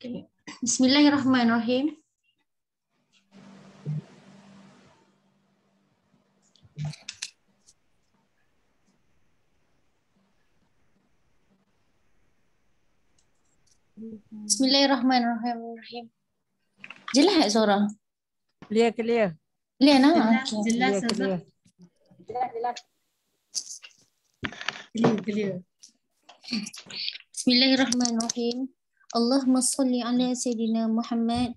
Okay. Bismillahirrahmanirrahim. Bismillahirrahmanirrahim. Jelas tak suara? Clear, clear. Clear, nah? Jelas, okay. Jelas, jelas. Clear, clear. Bismillahirrahmanirrahim. اللهم صل على سيدنا محمد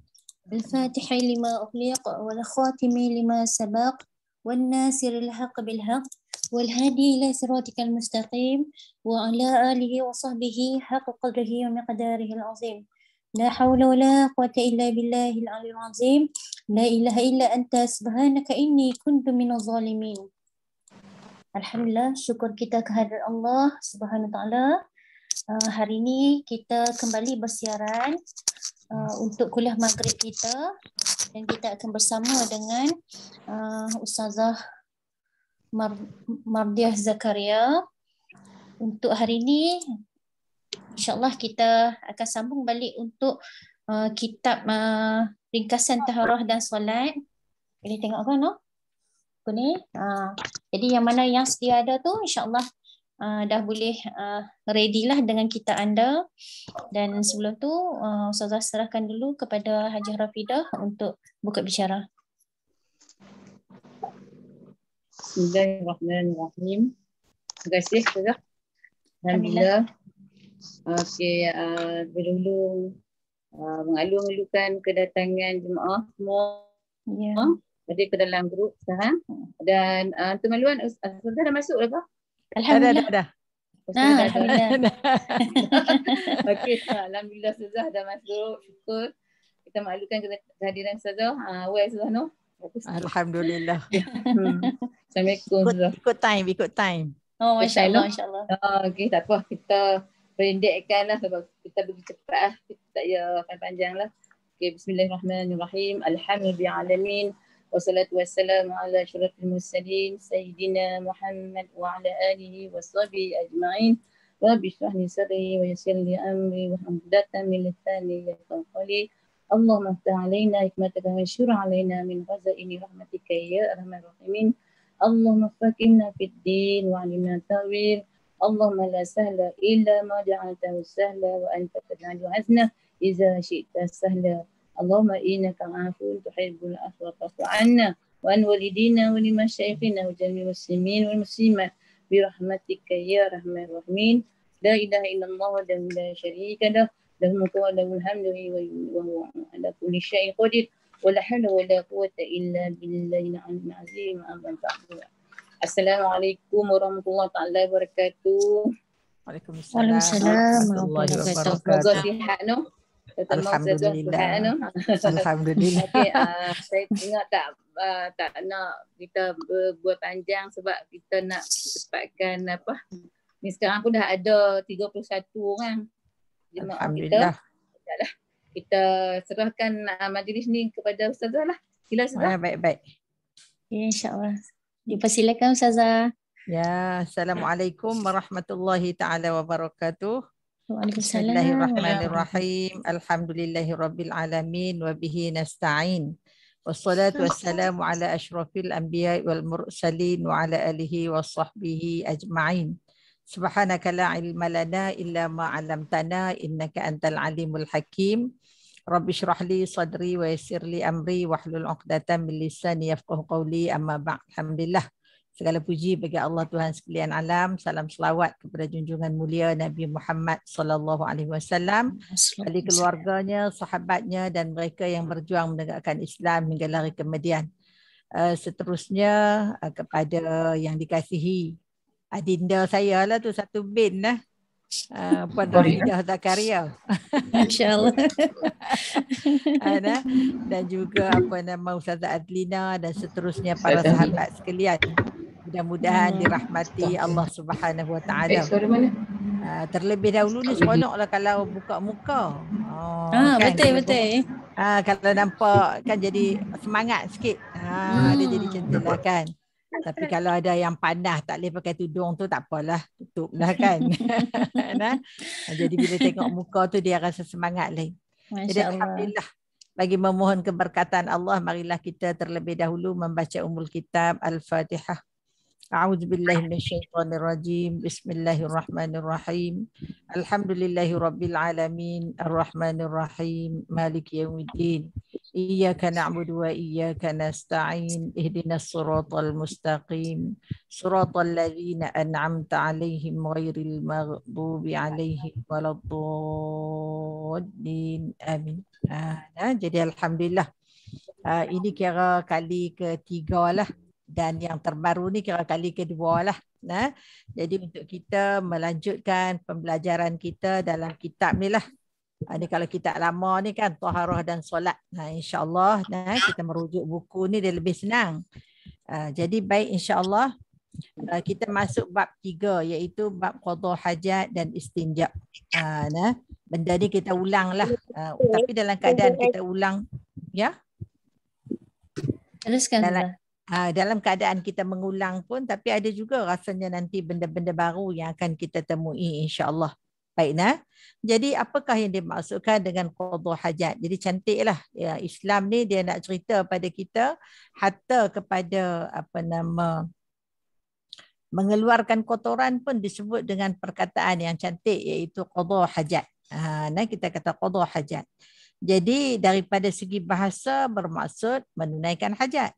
الفاتح لما أغلق والخاتم لما سبق والناصر الحق بالحق والهادي إلى صراطك المستقيم وعلى آله وصحبه حق قدره ومقداره العظيم لا حول ولا قوة إلا بالله العلي العظيم لا إله إلا أنت سبحانك إني كنت من الظالمين الحمد لله شكر كتاب هذا الله سبحانه وتعالى Eh, hari ini kita kembali bersiaran uh, untuk kuliah maghrib kita dan kita akan bersama dengan uh, Ustazah Mar- Mardiah Zakaria untuk hari ini insyaAllah kita akan sambung balik untuk uh, kitab uh, ringkasan taharah dan solat boleh tengok kan no? Apa ni? Ha. Jadi yang mana yang sedia ada tu insyaAllah uh, dah boleh uh, ready lah dengan kita anda dan sebelum tu uh, Ustazah serahkan dulu kepada Haji Rafidah untuk buka bicara. Bismillahirrahmanirrahim. Terima kasih Ustazah. Alhamdulillah. Okey, uh, dulu uh, mengalu-alukan kedatangan jemaah semua. Ya. Yeah. Jadi ke dalam grup sekarang. Hmm. Dan uh, teman-teman, Ustazah dah masuk lah Alhamdulillah. Dah, dah, dah. okay, Alhamdulillah Ustazah dah masuk. Syukur. Kita maklukan kehadiran Ustazah. Ha, ah, where Ustazah no? Alhamdulillah. hmm. Assalamualaikum. Ikut, ikut time, ikut time. Oh, Masya Allah. Masya Allah. Oh, okay, tak apa. Kita berindekkan lah sebab kita pergi cepat lah. Kita tak payah panjang lah. Okay, Bismillahirrahmanirrahim. Alhamdulillah. والصلاة والسلام على شرف المرسلين سيدنا محمد وعلى آله وصحبه أجمعين رب اشرح لي صدري ويسر لي أمري واحلل من لساني يفقهوا قولي اللهم افتح علينا حكمتك وانشر علينا من خزائن رحمتك يا أرحم الراحمين اللهم فقهنا في الدين وعلمنا التأويل اللهم لا سهل إلا ما جعلته سهلا وأنت تجعل عزنا إذا شئت سهلا اللهم إنا كما نقول تحب العفو فاعف عنا وعن والدينا ولمشايخنا وجميع المسلمين والمسلمات برحمتك يا رحمة الرحيم لا إله إلا الله وحده لا شريك له له الملك وله الحمد وهو على كل شيء قدير ولا حول ولا قوة إلا بالله العلي العظيم أمن بعد السلام عليكم ورحمة الله تعالى وبركاته. Waalaikumsalam. Waalaikumsalam. Semoga sihat no. Alhamdulillah. Kan, Alhamdulillah. okay, uh, ah, saya ingat tak uh, tak nak kita buat panjang sebab kita nak cepatkan apa. Ni sekarang pun dah ada 31 orang. Alhamdulillah. Kita, lah. kita serahkan uh, majlis ni kepada Ustazah lah. Sila Ustazah. Ah, baik-baik. Ya, InsyaAllah. Dipersilakan Ustazah. Ya, Assalamualaikum warahmatullahi ta'ala wabarakatuh. بسم الله الرحمن الرحيم الحمد لله رب العالمين وبه نستعين والصلاة والسلام على أشرف الأنبياء والمرسلين وعلى آله وصحبه أجمعين سبحانك لا علم لنا إلا ما علمتنا إنك أنت العليم الحكيم رب اشرح لي صدري ويسر لي أمري واحلل عقدة من لساني يفقه قولي أما بعد الحمد لله Segala puji bagi Allah Tuhan sekalian alam. Salam selawat kepada junjungan mulia Nabi Muhammad sallallahu alaihi wasallam, ahli keluarganya, sahabatnya dan mereka yang berjuang menegakkan Islam hingga lari ke Madian. Eh, seterusnya eh, kepada yang dikasihi adinda saya lah tu satu bin lah uh, Puan Rahidah Zakaria. InsyaAllah. Ana, dan juga apa nama Ustazah Adlina dan seterusnya para sahabat sekalian. Mudah-mudahan hmm. dirahmati Allah Subhanahu Wa Taala. Ah, terlebih dahulu ni seronoklah kalau buka muka. Ah, oh, ah, kan, betul betul. Ah, kalau nampak kan jadi semangat sikit. Ah, hmm. dia jadi hmm. cantiklah kan. Tapi kalau ada yang panas tak boleh pakai tudung tu tak apalah tutup dah kan. nah. Jadi bila tengok muka tu dia rasa semangat lain. Jadi Alhamdulillah bagi memohon keberkatan Allah marilah kita terlebih dahulu membaca umul kitab Al-Fatihah. أعوذ بالله من الشيطان الرجيم بسم الله الرحمن الرحيم الحمد لله رب العالمين الرحمن الرحيم مالك يوم الدين إياك نعبد وإياك نستعين اهدنا الصراط المستقيم صراط الذين أنعمت عليهم غير المغضوب عليهم ولا الضالين آمين آه, آه. جدي الحمد لله آه. ini kira kali ketiga lah dan yang terbaru ni kira kali kedua lah. Nah, jadi untuk kita melanjutkan pembelajaran kita dalam kitab ni lah. Ini ah, kalau kita lama ni kan toharoh dan Solat. Nah, InsyaAllah nah, kita merujuk buku ni dia lebih senang. Uh, jadi baik insyaAllah uh, kita masuk bab tiga yaitu bab Qadha Hajat dan Istinjak. Uh, nah, benda ni kita ulang lah. Uh, tapi dalam keadaan kita ulang. Ya? Teruskan. Dalam, Ah, dalam keadaan kita mengulang pun tapi ada juga rasanya nanti benda-benda baru yang akan kita temui insya-Allah. Baik nah. Jadi apakah yang dimaksudkan dengan qadha hajat? Jadi cantiklah ya Islam ni dia nak cerita pada kita hatta kepada apa nama mengeluarkan kotoran pun disebut dengan perkataan yang cantik iaitu qadha hajat. Ha, nah kita kata qadha hajat. Jadi daripada segi bahasa bermaksud menunaikan hajat.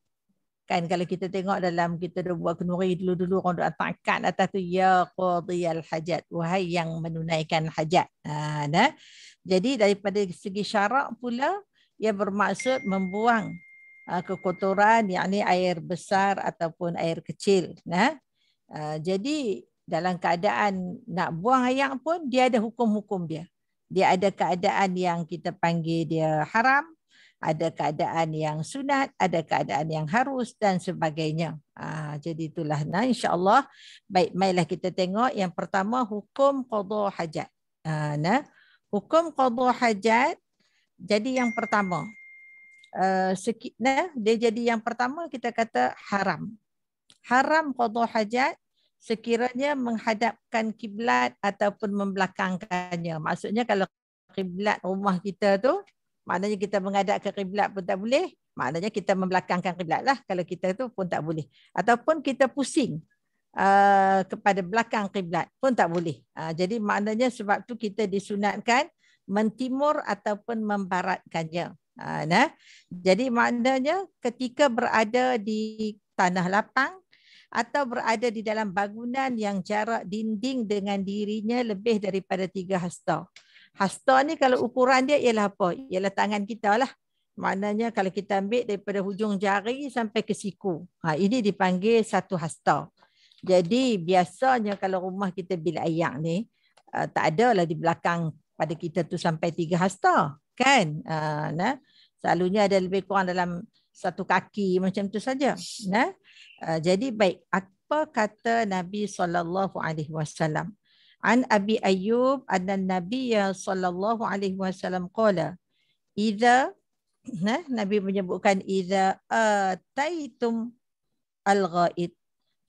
Kan kalau kita tengok dalam kita dah buat kenuri dulu-dulu orang doa takat atas tu ya qadiyal hajat wahai yang menunaikan hajat. Ha, nah. Jadi daripada segi syarak pula ia bermaksud membuang uh, kekotoran yakni air besar ataupun air kecil. Nah. Uh, jadi dalam keadaan nak buang air pun dia ada hukum-hukum dia. Dia ada keadaan yang kita panggil dia haram ada keadaan yang sunat, ada keadaan yang harus dan sebagainya. Ha, jadi itulah nah insya-Allah baik mailah kita tengok yang pertama hukum qada hajat. Ha, nah hukum qada hajat jadi yang pertama uh, nah dia jadi yang pertama kita kata haram. Haram qada hajat sekiranya menghadapkan kiblat ataupun membelakangkannya. Maksudnya kalau kiblat rumah kita tu maknanya kita menghadap ke kiblat pun tak boleh maknanya kita membelakangkan kiblat lah kalau kita tu pun tak boleh ataupun kita pusing uh, kepada belakang kiblat pun tak boleh uh, jadi maknanya sebab tu kita disunatkan mentimur ataupun membaratkannya uh, nah jadi maknanya ketika berada di tanah lapang atau berada di dalam bangunan yang jarak dinding dengan dirinya lebih daripada tiga hasta. Hasta ni kalau ukuran dia ialah apa? Ialah tangan kita lah. Maknanya kalau kita ambil daripada hujung jari sampai ke siku. Ha, ini dipanggil satu hasta. Jadi biasanya kalau rumah kita bila ayak ni, uh, tak adalah di belakang pada kita tu sampai tiga hasta. Kan? Uh, nah? Selalunya ada lebih kurang dalam satu kaki macam tu saja. Nah, uh, jadi baik. Apa kata Nabi SAW? An Abi Ayyub anna Nabi sallallahu alaihi wasallam qala idza nah Nabi menyebutkan idza ataitum al-ghaid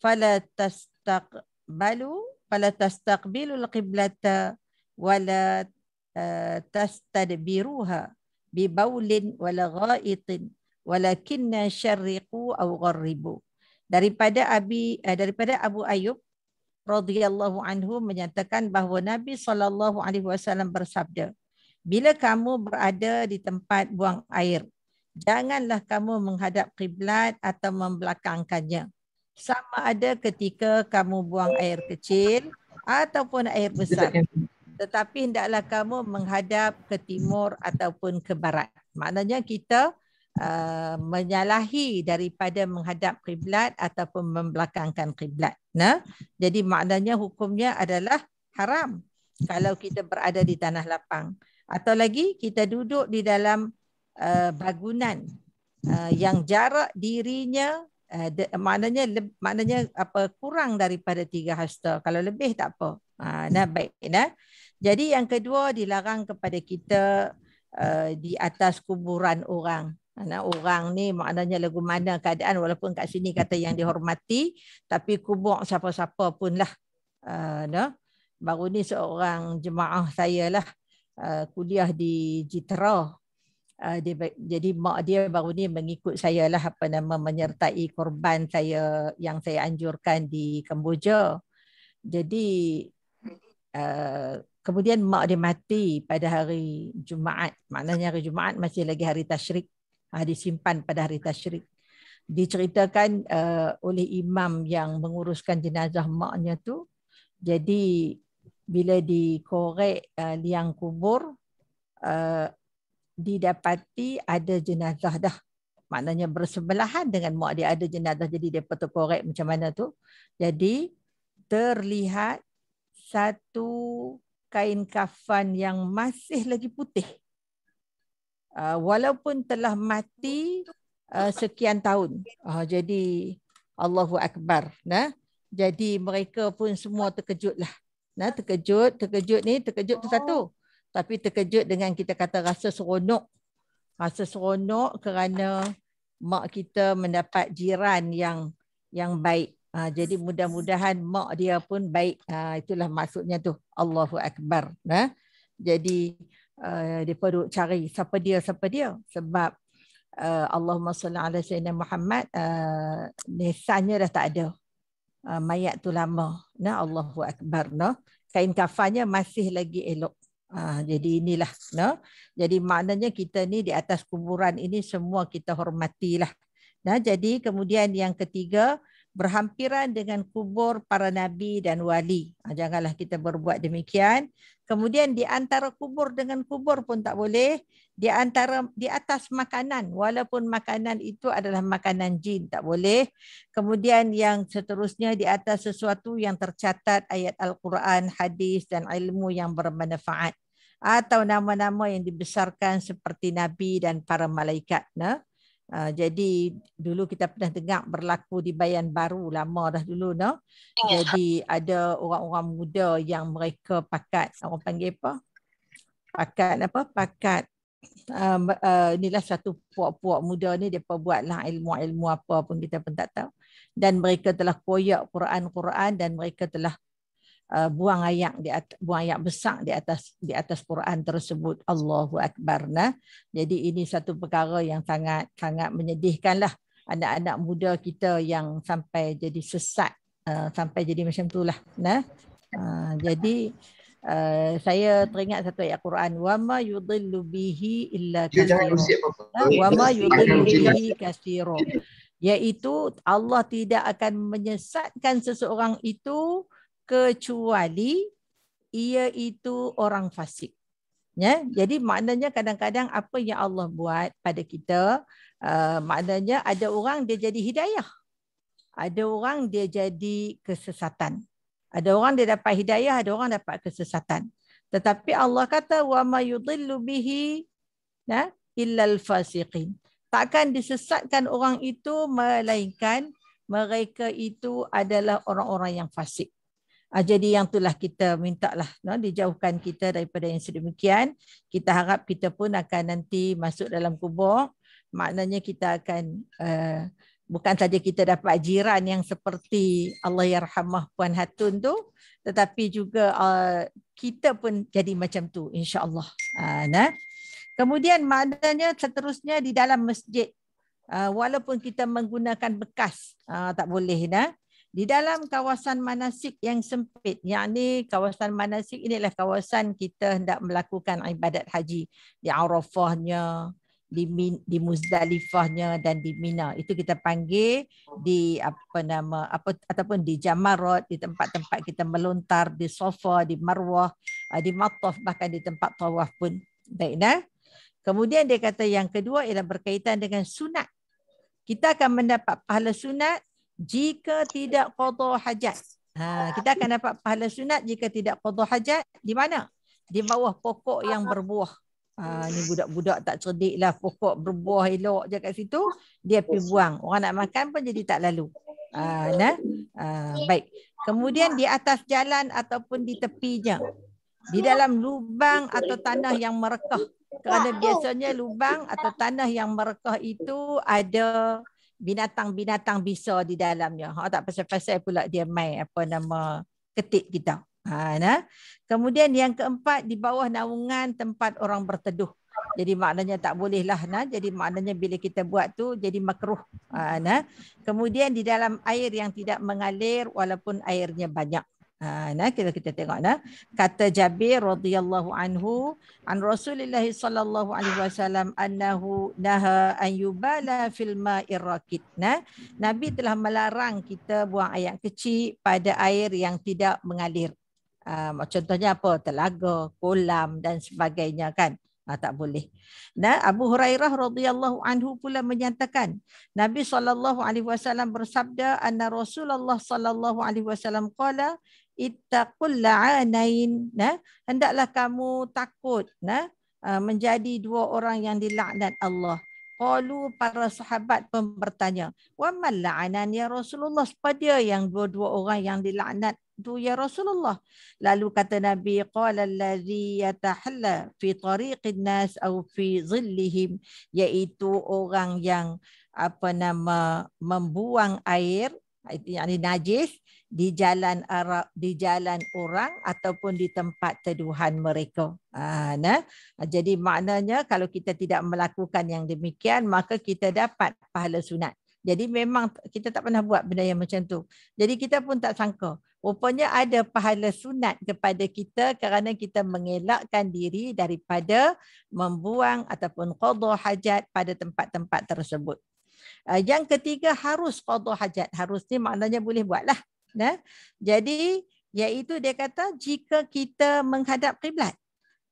fala tastaqbalu fala tastaqbilu al-qiblata wala uh, tastadbiruha bi baulin wala ghaitin walakinna syarriqu aw gharribu daripada Abi uh, daripada Abu Ayyub radhiyallahu anhu menyatakan bahawa Nabi sallallahu alaihi wasallam bersabda, "Bila kamu berada di tempat buang air, janganlah kamu menghadap kiblat atau membelakangkannya. Sama ada ketika kamu buang air kecil ataupun air besar. Tetapi hendaklah kamu menghadap ke timur ataupun ke barat." Maknanya kita Uh, menyalahi daripada menghadap kiblat ataupun membelakangkan kiblat. Nah, jadi maknanya hukumnya adalah haram kalau kita berada di tanah lapang atau lagi kita duduk di dalam uh, bangunan uh, yang jarak dirinya uh, maknanya maknanya apa kurang daripada tiga hasta kalau lebih tak apa. Uh, nah baik nah. Jadi yang kedua dilarang kepada kita uh, di atas kuburan orang Anak orang ni maknanya lagu mana keadaan walaupun kat sini kata yang dihormati tapi kubur siapa-siapa pun lah. Uh, no? Baru ni seorang jemaah saya lah uh, kuliah di Jitra. Uh, ah, dia, jadi mak dia baru ni mengikut saya lah apa nama menyertai korban saya yang saya anjurkan di Kemboja. Jadi uh, kemudian mak dia mati pada hari Jumaat. Maknanya hari Jumaat masih lagi hari Tashrik ha, disimpan pada hari tasyrik diceritakan uh, oleh imam yang menguruskan jenazah maknya tu jadi bila dikorek uh, liang kubur uh, didapati ada jenazah dah maknanya bersebelahan dengan mak dia ada jenazah jadi dia patut korek macam mana tu jadi terlihat satu kain kafan yang masih lagi putih Ah, walaupun telah mati uh, sekian tahun. Uh, jadi Allahu Akbar. Nah, jadi mereka pun semua terkejutlah. Nah, terkejut, terkejut ni, terkejut tu satu. Tapi terkejut dengan kita kata rasa seronok. Rasa seronok kerana mak kita mendapat jiran yang yang baik. Ha, jadi mudah-mudahan mak dia pun baik. Ha, itulah maksudnya tu. Allahu Akbar. Nah, jadi Eh, depa duk cari siapa dia siapa dia sebab uh, Allahumma salli ala sayyidina Muhammad uh, nisannya dah tak ada. Uh, mayat tu lama. Nah Allahu akbar nah. Kain kafannya masih lagi elok. Uh, jadi inilah no, Jadi maknanya kita ni di atas kuburan ini semua kita hormatilah. Nah jadi kemudian yang ketiga berhampiran dengan kubur para nabi dan wali. Ah, janganlah kita berbuat demikian. Kemudian di antara kubur dengan kubur pun tak boleh. Di antara di atas makanan walaupun makanan itu adalah makanan jin tak boleh. Kemudian yang seterusnya di atas sesuatu yang tercatat ayat al-Quran, hadis dan ilmu yang bermanfaat atau nama-nama yang dibesarkan seperti nabi dan para malaikat. Nah. Ah, jadi dulu kita pernah tengok berlaku di Bayan Baru lama dah dulu no. Jadi ada orang-orang muda yang mereka pakat orang panggil apa? Pakat apa? Pakat uh, uh, inilah satu puak-puak muda ni dia buatlah ilmu-ilmu apa pun kita pun tak tahu dan mereka telah koyak Quran-Quran dan mereka telah uh, buang ayak di atas, buang ayak besar di atas di atas Quran tersebut Allahu akbar nah jadi ini satu perkara yang sangat sangat menyedihkanlah anak-anak muda kita yang sampai jadi sesat uh, sampai jadi macam itulah nah uh, jadi Uh, saya teringat satu ayat Quran wama yudillu bihi illa wama yudillu bihi kasiro iaitu Allah tidak akan menyesatkan seseorang itu kecuali ia itu orang fasik. Ya, jadi maknanya kadang-kadang apa yang Allah buat pada kita, uh, maknanya ada orang dia jadi hidayah. Ada orang dia jadi kesesatan. Ada orang dia dapat hidayah, ada orang dapat kesesatan. Tetapi Allah kata wa mayudillu bihi na ya, illal fasiqin. Takkan disesatkan orang itu melainkan mereka itu adalah orang-orang yang fasik. Uh, jadi yang itulah kita minta lah no, dijauhkan kita daripada yang sedemikian. Kita harap kita pun akan nanti masuk dalam kubur. Maknanya kita akan uh, bukan saja kita dapat jiran yang seperti Allah Yarhamah Puan Hatun tu. Tetapi juga uh, kita pun jadi macam tu insyaAllah. Uh, nah. Kemudian maknanya seterusnya di dalam masjid. Uh, walaupun kita menggunakan bekas uh, tak boleh. Nah di dalam kawasan manasik yang sempit yakni kawasan manasik inilah kawasan kita hendak melakukan ibadat haji di Arafahnya di di Muzdalifahnya dan di Mina itu kita panggil di apa nama apa ataupun di Jamarat di tempat-tempat kita melontar di Safa di Marwah eh, di matof bahkan di tempat tawaf pun baik nah kemudian dia kata yang kedua ialah berkaitan dengan sunat kita akan mendapat pahala sunat jika tidak qadha hajat. Ha, kita akan dapat pahala sunat jika tidak qadha hajat. Di mana? Di bawah pokok yang berbuah. Ha, ni budak-budak tak cerdik lah pokok berbuah elok je kat situ. Dia pergi buang. Orang nak makan pun jadi tak lalu. Ha, nah? ha, baik. Kemudian di atas jalan ataupun di tepinya. Di dalam lubang atau tanah yang merekah. Kerana biasanya lubang atau tanah yang merekah itu ada binatang-binatang bisa di dalamnya. Ha, tak pasal-pasal pula dia mai apa nama ketik kita. Ha, nah. Kemudian yang keempat di bawah naungan tempat orang berteduh. Jadi maknanya tak bolehlah nah. Jadi maknanya bila kita buat tu jadi makruh. Ha, nah. Kemudian di dalam air yang tidak mengalir walaupun airnya banyak. Ha, nah kita kita tengok nah. Kata Jabir radhiyallahu anhu an Rasulullah sallallahu alaihi wasallam annahu naha an yubala fil ma'ir raqid. Nah, Nabi telah melarang kita buang air kecil pada air yang tidak mengalir. Ha, contohnya apa? Telaga, kolam dan sebagainya kan. Ha, tak boleh. Nah, Abu Hurairah radhiyallahu anhu pula menyatakan Nabi sallallahu alaihi wasallam bersabda anna Rasulullah sallallahu alaihi wasallam qala ittaqul la'anain nah hendaklah kamu takut nah uh, menjadi dua orang yang dilaknat Allah qalu para sahabat pun bertanya wa mal la'anan ya Rasulullah pada yang dua-dua orang yang dilaknat tu ya Rasulullah lalu kata Nabi qala allazi yatahalla fi tariqin nas au fi zillihim iaitu orang yang apa nama membuang air yakni najis di jalan Arab, di jalan orang ataupun di tempat teduhan mereka. Ha, nah. Jadi maknanya kalau kita tidak melakukan yang demikian maka kita dapat pahala sunat. Jadi memang kita tak pernah buat benda yang macam tu. Jadi kita pun tak sangka. Rupanya ada pahala sunat kepada kita kerana kita mengelakkan diri daripada membuang ataupun qadha hajat pada tempat-tempat tersebut. Ah, yang ketiga harus qada hajat. Harus ni maknanya boleh buatlah. Nah, ya. Jadi iaitu dia kata jika kita menghadap kiblat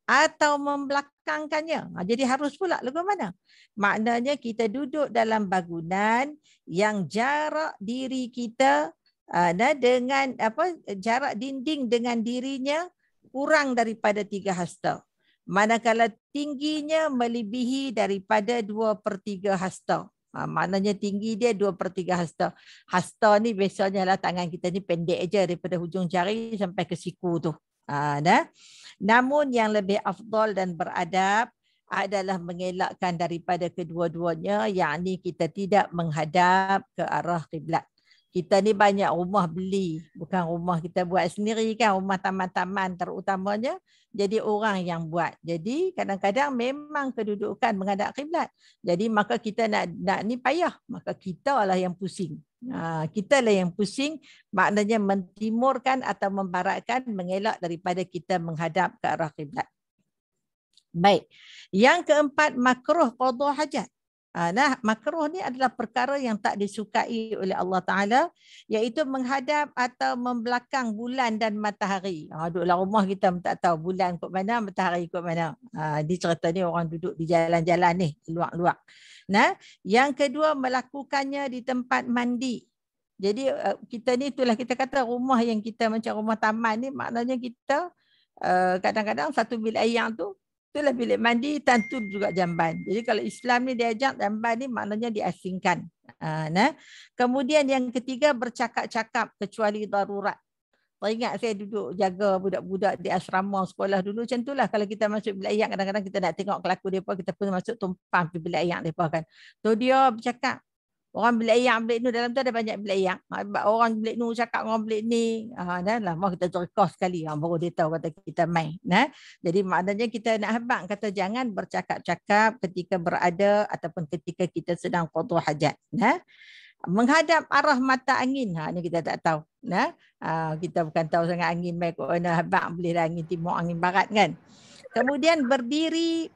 atau membelakangkannya. Ah, jadi harus pula lagu mana? Maknanya kita duduk dalam bangunan yang jarak diri kita ah, dengan apa jarak dinding dengan dirinya kurang daripada tiga hasta. Manakala tingginya melebihi daripada dua per tiga hasta. Ha, maknanya tinggi dia 2 per 3 hasta. Hasta ni biasanya lah tangan kita ni pendek aja daripada hujung jari sampai ke siku tu. Ha, nah. Namun yang lebih afdol dan beradab adalah mengelakkan daripada kedua-duanya yakni kita tidak menghadap ke arah kiblat kita ni banyak rumah beli bukan rumah kita buat sendiri kan rumah taman-taman terutamanya jadi orang yang buat jadi kadang-kadang memang kedudukan menghadap kiblat jadi maka kita nak nak ni payah maka kita lah yang pusing ha, kita lah yang pusing maknanya mentimurkan atau membaratkan mengelak daripada kita menghadap ke arah kiblat baik yang keempat makruh kodoh hajat Ah, nah, makruh ni adalah perkara yang tak disukai oleh Allah Ta'ala iaitu menghadap atau membelakang bulan dan matahari. Ha, duduklah rumah kita tak tahu bulan ikut mana, matahari ikut mana. Ha, ah, di cerita ni orang duduk di jalan-jalan ni, luak-luak. Nah, yang kedua melakukannya di tempat mandi. Jadi eh, kita ni itulah kita kata rumah yang kita macam rumah taman ni maknanya kita eh, kadang-kadang satu bilik tu Itulah bilik mandi, tentu juga jamban. Jadi kalau Islam ni diajak, jamban ni maknanya diasingkan. Ha, nah. Kemudian yang ketiga, bercakap-cakap kecuali darurat. Tak ingat saya duduk jaga budak-budak di asrama sekolah dulu. Macam itulah kalau kita masuk bilik ayak, kadang-kadang kita nak tengok kelaku mereka, kita pun masuk tumpang pergi bilik ayak mereka kan. So dia bercakap, Orang beli ayam, beli nu dalam tu ada banyak beli ayam. Orang beli nu cakap orang bilik ni. Ah, dah lah. Mau kita cari kos sekali. Ah, baru dia tahu kata kita main. Nah. Jadi maknanya kita nak habang. Kata jangan bercakap-cakap ketika berada ataupun ketika kita sedang kotor hajat. Nah. Menghadap arah mata angin. Ha, ni kita tak tahu. Nah. Ah, kita bukan tahu sangat angin. main. kok nak habang boleh lah angin timur, angin barat kan. Kemudian berdiri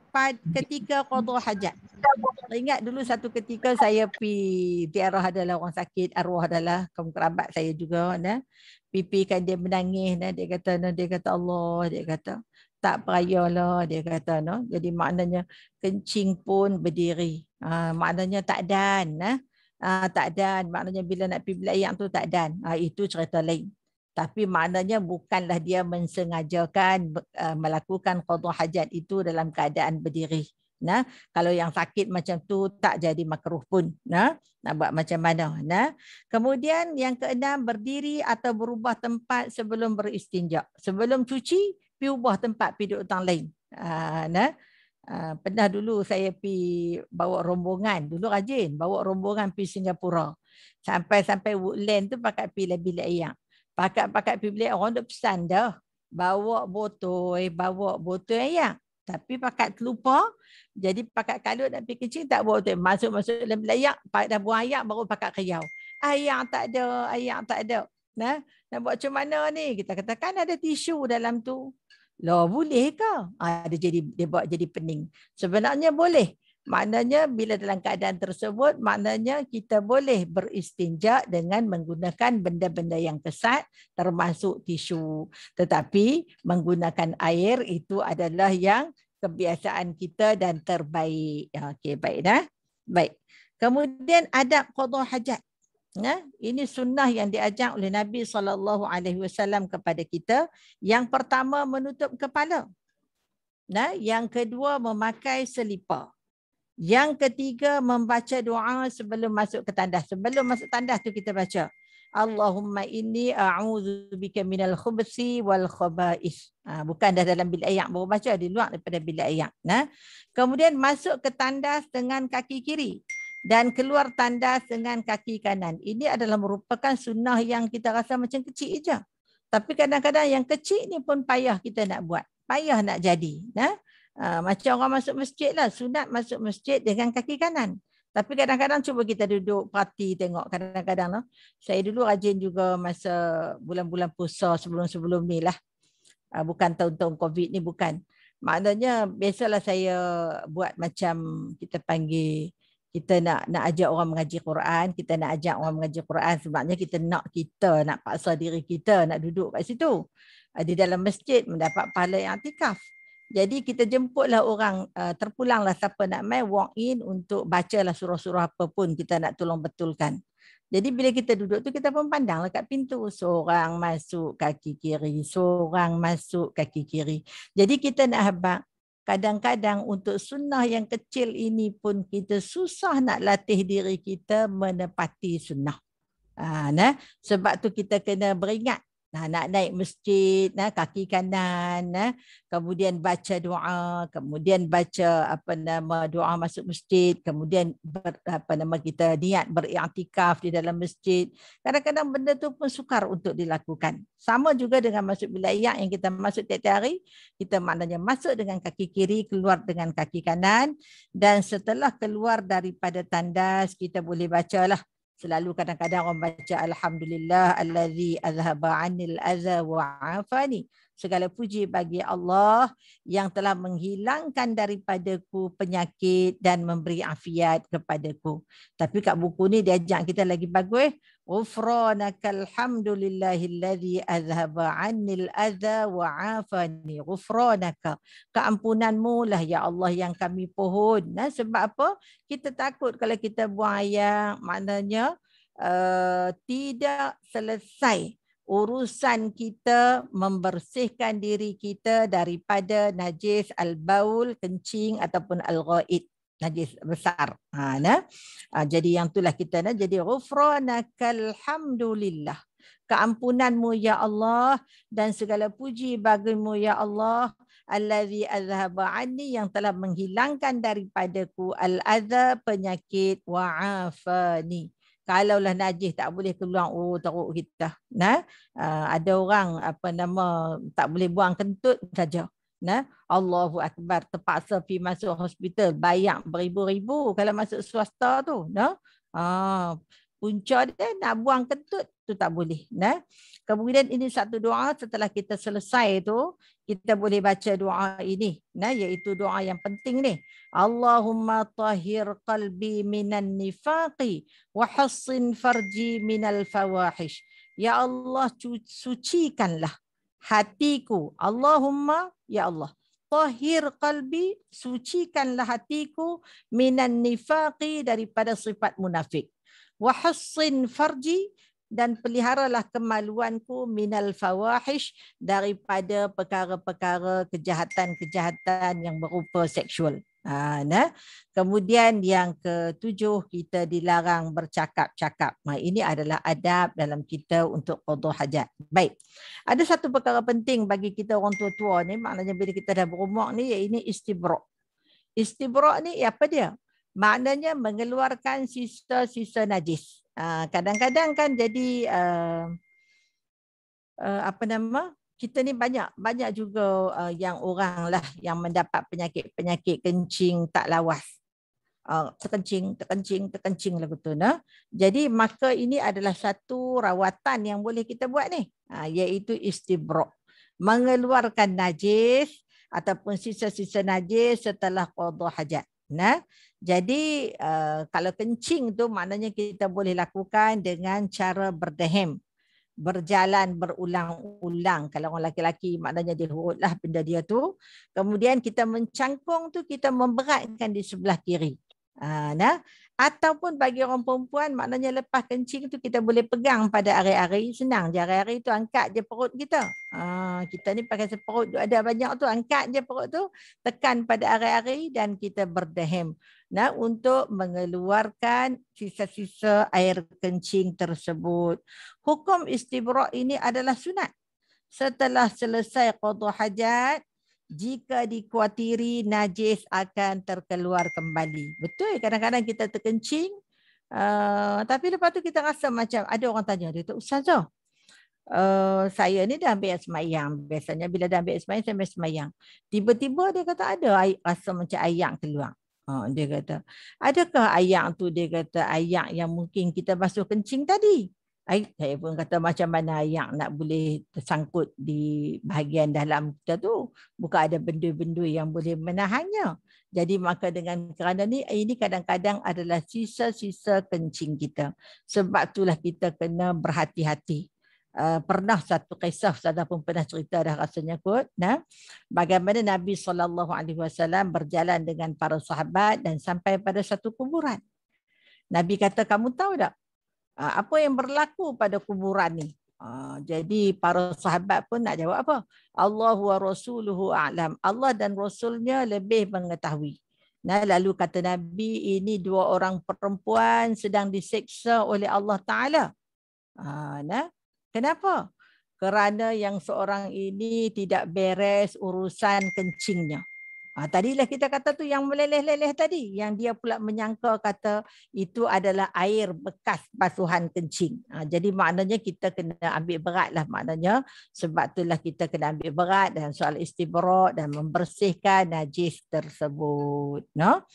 ketika qadha hajat. Saya ingat dulu satu ketika saya pi tiarah adalah orang sakit, arwah adalah kaum kerabat saya juga nah. Pipi kan dia menangis nah dia kata nah dia kata Allah dia kata tak perayalah dia kata nah. Jadi maknanya kencing pun berdiri. Ha, maknanya tak dan nah. Ha, tak dan maknanya bila nak pergi belayang tu tak dan ha, itu cerita lain tapi maknanya bukanlah dia mensengajakan uh, melakukan qadha hajat itu dalam keadaan berdiri nah kalau yang sakit macam tu tak jadi makruh pun nah nak buat macam mana nah kemudian yang keenam berdiri atau berubah tempat sebelum beristinja sebelum cuci pi ubah tempat pi duduk tang lain uh, nah Uh, pernah dulu saya pi bawa rombongan dulu rajin bawa rombongan pi Singapura sampai sampai Woodland tu pakai pi lebih layak pakat-pakat pilihan orang tu pesan dah. Bawa botol, bawa botol ayam. Tapi pakat terlupa, jadi pakat kalut dan pergi kecil tak botol. Masuk-masuk dalam layak, dah buang ayam baru pakat kayau Ayam tak ada, ayam tak ada. Nah, nak buat macam mana ni? Kita katakan ada tisu dalam tu. Lah boleh ke? Ada ah, ha, jadi dia buat jadi pening. Sebenarnya boleh. Maknanya bila dalam keadaan tersebut, maknanya kita boleh beristinja dengan menggunakan benda-benda yang kesat termasuk tisu. Tetapi menggunakan air itu adalah yang kebiasaan kita dan terbaik. Ya, okey, baik dah. Baik. Kemudian adab qada hajat. Nah, ya, ini sunnah yang diajak oleh Nabi sallallahu alaihi wasallam kepada kita. Yang pertama menutup kepala. Nah, ya, yang kedua memakai selipar. Yang ketiga membaca doa sebelum masuk ke tandas. Sebelum masuk tandas tu kita baca. Allahumma inni a'udzu bika minal khubthi wal khaba'ith. Ha, bukan dah dalam bilik ayat baru baca di luar daripada bilik ayat. Nah. Kemudian masuk ke tandas dengan kaki kiri dan keluar tandas dengan kaki kanan. Ini adalah merupakan sunnah yang kita rasa macam kecil aja. Tapi kadang-kadang yang kecil ni pun payah kita nak buat. Payah nak jadi. Nah. Ah, macam orang masuk masjid lah. Sunat masuk masjid dengan kaki kanan. Tapi kadang-kadang cuba kita duduk parti tengok kadang-kadang. Lah. Saya dulu rajin juga masa bulan-bulan puasa sebelum-sebelum ni lah. Ah, bukan tahun-tahun COVID ni bukan. Maknanya biasalah saya buat macam kita panggil kita nak nak ajak orang mengaji Quran, kita nak ajak orang mengaji Quran sebabnya kita nak kita nak paksa diri kita nak duduk kat situ. Ah, di dalam masjid mendapat pahala yang atikaf. Jadi kita jemputlah orang uh, terpulanglah siapa nak mai walk in untuk bacalah surah-surah apa pun kita nak tolong betulkan. Jadi bila kita duduk tu kita pun pandang kat pintu seorang masuk kaki kiri, seorang masuk kaki kiri. Jadi kita nak habaq kadang-kadang untuk sunnah yang kecil ini pun kita susah nak latih diri kita menepati sunnah. Ha, nah, sebab tu kita kena beringat Nah, nak naik masjid, nah, kaki kanan, nah, kemudian baca doa, kemudian baca apa nama doa masuk masjid, kemudian ber, apa nama kita niat beriktikaf di dalam masjid. Kadang-kadang benda tu pun sukar untuk dilakukan. Sama juga dengan masuk bilayah yang kita masuk tiap-tiap hari, kita maknanya masuk dengan kaki kiri, keluar dengan kaki kanan dan setelah keluar daripada tandas kita boleh bacalah selalu kadang-kadang orang baca alhamdulillah allazi azhaba anil adza wa afani segala puji bagi Allah yang telah menghilangkan daripadaku penyakit dan memberi afiat kepadaku tapi kat buku ni dia ajak kita lagi bagus غفرانك الحمد لله الذي أذهب عني الأذى وعافني غفرانك keampunanmu lah ya Allah yang kami pohon nah sebab apa kita takut kalau kita buang ayam maknanya uh, tidak selesai urusan kita membersihkan diri kita daripada najis al-baul kencing ataupun al-ghaid najis besar. Ha, nah. Ha, jadi yang itulah kita nah. Jadi ghufranakal alhamdulillah Keampunanmu ya Allah dan segala puji bagimu ya Allah. Allazi azhaba anni yang telah menghilangkan daripadaku al adza penyakit wa afani. Kalaulah najis tak boleh keluar oh teruk kita. Nah, ha, ada orang apa nama tak boleh buang kentut saja. Nah, Allahu Akbar terpaksa pergi masuk hospital bayar beribu-ribu kalau masuk swasta tu. Nah, ha, punca dia nak buang kentut tu tak boleh. Nah, kemudian ini satu doa setelah kita selesai tu kita boleh baca doa ini. Nah, iaitu doa yang penting ni. Allahumma tahir qalbi minan nifaqi wa hassin farji minal fawahish. Ya Allah, sucikanlah hatiku. Allahumma ya Allah. Tahir qalbi, sucikanlah hatiku minan nifaqi daripada sifat munafik. Wahassin farji dan peliharalah kemaluanku minal fawahish daripada perkara-perkara kejahatan-kejahatan yang berupa seksual. Ha, nah. Eh. Kemudian yang ketujuh kita dilarang bercakap-cakap. Nah, ini adalah adab dalam kita untuk qadha hajat. Baik. Ada satu perkara penting bagi kita orang tua-tua ni, maknanya bila kita dah berumur ni, ini istibrak. Istibrak ni apa dia? Maknanya mengeluarkan sisa-sisa najis. Ah, kadang-kadang kan jadi uh, uh, apa nama? kita ni banyak banyak juga uh, yang orang lah yang mendapat penyakit penyakit kencing tak lawas. Uh, terkencing, terkencing, terkencing lah betul. Nah? Jadi maka ini adalah satu rawatan yang boleh kita buat ni. Uh, iaitu istibrok. Mengeluarkan najis ataupun sisa-sisa najis setelah qadha hajat. Nah, jadi uh, kalau kencing tu maknanya kita boleh lakukan dengan cara berdehem berjalan berulang-ulang. Kalau orang lelaki-lelaki maknanya dia hurutlah benda dia tu. Kemudian kita mencangkung tu kita memberatkan di sebelah kiri. Ha, nah ataupun bagi orang perempuan maknanya lepas kencing tu kita boleh pegang pada hari-hari senang je hari-hari tu angkat je perut kita. Ha, kita ni pakai seperut ada banyak tu angkat je perut tu tekan pada hari-hari dan kita berdehem. Nah untuk mengeluarkan sisa-sisa air kencing tersebut. Hukum istibra ini adalah sunat. Setelah selesai qada hajat jika dikhawatiri najis akan terkeluar kembali. Betul, kadang-kadang kita terkencing uh, tapi lepas tu kita rasa macam ada orang tanya dia tu ustazah. Uh, saya ni dah ambil semayang Biasanya bila dah ambil semayang Saya ambil semayang Tiba-tiba dia kata ada air, Rasa macam ayak keluar uh, Dia kata Adakah ayak tu Dia kata ayak yang mungkin Kita basuh kencing tadi I, saya pun kata macam mana ayak nak boleh tersangkut di bahagian dalam kita tu. Bukan ada benda-benda yang boleh menahannya. Jadi maka dengan kerana ni, ini kadang-kadang adalah sisa-sisa kencing kita. Sebab itulah kita kena berhati-hati. Uh, pernah satu kisah saya pun pernah cerita dah rasanya kot nah bagaimana Nabi saw berjalan dengan para sahabat dan sampai pada satu kuburan Nabi kata kamu tahu tak Ah, apa yang berlaku pada kuburan ni? Ah, jadi para sahabat pun nak jawab apa? Allahu wa rasuluhu a'lam. Allah dan rasulnya lebih mengetahui. Nah, lalu kata Nabi ini dua orang perempuan sedang diseksa oleh Allah Taala. Ah, nah, kenapa? Kerana yang seorang ini tidak beres urusan kencingnya. Ha, tadilah kita kata tu yang meleleh-leleh tadi. Yang dia pula menyangka kata itu adalah air bekas basuhan kencing. Ha, jadi maknanya kita kena ambil berat lah maknanya. Sebab itulah kita kena ambil berat dan soal istibarat dan membersihkan najis tersebut. No?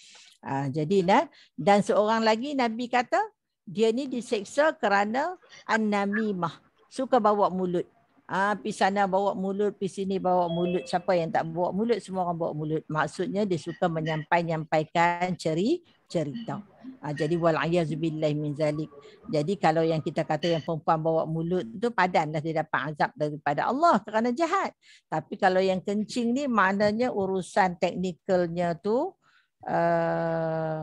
Ha, ah, jadi nah, dan seorang lagi Nabi kata dia ni diseksa kerana an-namimah. Suka bawa mulut. Ah, ha, pi sana bawa mulut, pi sini bawa mulut. Siapa yang tak bawa mulut, semua orang bawa mulut. Maksudnya dia suka menyampaikan ceri cerita. Ah, jadi wal a'yazubillahi min zalik. Jadi kalau yang kita kata yang perempuan bawa mulut tu padanlah dia dapat azab daripada Allah kerana jahat. Tapi kalau yang kencing ni maknanya urusan teknikalnya tu uh,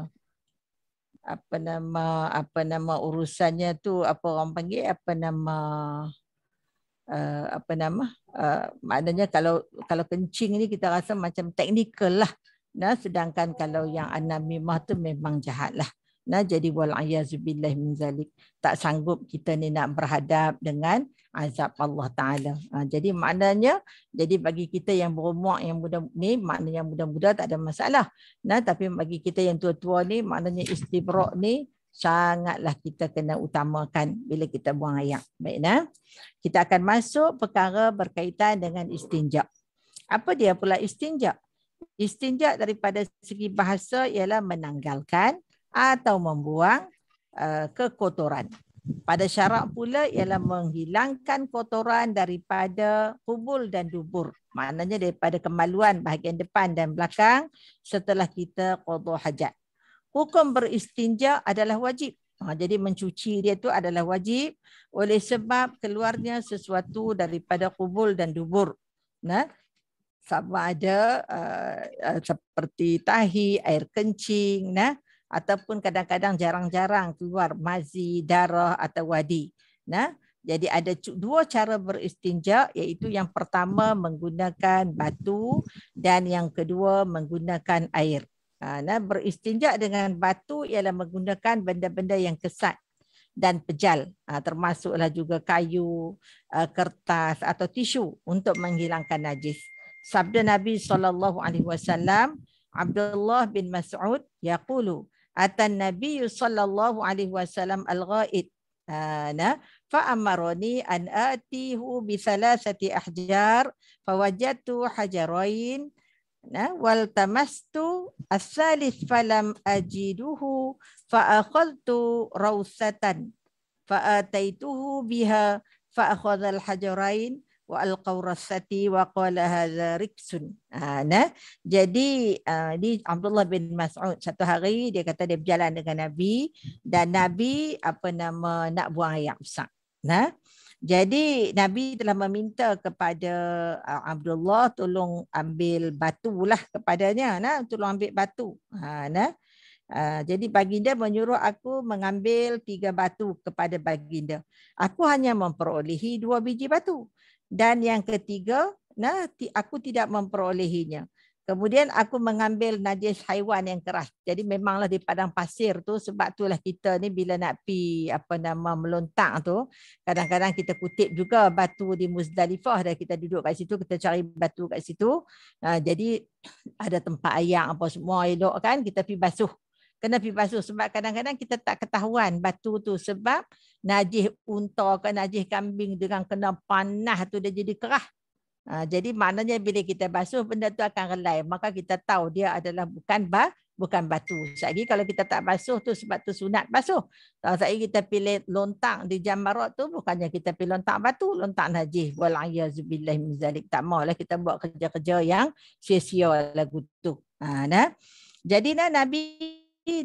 apa nama apa nama urusannya tu apa orang panggil apa nama uh, apa nama uh, maknanya kalau kalau kencing ni kita rasa macam teknikal lah nah sedangkan kalau yang anamimah tu memang jahat lah nah jadi wal ayazubillah min zalik tak sanggup kita ni nak berhadap dengan azab Allah taala. Ha, jadi maknanya jadi bagi kita yang berumur yang muda ni maknanya muda-muda tak ada masalah. Nah tapi bagi kita yang tua-tua ni maknanya istibrak ni sangatlah kita kena utamakan bila kita buang air. baiklah. Kita akan masuk perkara berkaitan dengan istinja. Apa dia pula istinja? Istinja daripada segi bahasa ialah menanggalkan atau membuang uh, kekotoran. Pada syarak pula ialah menghilangkan kotoran daripada kubul dan dubur. Maknanya daripada kemaluan bahagian depan dan belakang setelah kita qada hajat hukum beristinja adalah wajib. Ha, jadi mencuci dia itu adalah wajib oleh sebab keluarnya sesuatu daripada kubul dan dubur. Nah, sama ada uh, seperti tahi, air kencing, nah ataupun kadang-kadang jarang-jarang keluar mazi, darah atau wadi. Nah, jadi ada dua cara beristinja iaitu yang pertama menggunakan batu dan yang kedua menggunakan air. Ha, nah, beristinja dengan batu ialah menggunakan benda-benda yang kesat dan pejal. Ha, termasuklah juga kayu, ha, kertas atau tisu untuk menghilangkan najis. Sabda Nabi sallallahu alaihi wasallam, Abdullah bin Mas'ud yaqulu, atan Nabi sallallahu alaihi wasallam al-ghaid. Nah, فأمرني أن آتيه بثلاثة أحجار فوجدت hajarain nah ya, wal tamastu asalis falam aji ajiduhu fa akhadtu rausatan fa ataituhu biha fa al hajarain wa al qawrasati wa qala hadza riksun ha, nah jadi ha, ni uh, Abdullah bin Mas'ud satu hari dia kata dia berjalan dengan nabi dan nabi apa nama nak buang air besar nah jadi Nabi telah meminta kepada uh, Abdullah tolong ambil batu lah kepadanya. Nah, tolong ambil batu. Ha, nah. Uh, jadi baginda menyuruh aku mengambil tiga batu kepada baginda. Aku hanya memperolehi dua biji batu. Dan yang ketiga, nah, aku tidak memperolehinya. Kemudian aku mengambil najis haiwan yang keras. Jadi memanglah di padang pasir tu sebab itulah kita ni bila nak pi apa nama melontar tu kadang-kadang kita kutip juga batu di Muzdalifah dan kita duduk kat situ kita cari batu kat situ. Ah, jadi ada tempat air apa semua elok kan kita pi basuh. Kena pi basuh sebab kadang-kadang kita tak ketahuan batu tu sebab najis unta ke najis kambing dengan kena panah tu dia jadi keras. Ha, jadi maknanya bila kita basuh benda tu akan relai. Maka kita tahu dia adalah bukan ba, bukan batu. Sebab kalau kita tak basuh tu sebab tu sunat basuh. Kalau sebab kita pilih lontang di jamarat tu bukannya kita pilih lontang batu. Lontang najis. Walayyazubillah mizalik. Tak maulah kita buat kerja-kerja yang sia-sia lagu tu. Ha, nah. Jadi nah, Nabi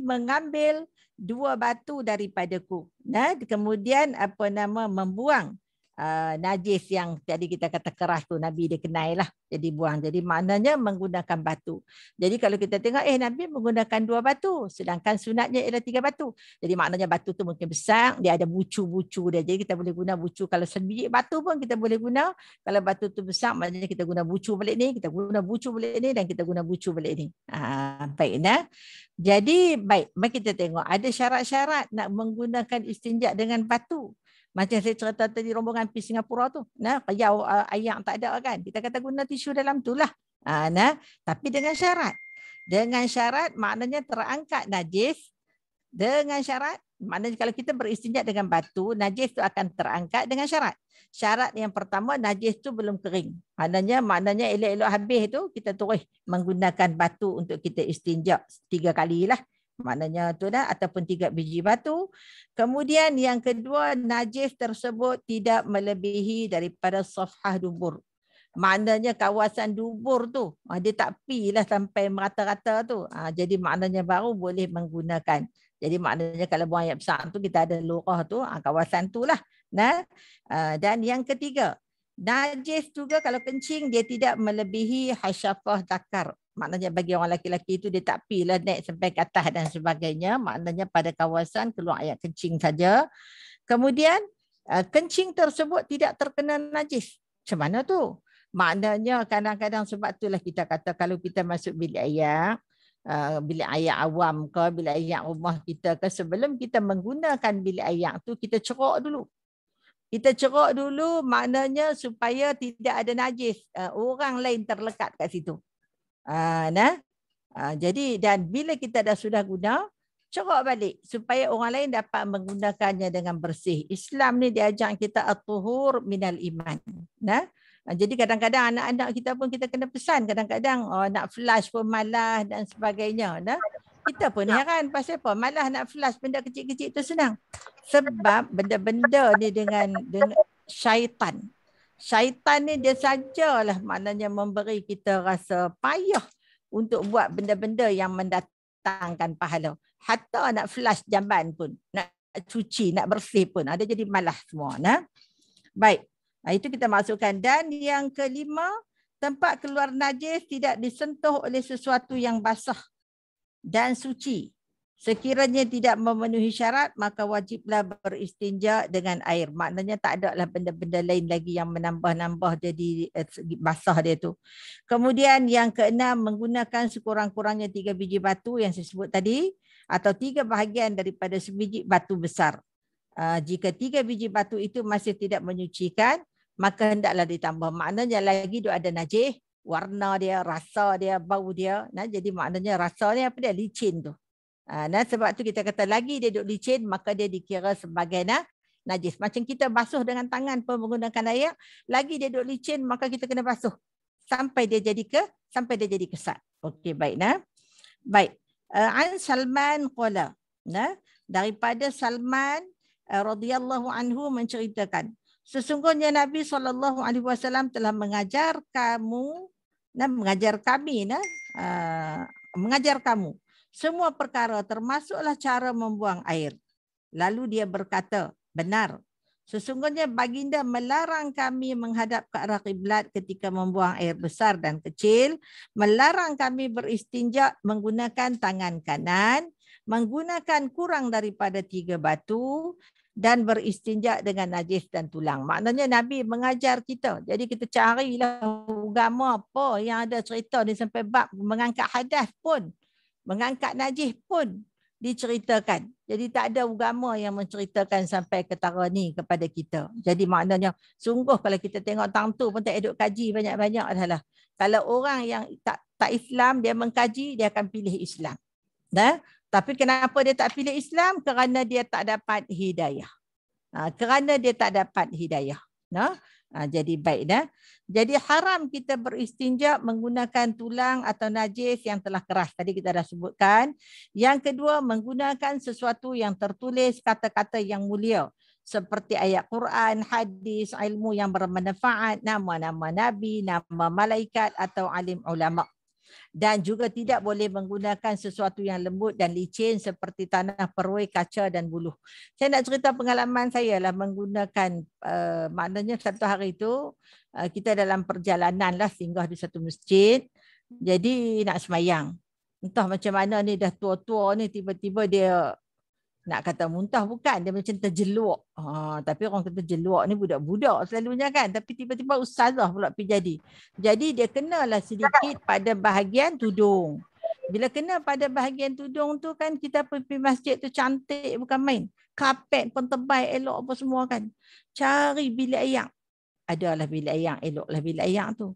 mengambil dua batu daripada ku. Nah, kemudian apa nama membuang uh, najis yang tadi kita kata keras tu Nabi dia kenai lah. Jadi buang. Jadi maknanya menggunakan batu. Jadi kalau kita tengok eh Nabi menggunakan dua batu. Sedangkan sunatnya ialah tiga batu. Jadi maknanya batu tu mungkin besar. Dia ada bucu-bucu dia. Jadi kita boleh guna bucu. Kalau sebiji batu pun kita boleh guna. Kalau batu tu besar maknanya kita guna bucu balik ni. Kita guna bucu balik ni dan kita guna bucu balik ni. Ha, baik nak. Jadi baik. Mari kita tengok. Ada syarat-syarat nak menggunakan istinjak dengan batu. Macam saya cerita tadi rombongan pergi Singapura tu. Nah, kerja uh, ayam tak ada kan. Kita kata guna tisu dalam tu lah. Uh, nah. Tapi dengan syarat. Dengan syarat maknanya terangkat najis. Dengan syarat maknanya kalau kita beristinjak dengan batu, najis tu akan terangkat dengan syarat. Syarat yang pertama najis tu belum kering. Maknanya maknanya elok-elok habis tu kita terus menggunakan batu untuk kita istinjak tiga kali lah maknanya tu dah ataupun tiga biji batu. Kemudian yang kedua najis tersebut tidak melebihi daripada safhah dubur. Maknanya kawasan dubur tu ah, dia tak pilah sampai merata-rata tu. Ah, jadi maknanya baru boleh menggunakan. Jadi maknanya kalau buang ayat besar tu kita ada lurah tu ah, kawasan tu lah. Nah, dan yang ketiga Najis juga kalau kencing dia tidak melebihi hasyafah zakar maknanya bagi orang lelaki-lelaki itu dia tak pilah naik sampai ke atas dan sebagainya maknanya pada kawasan keluar air kencing saja kemudian eh, kencing tersebut tidak terkena najis macam mana tu maknanya kadang-kadang sebab itulah kita kata kalau kita masuk bilik air eh, bilik air awam ke bilik air rumah kita ke sebelum kita menggunakan bilik air tu kita cerok dulu kita cerok dulu maknanya supaya tidak ada najis. Eh, orang lain terlekat kat situ. Ah, nah. Ah, jadi dan bila kita dah sudah guna, corak balik supaya orang lain dapat menggunakannya dengan bersih. Islam ni diajak kita atuhur minal iman. Nah. Ah, jadi kadang-kadang anak-anak kita pun kita kena pesan kadang-kadang oh, nak flash pun malah dan sebagainya. Nah. Kita pun ya. heran pasal apa? Malah nak flash benda kecil-kecil tu senang. Sebab benda-benda ni dengan, dengan syaitan syaitan ni dia sajalah maknanya memberi kita rasa payah untuk buat benda-benda yang mendatangkan pahala. Hatta nak flush jamban pun, nak cuci, nak bersih pun. Ada jadi malas semua. Nah. Baik. Nah, itu kita masukkan. Dan yang kelima, tempat keluar najis tidak disentuh oleh sesuatu yang basah dan suci. Sekiranya tidak memenuhi syarat, maka wajiblah beristinja dengan air. Maknanya tak ada lah benda-benda lain lagi yang menambah-nambah jadi eh, basah dia tu. Kemudian yang keenam, menggunakan sekurang-kurangnya tiga biji batu yang saya sebut tadi. Atau tiga bahagian daripada sebiji batu besar. Ah, jika tiga biji batu itu masih tidak menyucikan, maka hendaklah ditambah. Maknanya lagi dia ada najih, warna dia, rasa dia, bau dia. Nah, jadi maknanya rasa dia apa dia? Licin tu. Ah, dan sebab tu kita kata lagi dia duduk licin maka dia dikira sebagai najis. Macam kita basuh dengan tangan pun menggunakan air, lagi dia duduk licin maka kita kena basuh sampai dia jadi ke sampai dia jadi kesat. Okey baik nah. Baik. Ah, an Salman qala. Nah, daripada Salman ah, radhiyallahu anhu menceritakan Sesungguhnya Nabi sallallahu alaihi wasallam telah mengajar kamu nah mengajar kami nah uh, mengajar kamu semua perkara termasuklah cara membuang air. Lalu dia berkata, benar. Sesungguhnya baginda melarang kami menghadap ke arah kiblat ketika membuang air besar dan kecil, melarang kami beristinja menggunakan tangan kanan, menggunakan kurang daripada tiga batu dan beristinja dengan najis dan tulang. Maknanya Nabi mengajar kita. Jadi kita carilah agama apa yang ada cerita ni sampai bab mengangkat hadas pun. Mengangkat Najih pun diceritakan. Jadi tak ada agama yang menceritakan sampai ketara ni kepada kita. Jadi maknanya sungguh kalau kita tengok tang tu pun tak eduk kaji banyak-banyak adalah. Kalau orang yang tak tak Islam dia mengkaji dia akan pilih Islam. Nah, tapi kenapa dia tak pilih Islam? Kerana dia tak dapat hidayah. Ha, kerana dia tak dapat hidayah. Nah, Ha, jadi baik dah. Jadi haram kita beristinja menggunakan tulang atau najis yang telah keras. Tadi kita dah sebutkan. Yang kedua, menggunakan sesuatu yang tertulis kata-kata yang mulia. Seperti ayat Quran, hadis, ilmu yang bermanfaat, nama-nama Nabi, nama malaikat atau alim ulama' dan juga tidak boleh menggunakan sesuatu yang lembut dan licin seperti tanah perui, kaca dan buluh. Saya nak cerita pengalaman saya lah menggunakan uh, maknanya satu hari itu uh, eh, kita dalam perjalanan lah singgah di satu masjid. Jadi nak semayang. Entah macam mana ni dah tua-tua ni tiba-tiba dia nak kata muntah bukan dia macam terjeluk ha tapi orang kata terjeluk ni budak-budak selalunya kan tapi tiba-tiba ustazah pula pergi jadi jadi dia kenalah sedikit pada bahagian tudung bila kena pada bahagian tudung tu kan kita pergi masjid tu cantik bukan main karpet pun terbaik elok apa semua kan cari bilik ayam adalah bilik ayam eloklah bilik ayam tu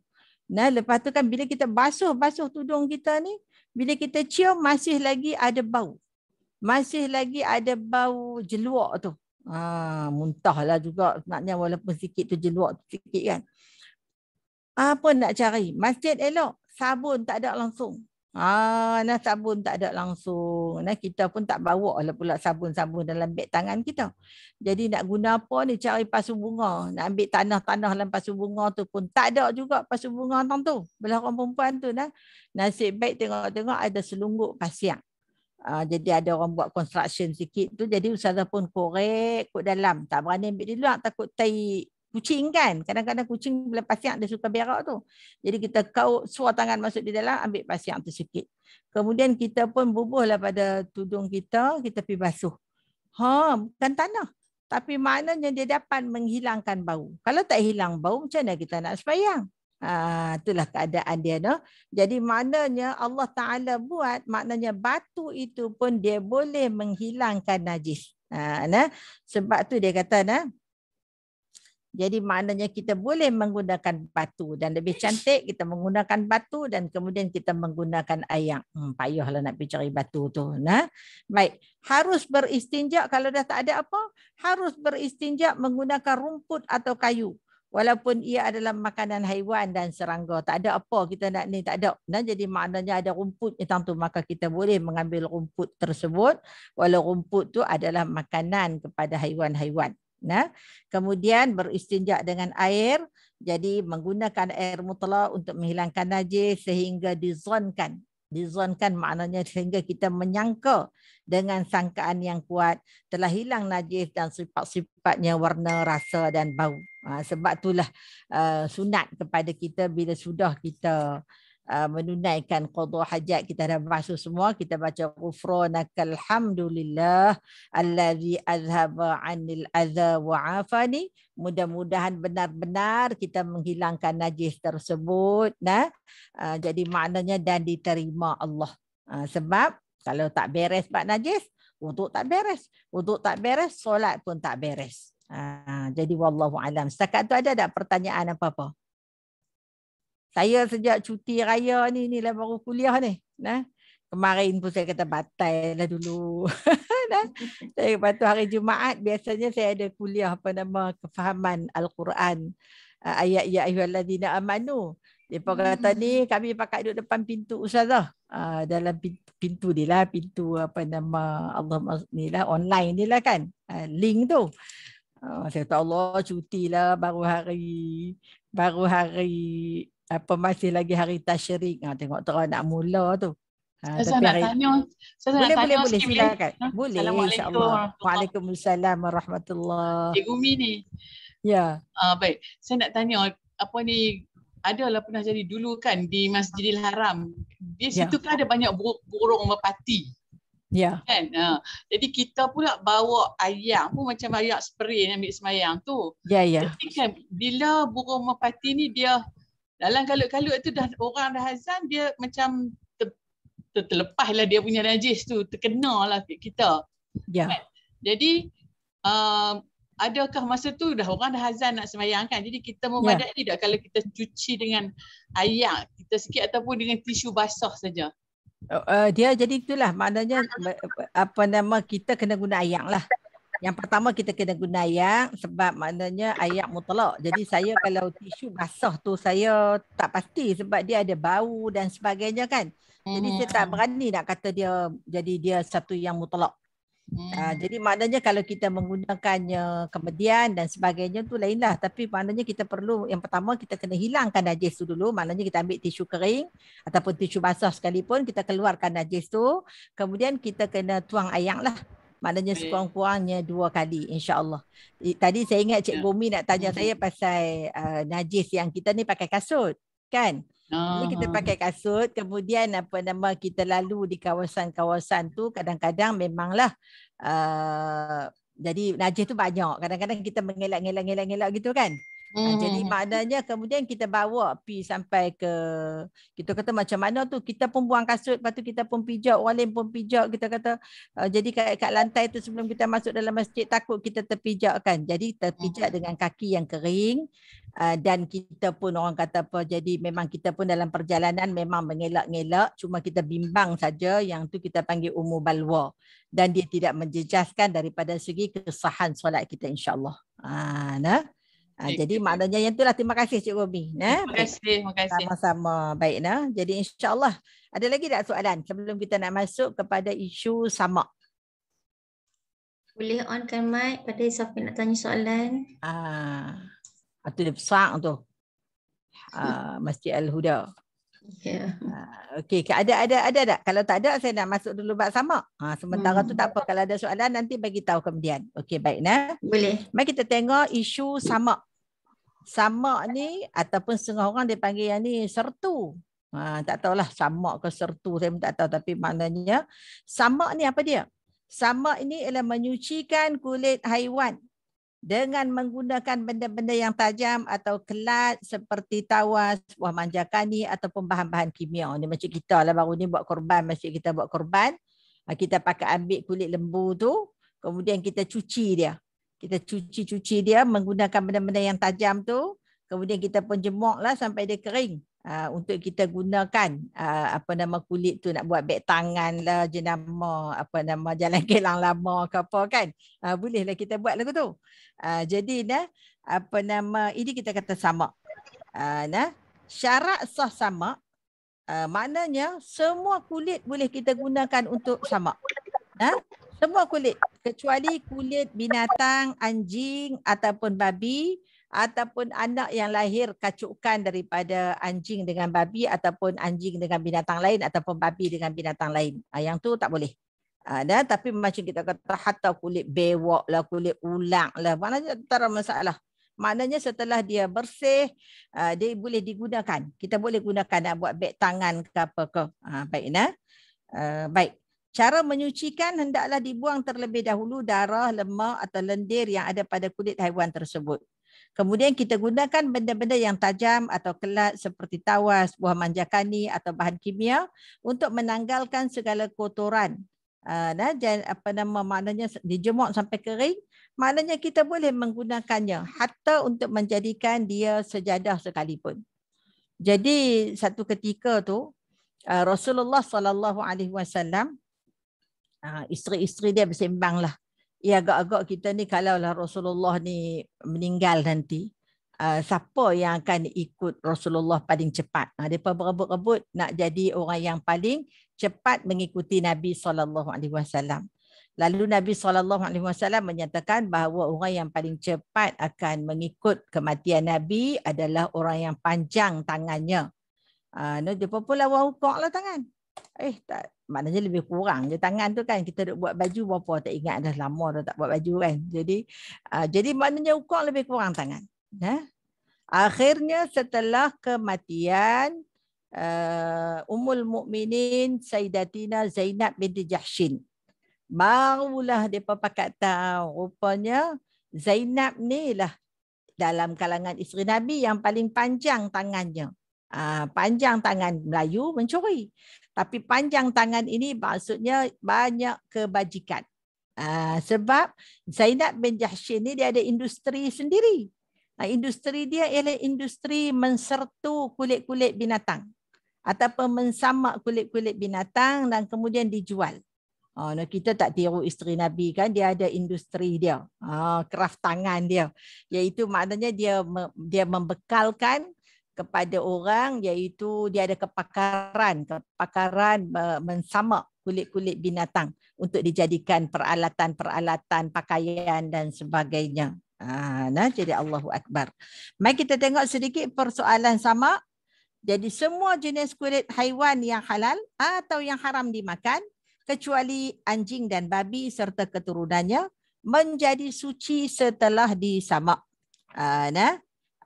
nah lepas tu kan bila kita basuh-basuh tudung kita ni bila kita cium masih lagi ada bau masih lagi ada bau jeluak tu. Ha, muntahlah juga maknanya walaupun sikit tu jeluak sikit kan. Apa nak cari? Masjid elok, sabun tak ada langsung. Ha, nah sabun tak ada langsung. Nah kita pun tak bawa lah pula sabun-sabun dalam beg tangan kita. Jadi nak guna apa ni cari pasu bunga. Nak ambil tanah-tanah dalam pasu bunga tu pun tak ada juga pasu bunga tu. Belah orang perempuan tu nah. Nasib baik tengok-tengok ada selungguk pasiak. Uh, jadi ada orang buat construction sikit tu jadi ustazah pun korek kot dalam tak berani ambil di luar takut tai kucing kan kadang-kadang kucing bila pasiak dia suka berak tu jadi kita kau suar tangan masuk di dalam ambil pasiak tu sikit kemudian kita pun bubuhlah pada tudung kita kita pergi basuh ha bukan tanah tapi maknanya dia dapat menghilangkan bau kalau tak hilang bau macam mana kita nak sembahyang Ah, itulah keadaan dia no. Jadi maknanya Allah Taala buat maknanya batu itu pun dia boleh menghilangkan najis. Ha, nah. Sebab tu dia kata nah. Jadi maknanya kita boleh menggunakan batu dan lebih cantik kita menggunakan batu dan kemudian kita menggunakan ayam. Hmm, payahlah nak pergi cari batu tu. Nah. Baik. Harus beristinjak kalau dah tak ada apa. Harus beristinjak menggunakan rumput atau kayu walaupun ia adalah makanan haiwan dan serangga tak ada apa kita nak ni tak ada nah jadi maknanya ada rumput yang tu maka kita boleh mengambil rumput tersebut Walaupun rumput tu adalah makanan kepada haiwan-haiwan nah kemudian beristinja dengan air jadi menggunakan air mutlak untuk menghilangkan najis sehingga dizonkan dizonkan maknanya sehingga kita menyangka dengan sangkaan yang kuat telah hilang najis dan sifat-sifatnya warna, rasa dan bau. Ha, sebab itulah uh, sunat kepada kita bila sudah kita Uh, menunaikan qadha hajat kita dah masuk semua kita baca ghufranaka alhamdulillah allazi azhaba anil adza wa afani mudah-mudahan benar-benar kita menghilangkan najis tersebut nah uh, jadi maknanya dan diterima Allah uh, sebab kalau tak beres bab najis wuduk tak beres wuduk tak beres solat pun tak beres jadi wallahu alam setakat tu ada tak pertanyaan apa-apa saya sejak cuti raya ni ni lah baru kuliah ni nah kemarin pun saya kata batal lah dulu nah saya lepas hari jumaat biasanya saya ada kuliah apa nama kefahaman al-Quran ah, ayat ya ayyuhallazina amanu depa kata ni hmm. kami pakai duduk depan pintu ustazah uh, dalam pintu, pintu dia lah pintu apa nama Allah ni lah online ni lah kan ah, link tu Uh, saya kata Allah cuti lah baru hari Baru hari apa masih lagi hari tasyrik. Ha tengok terus nak mula tu. Ha, saya nak hari... tanya. Saya boleh, nak boleh, tanya boleh, boleh, Ha? Boleh, insyaAllah. Waalaikumsalam warahmatullahi Cik Umi ni. Ya. Uh, baik, saya nak tanya apa ni, adalah pernah jadi dulu kan di Masjidil Haram. Di ya. situ kan ada banyak burung merpati. Ya. Kan? Uh, jadi kita pula bawa ayam pun macam ayam spray yang ambil semayang tu. Ya, ya. Jadi kan, bila burung merpati ni dia dalam kalut-kalut tu dah orang dah azan dia macam ter, ter, terlepas lah dia punya najis tu terkena lah kita yeah. kan? jadi um, adakah masa tu dah orang dah azan nak semayang kan jadi kita memadai yeah. tidak kalau kita cuci dengan ayak kita sikit ataupun dengan tisu basah saja oh, uh, dia jadi itulah maknanya ah, ah, ah. apa nama kita kena guna ayak lah yang pertama kita kena guna ayak sebab maknanya ayak mutlak. Jadi saya kalau tisu basah tu saya tak pasti sebab dia ada bau dan sebagainya kan. Jadi hmm. saya tak hmm. berani nak kata dia jadi dia satu yang mutlak. Ah, hmm. Uh, jadi maknanya kalau kita menggunakannya kemudian dan sebagainya tu lainlah tapi maknanya kita perlu yang pertama kita kena hilangkan najis tu dulu maknanya kita ambil tisu kering ataupun tisu basah sekalipun kita keluarkan najis tu kemudian kita kena tuang ayak lah Maknanya sekurang-kurangnya dua kali insyaAllah. Tadi saya ingat Cik ya. Bumi nak tanya ya. saya pasal uh, najis yang kita ni pakai kasut. Kan? Ini kita ah. pakai kasut kemudian apa nama kita lalu di kawasan-kawasan tu kadang-kadang memanglah uh, jadi najis tu banyak kadang-kadang kita mengelak-ngelak-ngelak gitu kan Ha, hmm. Jadi hmm, hmm. maknanya kemudian kita bawa pi sampai ke kita kata macam mana tu kita pun buang kasut lepas tu kita pun pijak orang lain pun pijak kita kata uh, jadi kat, kat lantai tu sebelum kita masuk dalam masjid takut kita terpijak kan jadi terpijak hmm. dengan kaki yang kering uh, dan kita pun orang kata apa jadi memang kita pun dalam perjalanan memang mengelak-ngelak cuma kita bimbang saja yang tu kita panggil umur balwa dan dia tidak menjejaskan daripada segi kesahan solat kita insyaallah ah ha, nah Ha, ah, okay. jadi maknanya yang itulah terima kasih Cik Robi. Nah, terima kasih, terima kasih. Sama-sama. Baik nah. Jadi insya-Allah ada lagi tak soalan sebelum kita nak masuk kepada isu sama? Boleh onkan mic pada siapa nak tanya soalan. Ah. Atau dia besar tu. Ah, Masjid Al-Huda. Okay, Yeah. Ah, ada ada ada tak? Kalau tak ada saya nak masuk dulu bab sama. Ha, ah, sementara hmm. tu tak apa kalau ada soalan nanti bagi tahu kemudian. Okay, baik nah. Boleh. Mari kita tengok isu sama samak ni ataupun setengah orang dia panggil yang ni sertu. Ha, tak tahulah samak ke sertu saya pun tak tahu tapi maknanya samak ni apa dia? Samak ini ialah menyucikan kulit haiwan dengan menggunakan benda-benda yang tajam atau kelat seperti tawas, buah manjakani ataupun bahan-bahan kimia. Ini macam kita lah baru ni buat korban, masjid kita buat korban. Ha, kita pakai ambil kulit lembu tu, kemudian kita cuci dia kita cuci-cuci dia menggunakan benda-benda yang tajam tu kemudian kita pun jemuklah sampai dia kering uh, untuk kita gunakan uh, apa nama kulit tu nak buat beg tangan lah jenama apa nama jalan kelang lama ke apa kan uh, ha, boleh lah kita buat lagu tu uh, jadi nah apa nama ini kita kata sama uh, nah syarat sah sama uh, maknanya semua kulit boleh kita gunakan untuk sama nah semua kulit kecuali kulit binatang anjing ataupun babi ataupun anak yang lahir kacukan daripada anjing dengan babi ataupun anjing dengan binatang lain ataupun babi dengan binatang lain ah, yang tu tak boleh ada ah, tapi macam kita kata hatta kulit bewok lah kulit ulang lah mana tak masalah maknanya setelah dia bersih ah, dia boleh digunakan kita boleh gunakan nak buat beg tangan ke apa ke baik nah baik Cara menyucikan hendaklah dibuang terlebih dahulu darah, lemak atau lendir yang ada pada kulit haiwan tersebut. Kemudian kita gunakan benda-benda yang tajam atau kelat seperti tawas, buah manjakani atau bahan kimia untuk menanggalkan segala kotoran. Nah, dan apa nama maknanya dijemur sampai kering. Maknanya kita boleh menggunakannya hatta untuk menjadikan dia sejadah sekalipun. Jadi satu ketika tu ah, Rasulullah sallallahu alaihi wasallam Ha, isteri-isteri dia bersembang lah. Ya agak-agak kita ni kalau lah Rasulullah ni meninggal nanti, uh, siapa yang akan ikut Rasulullah paling cepat? Ha, uh, mereka berebut-rebut nak jadi orang yang paling cepat mengikuti Nabi SAW. Lalu Nabi saw menyatakan bahawa orang yang paling cepat akan mengikut kematian Nabi adalah orang yang panjang tangannya. Ah, uh, no, dia pun pula wau lah tangan. Eh tak maknanya lebih kurang je tangan tu kan kita duk buat baju berapa tak ingat dah lama dah tak buat baju kan. Jadi uh, jadi maknanya ukur lebih kurang tangan. Ya. Akhirnya setelah kematian uh, Ummul Mukminin Sayyidatina Zainab binti Jahshin. Barulah depa pakat tahu rupanya Zainab ni lah dalam kalangan isteri Nabi yang paling panjang tangannya. Ah, panjang tangan Melayu mencuri. Tapi panjang tangan ini maksudnya banyak kebajikan. Ah, sebab Zainab bin Jahsyin ini dia ada industri sendiri. Ah, industri dia ialah industri mensertu kulit-kulit binatang. Ataupun mensamak kulit-kulit binatang dan kemudian dijual. Oh, nah kita tak tiru isteri Nabi kan dia ada industri dia. Ah, oh, kraft tangan dia. yaitu maknanya dia dia membekalkan kepada orang iaitu dia ada kepakaran kepakaran mensama kulit-kulit binatang untuk dijadikan peralatan-peralatan pakaian dan sebagainya. Ah, nah jadi Allahu Akbar. Mari kita tengok sedikit persoalan sama. Jadi semua jenis kulit haiwan yang halal atau yang haram dimakan kecuali anjing dan babi serta keturunannya menjadi suci setelah disamak. Ah, nah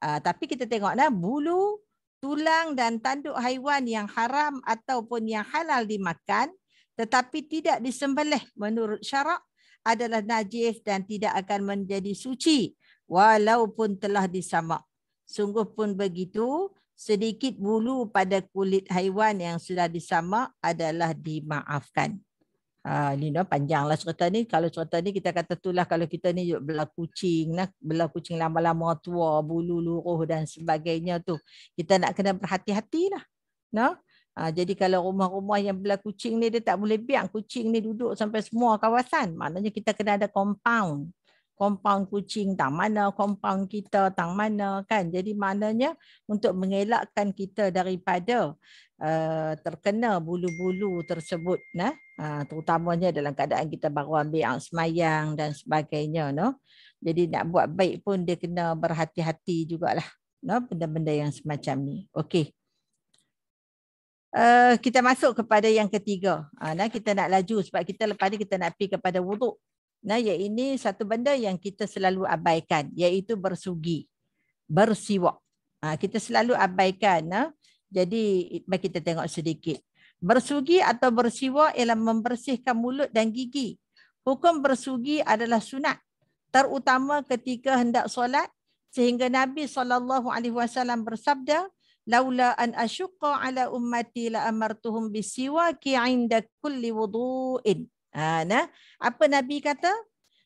Uh, tapi kita tengoklah bulu, tulang dan tanduk haiwan yang haram ataupun yang halal dimakan tetapi tidak disembelih menurut syarak adalah najis dan tidak akan menjadi suci walaupun telah disamak. Sungguh pun begitu, sedikit bulu pada kulit haiwan yang sudah disamak adalah dimaafkan. Ah, ni no, panjang lah cerita ni. Kalau cerita ni kita kata tulah kalau kita ni belah kucing. nak belah kucing lama-lama tua, bulu luruh dan sebagainya tu. Kita nak kena berhati hatilah Nah, No? Ha, jadi kalau rumah-rumah yang belah kucing ni dia tak boleh biang. Kucing ni duduk sampai semua kawasan. Maknanya kita kena ada compound. Compound kucing tang mana, compound kita tang mana kan. Jadi maknanya untuk mengelakkan kita daripada Eh, terkena bulu-bulu tersebut nah ha, terutamanya dalam keadaan kita baru ambil air semayang dan sebagainya no jadi nak buat baik pun dia kena berhati-hati jugalah no benda-benda yang semacam ni okey Uh, kita masuk kepada yang ketiga. Ha, nah kita nak laju sebab kita lepas ni kita nak pergi kepada wuduk. Nah ya ini satu benda yang kita selalu abaikan iaitu bersugi, bersiwak. Ha, kita selalu abaikan nah. Jadi mari kita tengok sedikit. Bersugi atau bersiwa ialah membersihkan mulut dan gigi. Hukum bersugi adalah sunat. Terutama ketika hendak solat sehingga Nabi saw bersabda laula an asyqa ala ummati la amartuhum bisiwaki 'inda kulli wudu'in. Ha, nah. Apa Nabi kata?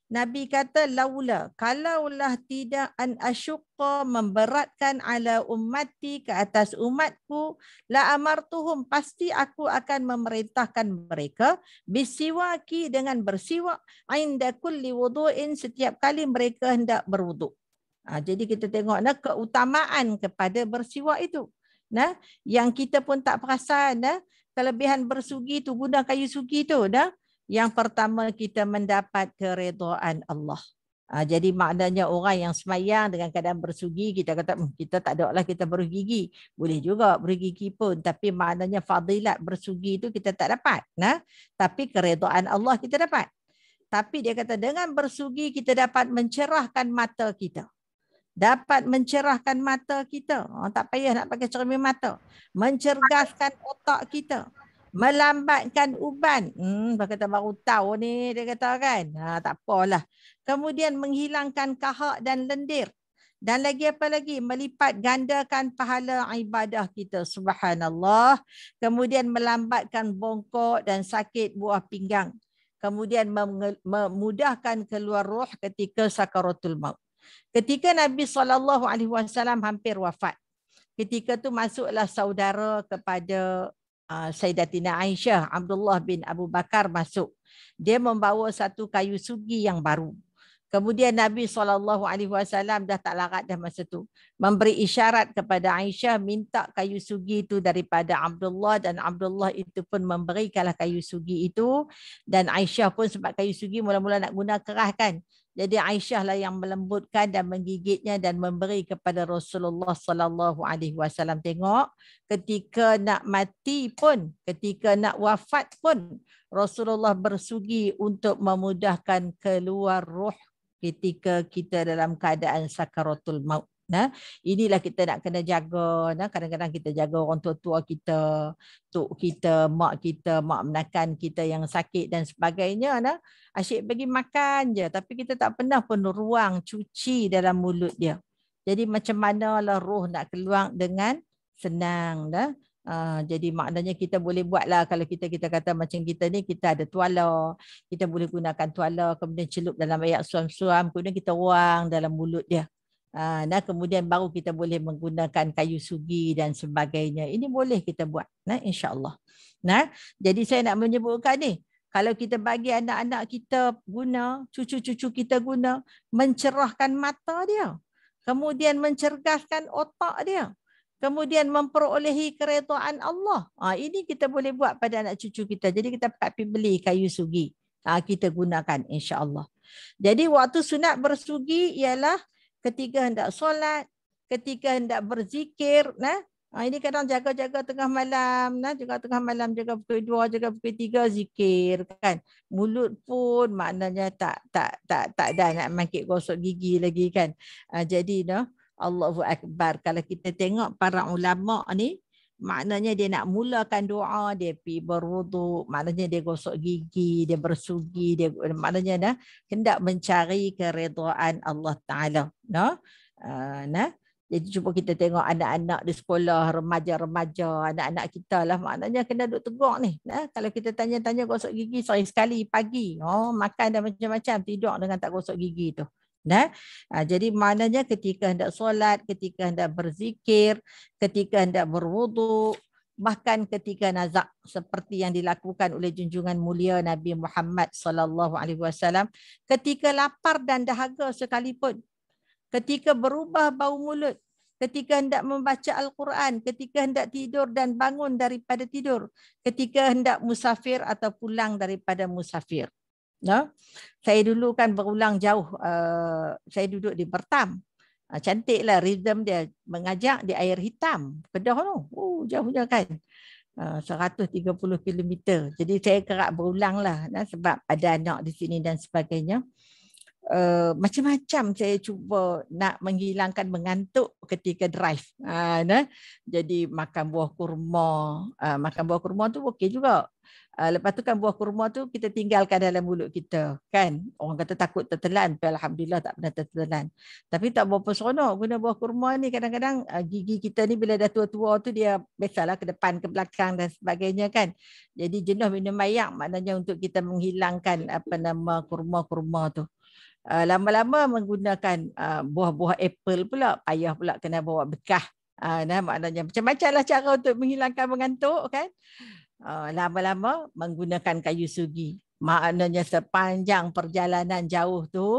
Nabi kata laula kalaulah tidak an asyqa memberatkan ala ummati ke atas umatku la amartuhum pasti aku akan memerintahkan mereka bisiwaki dengan bersiwak inda kulli wudhuin setiap kali mereka hendak berwuduk. Ha, jadi kita tengok nah, keutamaan kepada bersiwak itu. Nah, yang kita pun tak perasan nah, kelebihan bersugi tu guna kayu sugi tu dah yang pertama kita mendapat keredoan Allah. Ha, jadi maknanya orang yang semayang dengan keadaan bersugi, kita kata hmm, kita tak ada lah kita bergigi. Boleh juga bergigi pun. Tapi maknanya fadilat bersugi itu kita tak dapat. Nah, Tapi keredoan Allah kita dapat. Tapi dia kata dengan bersugi kita dapat mencerahkan mata kita. Dapat mencerahkan mata kita. Oh, tak payah nak pakai cermin mata. Mencergaskan otak kita melambatkan uban. Hmm, kata baru tahu ni dia kata kan. Ha, tak apalah. Kemudian menghilangkan kahak dan lendir. Dan lagi apa lagi? Melipat gandakan pahala ibadah kita. Subhanallah. Kemudian melambatkan bongkok dan sakit buah pinggang. Kemudian memudahkan keluar roh ketika sakaratul maut. Ketika Nabi SAW hampir wafat. Ketika tu masuklah saudara kepada Ah, Sayyidatina Aisyah Abdullah bin Abu Bakar masuk. Dia membawa satu kayu sugi yang baru. Kemudian Nabi SAW dah tak larat dah masa tu. Memberi isyarat kepada Aisyah minta kayu sugi itu daripada Abdullah. Dan Abdullah itu pun memberikanlah kayu sugi itu. Dan Aisyah pun sebab kayu sugi mula-mula nak guna kerah kan. Jadi Aisyah lah yang melembutkan dan menggigitnya dan memberi kepada Rasulullah sallallahu alaihi wasallam. Tengok ketika nak mati pun, ketika nak wafat pun Rasulullah bersugi untuk memudahkan keluar roh ketika kita dalam keadaan sakaratul maut. Nah, ya, inilah kita nak kena jaga. Nah, ya. kadang-kadang kita jaga orang tua-tua kita, tu kita, mak kita, mak menakan kita yang sakit dan sebagainya. Nah, ya. asyik bagi makan je. Tapi kita tak pernah pun ruang cuci dalam mulut dia. Jadi macam mana manalah ruh nak keluar dengan senang. Nah. Uh, jadi maknanya kita boleh buat lah kalau kita kita kata macam kita ni kita ada tuala kita boleh gunakan tuala kemudian celup dalam air suam-suam kemudian kita wang dalam mulut dia Ah, dan kemudian baru kita boleh menggunakan kayu sugi dan sebagainya. Ini boleh kita buat, nah insya-Allah. Nah, jadi saya nak menyebutkan ni, kalau kita bagi anak-anak kita guna, cucu-cucu kita guna, mencerahkan mata dia. Kemudian mencergaskan otak dia. Kemudian memperolehi keretaan Allah. Ha, ini kita boleh buat pada anak cucu kita. Jadi kita dapat pergi beli kayu sugi. Ha, kita gunakan insyaallah. Jadi waktu sunat bersugi ialah ketika hendak solat, ketika hendak berzikir. Nah, ha, ini kadang jaga-jaga tengah malam, nah juga tengah malam jaga pukul dua, jaga pukul tiga zikir kan. Mulut pun maknanya tak tak tak tak ada nak mangkit gosok gigi lagi kan. Ha, jadi, nah. Allahu Akbar. Kalau kita tengok para ulama ni, maknanya dia nak mulakan doa dia pi berwudu maknanya dia gosok gigi dia bersugi dia maknanya dah hendak mencari keredaan Allah taala nah nah jadi cuba kita tengok anak-anak di sekolah, remaja-remaja, anak-anak kita lah. Maknanya kena duduk tegur ni. Nah, kalau kita tanya-tanya gosok gigi, sorry sekali pagi. Oh, makan dan macam-macam. Tidur dengan tak gosok gigi tu. Nah, ah, jadi maknanya ketika hendak solat, ketika hendak berzikir, ketika hendak berwudu, bahkan ketika nazak seperti yang dilakukan oleh junjungan mulia Nabi Muhammad sallallahu alaihi wasallam, ketika lapar dan dahaga sekalipun, ketika berubah bau mulut, ketika hendak membaca al-Quran, ketika hendak tidur dan bangun daripada tidur, ketika hendak musafir atau pulang daripada musafir. Ya. Saya dulu kan berulang jauh uh, saya duduk di Pertam. Uh, ah, cantiklah rhythm dia mengajak di air hitam Kedah tu. Oh, jauhnya kan. Uh, 130 km. Jadi saya kerap berulanglah nah, sebab ada anak di sini dan sebagainya. Uh, macam-macam saya cuba nak menghilangkan mengantuk ketika drive. Uh, nah. Jadi makan buah kurma, uh, makan buah kurma tu okey juga. Ah, lepas tu kan buah kurma tu kita tinggalkan dalam mulut kita kan orang kata takut tertelan tapi alhamdulillah tak pernah tertelan tapi tak berapa seronok guna buah kurma ni kadang-kadang ah, gigi kita ni bila dah tua-tua tu dia biasalah ke depan ke belakang dan sebagainya kan jadi jenuh minum air maknanya untuk kita menghilangkan apa nama kurma-kurma tu ah, lama-lama menggunakan buah-buah apple pula ayah pula kena bawa bekah nah maknanya macam macam lah cara untuk menghilangkan mengantuk kan Ah, lama-lama menggunakan kayu sugi. Maknanya sepanjang perjalanan jauh tu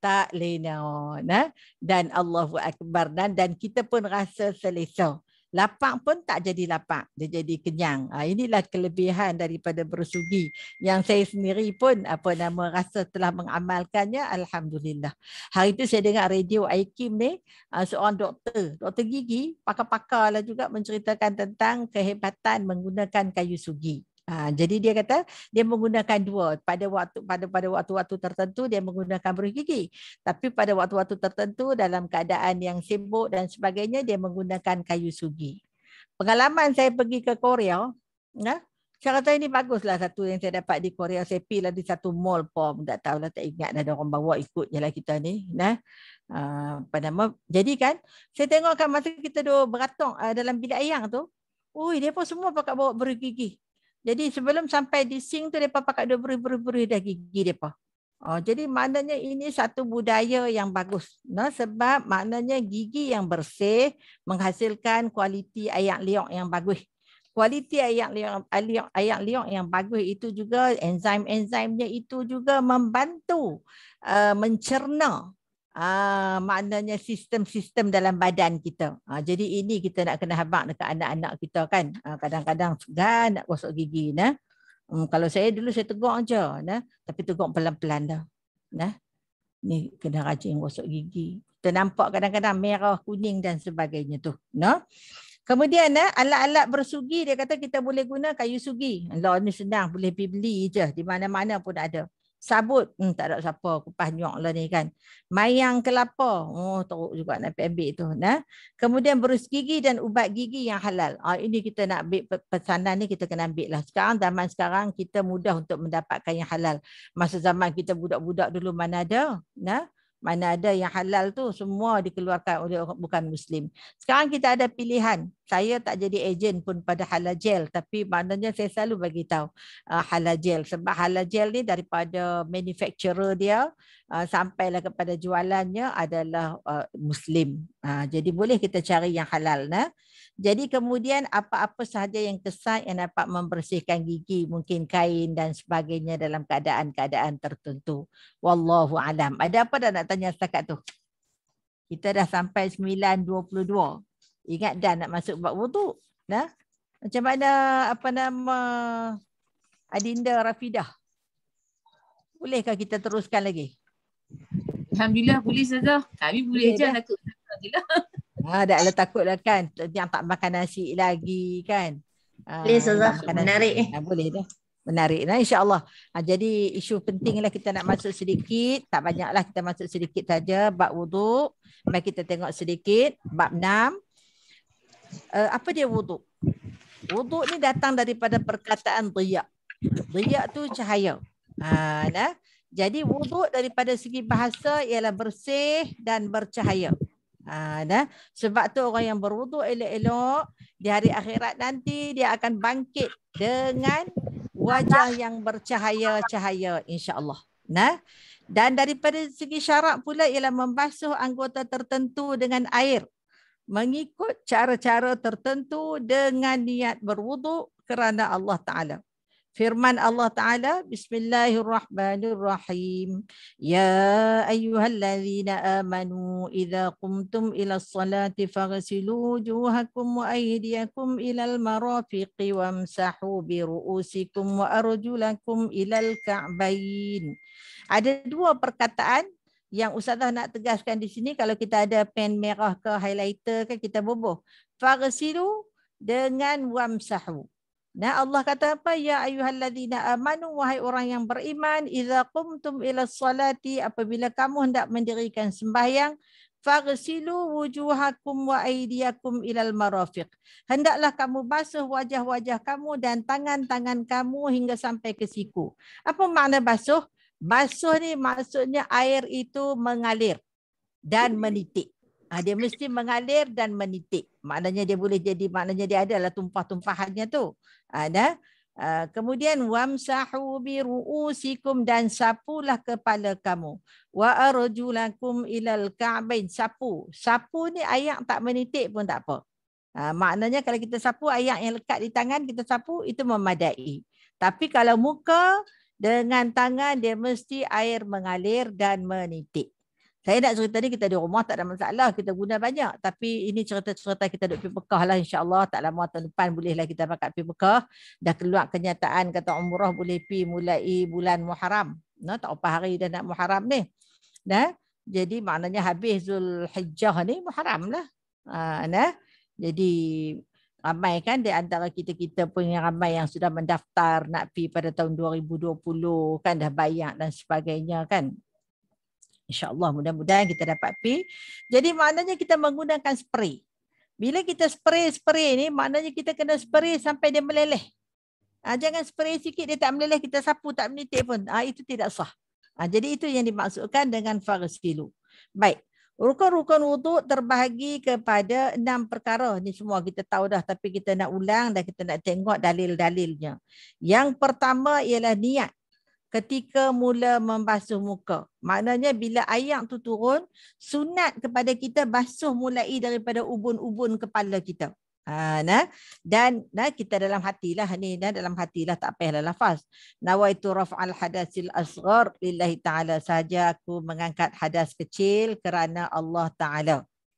tak lena. Eh. Dan Allahu Akbar. Dan, dan kita pun rasa selesa lapar pun tak jadi lapar dia jadi kenyang ah, inilah kelebihan daripada bersugi yang saya sendiri pun apa nama rasa telah mengamalkannya alhamdulillah hari itu saya dengar radio Aikim ni ah, seorang doktor doktor gigi pakar-pakarlah juga menceritakan tentang kehebatan menggunakan kayu sugi Ha, jadi dia kata dia menggunakan dua pada waktu pada pada waktu-waktu tertentu dia menggunakan buruh gigi. Tapi pada waktu-waktu tertentu dalam keadaan yang sibuk dan sebagainya dia menggunakan kayu sugi. Pengalaman saya pergi ke Korea, nah, ya, saya kata ini baguslah satu yang saya dapat di Korea. Saya pergi lah di satu mall pom. Tak tahu lah, tak ingat ada lah orang bawa ikut je lah kita ni. Nah, ya. ha, apa nama? Jadi kan, saya tengok kan masa kita dua beratong eh, dalam bilik ayang tu. Ui, dia pun semua pakai bawa berigigi. Jadi sebelum sampai di sing tu depa pakai dua beri beri dah gigi depa. Oh, jadi maknanya ini satu budaya yang bagus. No? Sebab maknanya gigi yang bersih menghasilkan kualiti ayak liok yang bagus. Kualiti ayak liok, liok, ayak liok yang bagus itu juga enzim-enzimnya itu juga membantu uh, mencerna Ah, maknanya sistem-sistem dalam badan kita. Ah, jadi ini kita nak kena habak dekat anak-anak kita kan. Ah, kadang-kadang segan nak gosok gigi. Nah. Hmm, kalau saya dulu saya tegur aja, Nah. Tapi tegur pelan-pelan dah. Nah. Ni kena rajin gosok gigi. Kita nampak kadang-kadang merah, kuning dan sebagainya tu. Nah. Kemudian nah, alat-alat bersugi dia kata kita boleh guna kayu sugi. Law ni senang boleh pergi beli je. Di mana-mana pun ada sabut hmm, tak ada siapa kupas nyok lah ni kan mayang kelapa oh teruk juga nak ambil tu nah kemudian berus gigi dan ubat gigi yang halal ah ha, ini kita nak ambil pesanan ni kita kena ambil lah sekarang zaman sekarang kita mudah untuk mendapatkan yang halal masa zaman kita budak-budak dulu mana ada nah mana ada yang halal tu semua dikeluarkan oleh orang bukan muslim. Sekarang kita ada pilihan. Saya tak jadi ejen pun pada halal gel, tapi maknanya saya selalu bagi tahu uh, halajel sebab gel ni daripada manufacturer dia uh, sampailah kepada jualannya adalah uh, muslim. Uh, jadi boleh kita cari yang halal nah. Jadi kemudian apa-apa sahaja yang kesan yang dapat membersihkan gigi, mungkin kain dan sebagainya dalam keadaan-keadaan tertentu. Wallahu alam. Ada apa dah nak tanya setakat tu? Kita dah sampai 9.22. Ingat dah nak masuk buat wudu. Nah? Macam mana apa nama Adinda Rafidah? Bolehkah kita teruskan lagi? Alhamdulillah boleh saja. Kami boleh, boleh je. Dah. Ah, dah ada lah takut lah kan. Yang tak makan nasi lagi kan. Boleh ha, Zazah. Menarik. Nasi. Ha, boleh dah. Menarik lah insyaAllah. Ha, jadi isu penting lah kita nak masuk sedikit. Tak banyak lah kita masuk sedikit saja. Bab wuduk. Mari kita tengok sedikit. Bab enam. Uh, apa dia wuduk? Wuduk ni datang daripada perkataan diyak. Diyak tu cahaya. Ha, nah. Jadi wuduk daripada segi bahasa ialah bersih dan bercahaya. Ha, dah. Sebab tu orang yang berwuduk elok-elok di hari akhirat nanti dia akan bangkit dengan wajah yang bercahaya-cahaya insyaallah. Nah. Dan daripada segi syarat pula ialah membasuh anggota tertentu dengan air mengikut cara-cara tertentu dengan niat berwuduk kerana Allah Taala. Firman Allah Ta'ala Bismillahirrahmanirrahim Ya ayuhalladzina amanu Iza kumtum ila salati Fagsilu juhakum wa aydiyakum ila al-marafiqi Wa msahu bi ru'usikum wa arjulakum ila al-ka'bain Ada dua perkataan yang Ustazah nak tegaskan di sini kalau kita ada pen merah ke highlighter ke kita boboh. Farsilu dengan wamsahu. Nah Allah kata apa ya ayyuhallazina amanu wahai orang yang beriman idza qumtum ila salati apabila kamu hendak mendirikan sembahyang faghsilu wujuhakum wa aydiyakum ila almarafiq hendaklah kamu basuh wajah-wajah kamu dan tangan-tangan kamu hingga sampai ke siku apa makna basuh basuh ni maksudnya air itu mengalir dan menitik Ah, dia mesti mengalir dan menitik. Maknanya dia boleh jadi, maknanya dia adalah tumpah-tumpahannya tu. Ada. Ah, ah, kemudian wamsahu bi ruusikum dan sapulah kepala kamu. Wa arjulakum ilal ka'bain sapu. Sapu ni ayak tak menitik pun tak apa. Ah, maknanya kalau kita sapu ayak yang lekat di tangan kita sapu itu memadai. Tapi kalau muka dengan tangan dia mesti air mengalir dan menitik. Saya nak cerita ni kita di rumah tak ada masalah. Kita guna banyak. Tapi ini cerita-cerita kita duduk pergi Mekah lah Allah Tak lama tahun depan bolehlah kita pakai pergi Mekah. Dah keluar kenyataan kata umrah boleh pi mulai bulan Muharram. No, tak apa hari dah nak Muharram ni. dah. jadi maknanya habis Zulhijjah ni Muharram lah. Ah, nah, jadi ramai kan di antara kita-kita pun yang ramai yang sudah mendaftar nak pi pada tahun 2020 kan dah bayar dan sebagainya kan InsyaAllah mudah-mudahan kita dapat pi. Jadi maknanya kita menggunakan spray. Bila kita spray-spray ni, maknanya kita kena spray sampai dia meleleh. Ha, jangan spray sikit, dia tak meleleh, kita sapu tak menitik pun. Ha, itu tidak sah. Ha, jadi itu yang dimaksudkan dengan farsilu. Baik. Rukun-rukun wuduk terbahagi kepada enam perkara. Ini semua kita tahu dah tapi kita nak ulang dan kita nak tengok dalil-dalilnya. Yang pertama ialah niat ketika mula membasuh muka. Maknanya bila ayak tu turun, sunat kepada kita basuh mulai daripada ubun-ubun kepala kita. Ha, nah. Dan nah, kita dalam hatilah ni, nah, dalam hatilah tak payahlah lafaz. Nawaitu raf'al hadasil asgar lillahi ta'ala saja aku mengangkat hadas kecil kerana Allah ta'ala.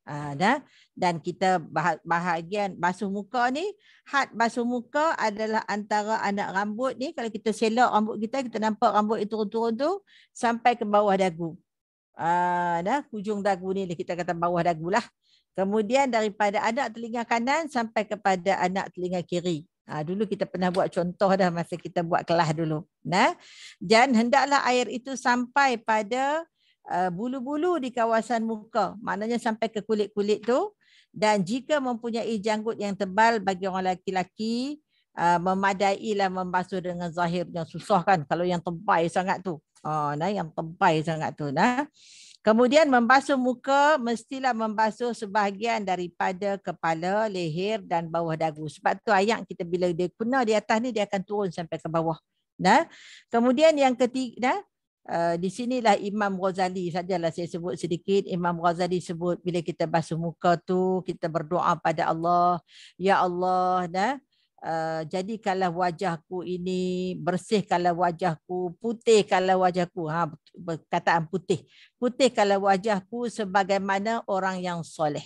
Ha, dan dan kita bahagian basuh muka ni, had basuh muka adalah antara anak rambut ni. Kalau kita selok rambut kita, kita nampak rambut itu turun-turun tu sampai ke bawah dagu. Ha, dah hujung dagu ni lah kita kata bawah dagu lah. Kemudian daripada anak telinga kanan sampai kepada anak telinga kiri. Ha, dulu kita pernah buat contoh dah masa kita buat kelas dulu. Nah, dan hendaklah air itu sampai pada Uh, bulu-bulu di kawasan muka maknanya sampai ke kulit-kulit tu dan jika mempunyai janggut yang tebal bagi orang laki-laki uh, lah membasuh dengan zahirnya susah kan kalau yang tebal sangat tu oh nah yang tebal sangat tu nah kemudian membasuh muka mestilah membasuh sebahagian daripada kepala leher dan bawah dagu sebab tu ayat kita bila dia kena di atas ni dia akan turun sampai ke bawah nah kemudian yang ketiga nah Eh, di sinilah Imam Ghazali sajalah saya sebut sedikit. Imam Ghazali sebut bila kita basuh muka tu kita berdoa pada Allah, ya Allah dah. Uh, eh, jadikanlah wajahku ini bersihkanlah wajahku putihkanlah wajahku ha kataan putih putihkanlah wajahku sebagaimana orang yang soleh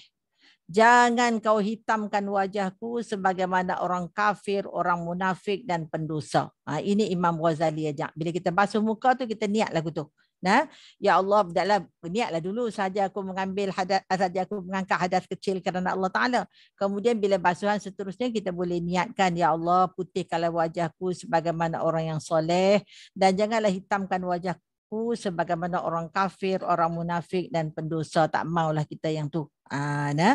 Jangan kau hitamkan wajahku sebagaimana orang kafir, orang munafik dan pendosa. Ha, ini Imam Ghazali ajak. Bila kita basuh muka tu kita niat lagu tu. Nah, ha? ya Allah, dalam niatlah dulu saja aku mengambil hadas, saja aku mengangkat hadas kecil kerana Allah Taala. Kemudian bila basuhan seterusnya kita boleh niatkan ya Allah putihkanlah wajahku sebagaimana orang yang soleh dan janganlah hitamkan wajahku sebagaimana orang kafir, orang munafik dan pendosa. Tak maulah kita yang tu. Ah, eh. nah.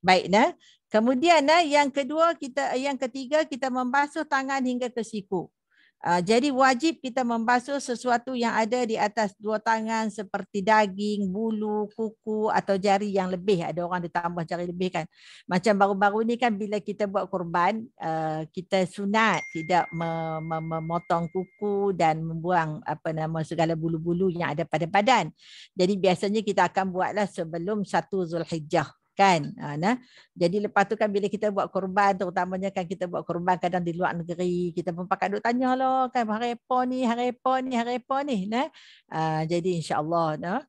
Baik nah. Eh. Kemudian nah, eh, yang kedua kita yang ketiga kita membasuh tangan hingga ke siku. Ah, jadi wajib kita membasuh sesuatu yang ada di atas dua tangan seperti daging, bulu, kuku atau jari yang lebih. Ada orang ditambah jari lebih kan. Macam baru-baru ini kan bila kita buat kurban, ah, kita sunat tidak memotong kuku dan membuang apa nama segala bulu-bulu yang ada pada badan. Jadi biasanya kita akan buatlah sebelum satu Zulhijjah kan ha, nah jadi lepas tu kan bila kita buat korban terutamanya kan kita buat korban kadang di luar negeri kita pun pakai duk tanyalah kan hari apa ni hari apa ni hari apa ni nah ha, jadi insyaallah nah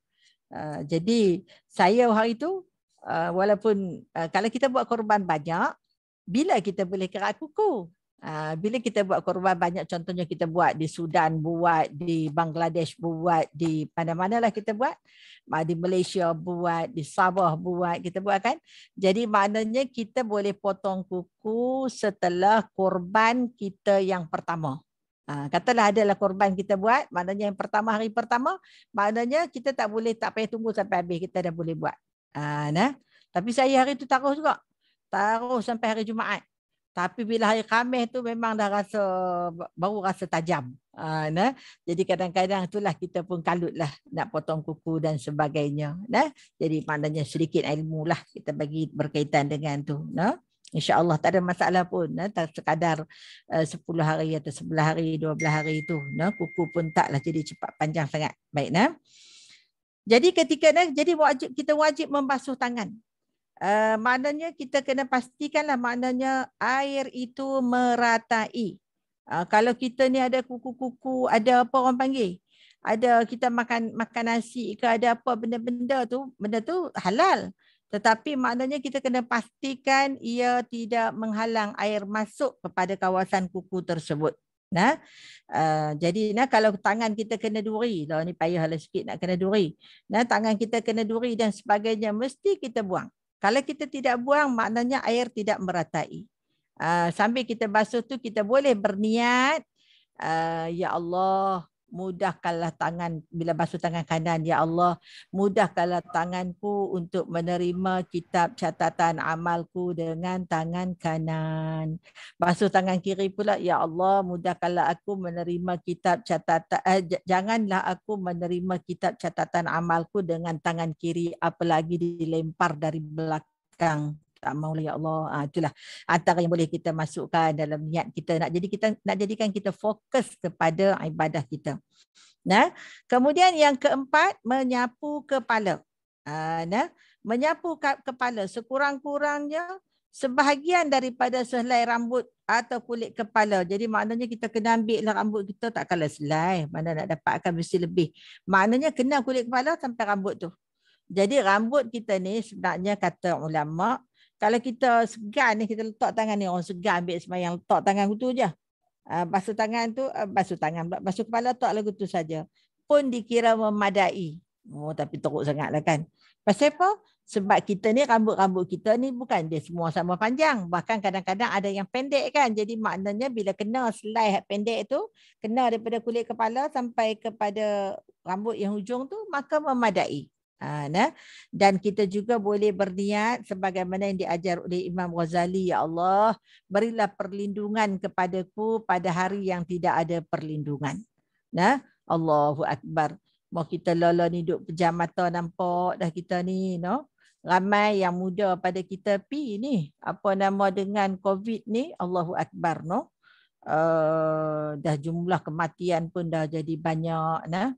ha, jadi saya hari tu ha, walaupun ha, kalau kita buat korban banyak bila kita boleh kerak kuku Ah, bila kita buat korban banyak contohnya kita buat di Sudan buat di Bangladesh buat di mana-mana lah kita buat di Malaysia buat di Sabah buat kita buat kan jadi maknanya kita boleh potong kuku setelah korban kita yang pertama ah, katalah adalah korban kita buat maknanya yang pertama hari pertama maknanya kita tak boleh tak payah tunggu sampai habis kita dah boleh buat ah, nah tapi saya hari itu taruh juga taruh sampai hari Jumaat tapi bila hari Khamis tu memang dah rasa baru rasa tajam. Ha, nah. Jadi kadang-kadang itulah kita pun kalutlah nak potong kuku dan sebagainya. Nah. Jadi pandangnya sedikit ilmu lah kita bagi berkaitan dengan tu. Nah. InsyaAllah tak ada masalah pun. Nah. Tak sekadar eh, uh, 10 hari atau 11 hari, 12 hari tu. Nah. Kuku pun taklah jadi cepat panjang sangat. Baik. Nah. Jadi ketika nah, jadi wajib, kita wajib membasuh tangan. Uh, maknanya kita kena pastikanlah maknanya air itu meratai. Uh, kalau kita ni ada kuku-kuku, ada apa orang panggil? Ada kita makan makan nasi ke ada apa benda-benda tu, benda tu halal. Tetapi maknanya kita kena pastikan ia tidak menghalang air masuk kepada kawasan kuku tersebut. Nah, uh, jadi nah kalau tangan kita kena duri, lah ni payahlah sikit nak kena duri. Nah, tangan kita kena duri dan sebagainya mesti kita buang. Kalau kita tidak buang, maknanya air tidak meratai. Uh, sambil kita basuh tu kita boleh berniat, uh, Ya Allah, mudahkanlah tangan bila basuh tangan kanan ya Allah mudahkanlah tanganku untuk menerima kitab catatan amalku dengan tangan kanan basuh tangan kiri pula ya Allah mudahkanlah aku menerima kitab catatan eh, janganlah aku menerima kitab catatan amalku dengan tangan kiri apalagi dilempar dari belakang tak maulah ya Allah. Ah itulah antara yang boleh kita masukkan dalam niat kita nak jadi kita nak jadikan kita fokus kepada ibadah kita. Nah, kemudian yang keempat menyapu kepala. Ah nah, menyapu kepala sekurang-kurangnya sebahagian daripada sehelai rambut atau kulit kepala. Jadi maknanya kita kena ambil lah rambut kita tak kalah selai. Mana nak dapatkan mesti lebih. Maknanya kena kulit kepala sampai rambut tu. Jadi rambut kita ni sebenarnya kata ulama' kalau kita segan ni kita letak tangan ni orang segan ambil sembahyang letak tangan gitu je. Uh, basuh tangan tu uh, basuh tangan basuh kepala tak lagu tu saja pun dikira memadai. Oh tapi teruk sangatlah kan. Pasal apa? Sebab kita ni rambut-rambut kita ni bukan dia semua sama panjang. Bahkan kadang-kadang ada yang pendek kan. Jadi maknanya bila kena selai pendek tu, kena daripada kulit kepala sampai kepada rambut yang hujung tu, maka memadai nah? Eh. Dan kita juga boleh berniat sebagaimana yang diajar oleh Imam Ghazali. Ya Allah, berilah perlindungan kepadaku pada hari yang tidak ada perlindungan. Nah, Allahu Akbar. Mau kita lola ni duduk pejam mata nampak dah kita ni. No? Ramai yang muda pada kita pi ni. Apa nama dengan COVID ni? Allahu Akbar. No? Uh, dah jumlah kematian pun dah jadi banyak. Nah?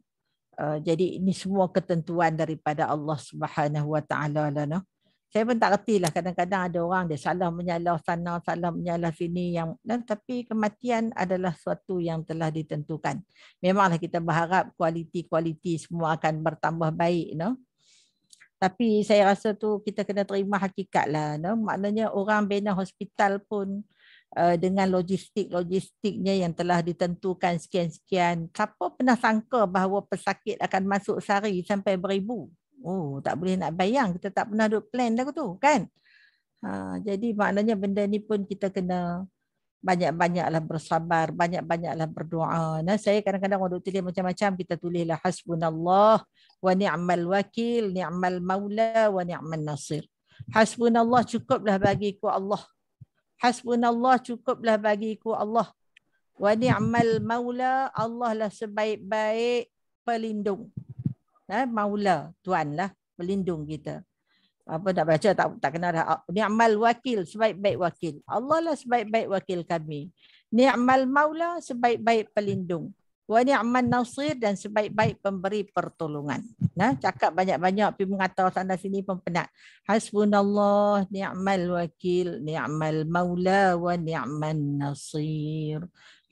Eh, jadi ini semua ketentuan daripada Allah Subhanahu Wa Taala lah no. Saya pun tak reti lah kadang-kadang ada orang dia salah menyalah sana, salah menyalah sini yang dan tapi kematian adalah suatu yang telah ditentukan. Memanglah kita berharap kualiti-kualiti semua akan bertambah baik no. Tapi saya rasa tu kita kena terima hakikat lah no. Maknanya orang bina hospital pun Uh, dengan logistik-logistiknya yang telah ditentukan sekian-sekian. Siapa pernah sangka bahawa pesakit akan masuk sehari sampai beribu? Oh, tak boleh nak bayang. Kita tak pernah duk plan dah tu, kan? Ha, jadi maknanya benda ni pun kita kena banyak-banyaklah bersabar, banyak-banyaklah berdoa. Nah, saya kadang-kadang waktu tulis macam-macam, kita tulislah hasbunallah wa ni'mal wakil, ni'mal maula wa ni'mal nasir. Hasbunallah cukuplah ku Allah. Hasbunallah cukuplah bagiku Allah. Wa ni'mal maula Allah lah sebaik-baik pelindung. Ha, maula Tuhan lah pelindung kita. Apa tak baca tak tak kenal dah. Ni'mal wakil sebaik-baik wakil. Allah lah sebaik-baik wakil kami. Ni'mal maula sebaik-baik pelindung wa ni'man nasir dan sebaik-baik pemberi pertolongan. Nah, cakap banyak-banyak pergi mengata sana sini pun penat. Hasbunallah ni'mal wakil, ni'mal maula wa ni'man nasir.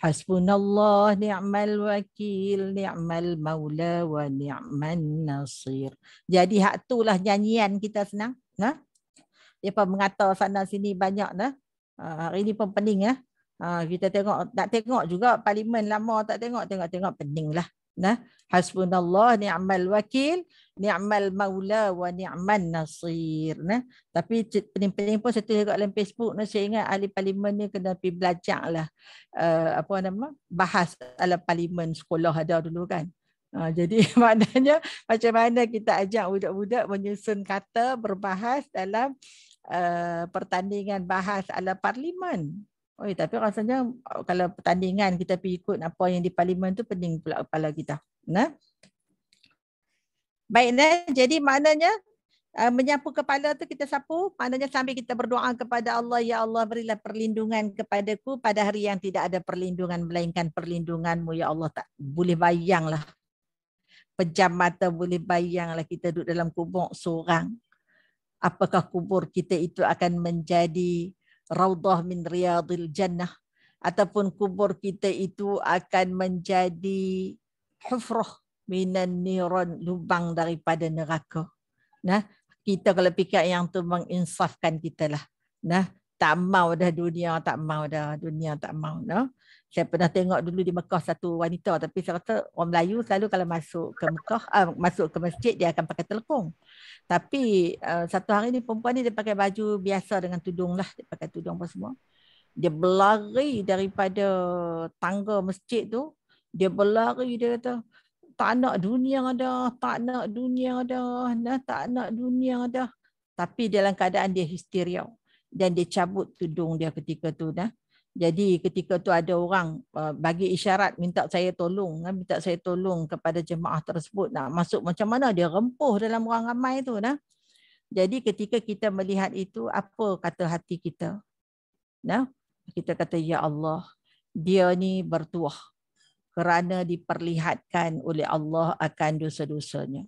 Hasbunallah ni'mal wakil, ni'mal maula wa ni'man nasir. Jadi hak itulah nyanyian kita senang. Nah. Dia pun mengata sana sini banyak nah. Uh, ah, hari ini pun pening ya. Ha, kita tengok tak tengok juga parlimen lama tak tengok tengok-tengok peninglah. Nah, hasbunallah ni'mal wakil, ni'mal maula wa ni'man nasir. Nah, tapi pening-pening pun satu juga dalam Facebook ni saya ingat ahli parlimen ni kena pergi belajar lah uh, apa nama bahas ala parlimen sekolah ada dulu kan. Ha, jadi maknanya macam mana kita ajak budak-budak menyusun kata berbahas dalam uh, pertandingan bahas ala parlimen Oi, tapi rasanya uh, kalau pertandingan kita pergi ikut apa yang di parlimen tu pening pula kepala kita. Nah. Baik nah. jadi maknanya uh, menyapu kepala tu kita sapu, maknanya sambil kita berdoa kepada Allah, ya Allah berilah perlindungan kepadaku pada hari yang tidak ada perlindungan melainkan perlindunganmu ya Allah. Tak boleh bayanglah. Pejam mata boleh bayanglah kita duduk dalam kubur seorang. Apakah kubur kita itu akan menjadi raudah min riyadil jannah ataupun kubur kita itu akan menjadi hufrah minan niran lubang daripada neraka nah kita kalau fikir yang tu menginsafkan kita lah nah tak mau dah dunia tak mau dah dunia tak mau dah no? saya pernah tengok dulu di Mekah satu wanita tapi saya kata orang Melayu selalu kalau masuk ke Mekah uh, masuk ke masjid dia akan pakai telekung. Tapi uh, satu hari ni perempuan ni dia pakai baju biasa dengan tudung lah dia pakai tudung apa semua. Dia berlari daripada tangga masjid tu. Dia berlari dia kata tak nak dunia ada, tak nak dunia ada, nah tak nak dunia ada. Tapi dalam keadaan dia histeria dan dia cabut tudung dia ketika tu dah jadi ketika tu ada orang uh, bagi isyarat minta saya tolong, kan, minta saya tolong kepada jemaah tersebut nak masuk macam mana dia rempuh dalam orang ramai tu nah. Jadi ketika kita melihat itu apa kata hati kita? Nah, kita kata ya Allah, dia ni bertuah kerana diperlihatkan oleh Allah akan dosa-dosanya.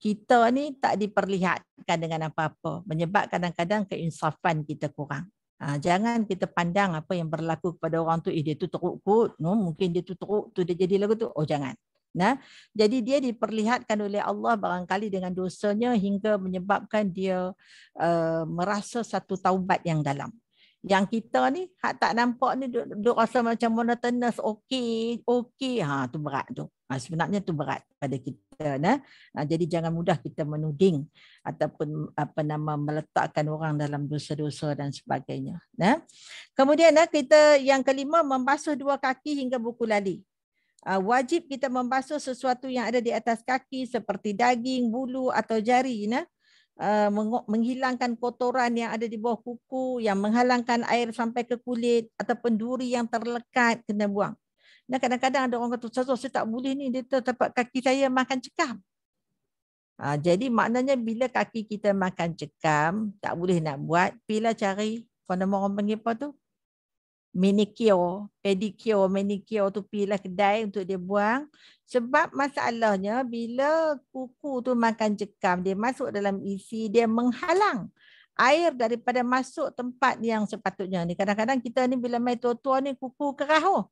Kita ni tak diperlihatkan dengan apa-apa menyebab kadang-kadang keinsafan kita kurang. Ah, jangan kita pandang apa yang berlaku kepada orang tu, eh dia tu teruk kot, no, mungkin dia tu teruk, tu dia jadi lagu tu. Oh jangan. Nah, jadi dia diperlihatkan oleh Allah barangkali dengan dosanya hingga menyebabkan dia uh, merasa satu taubat yang dalam. Yang kita ni hak tak nampak ni duk, duk rasa macam monotonous okey okey ha tu berat tu. Ha, sebenarnya tu berat pada kita nah ah, jadi jangan mudah kita menuding ataupun apa nama meletakkan orang dalam dosa-dosa dan sebagainya nah kemudian nah kita yang kelima membasuh dua kaki hingga buku lali ah, wajib kita membasuh sesuatu yang ada di atas kaki seperti daging bulu atau jari nah ah, menghilangkan kotoran yang ada di bawah kuku yang menghalangkan air sampai ke kulit ataupun duri yang terlekat kena buang dan kadang-kadang ada orang kata, Ustazah saya tak boleh ni, dia tempat kaki saya makan cekam. Ha, jadi maknanya bila kaki kita makan cekam, tak boleh nak buat, pilih cari, kalau nama orang panggil apa tu? Manicure, pedicure, manicure tu pilih kedai untuk dia buang. Sebab masalahnya bila kuku tu makan cekam, dia masuk dalam isi, dia menghalang air daripada masuk tempat yang sepatutnya ni. Kadang-kadang kita ni bila main tua-tua ni kuku kerah oh.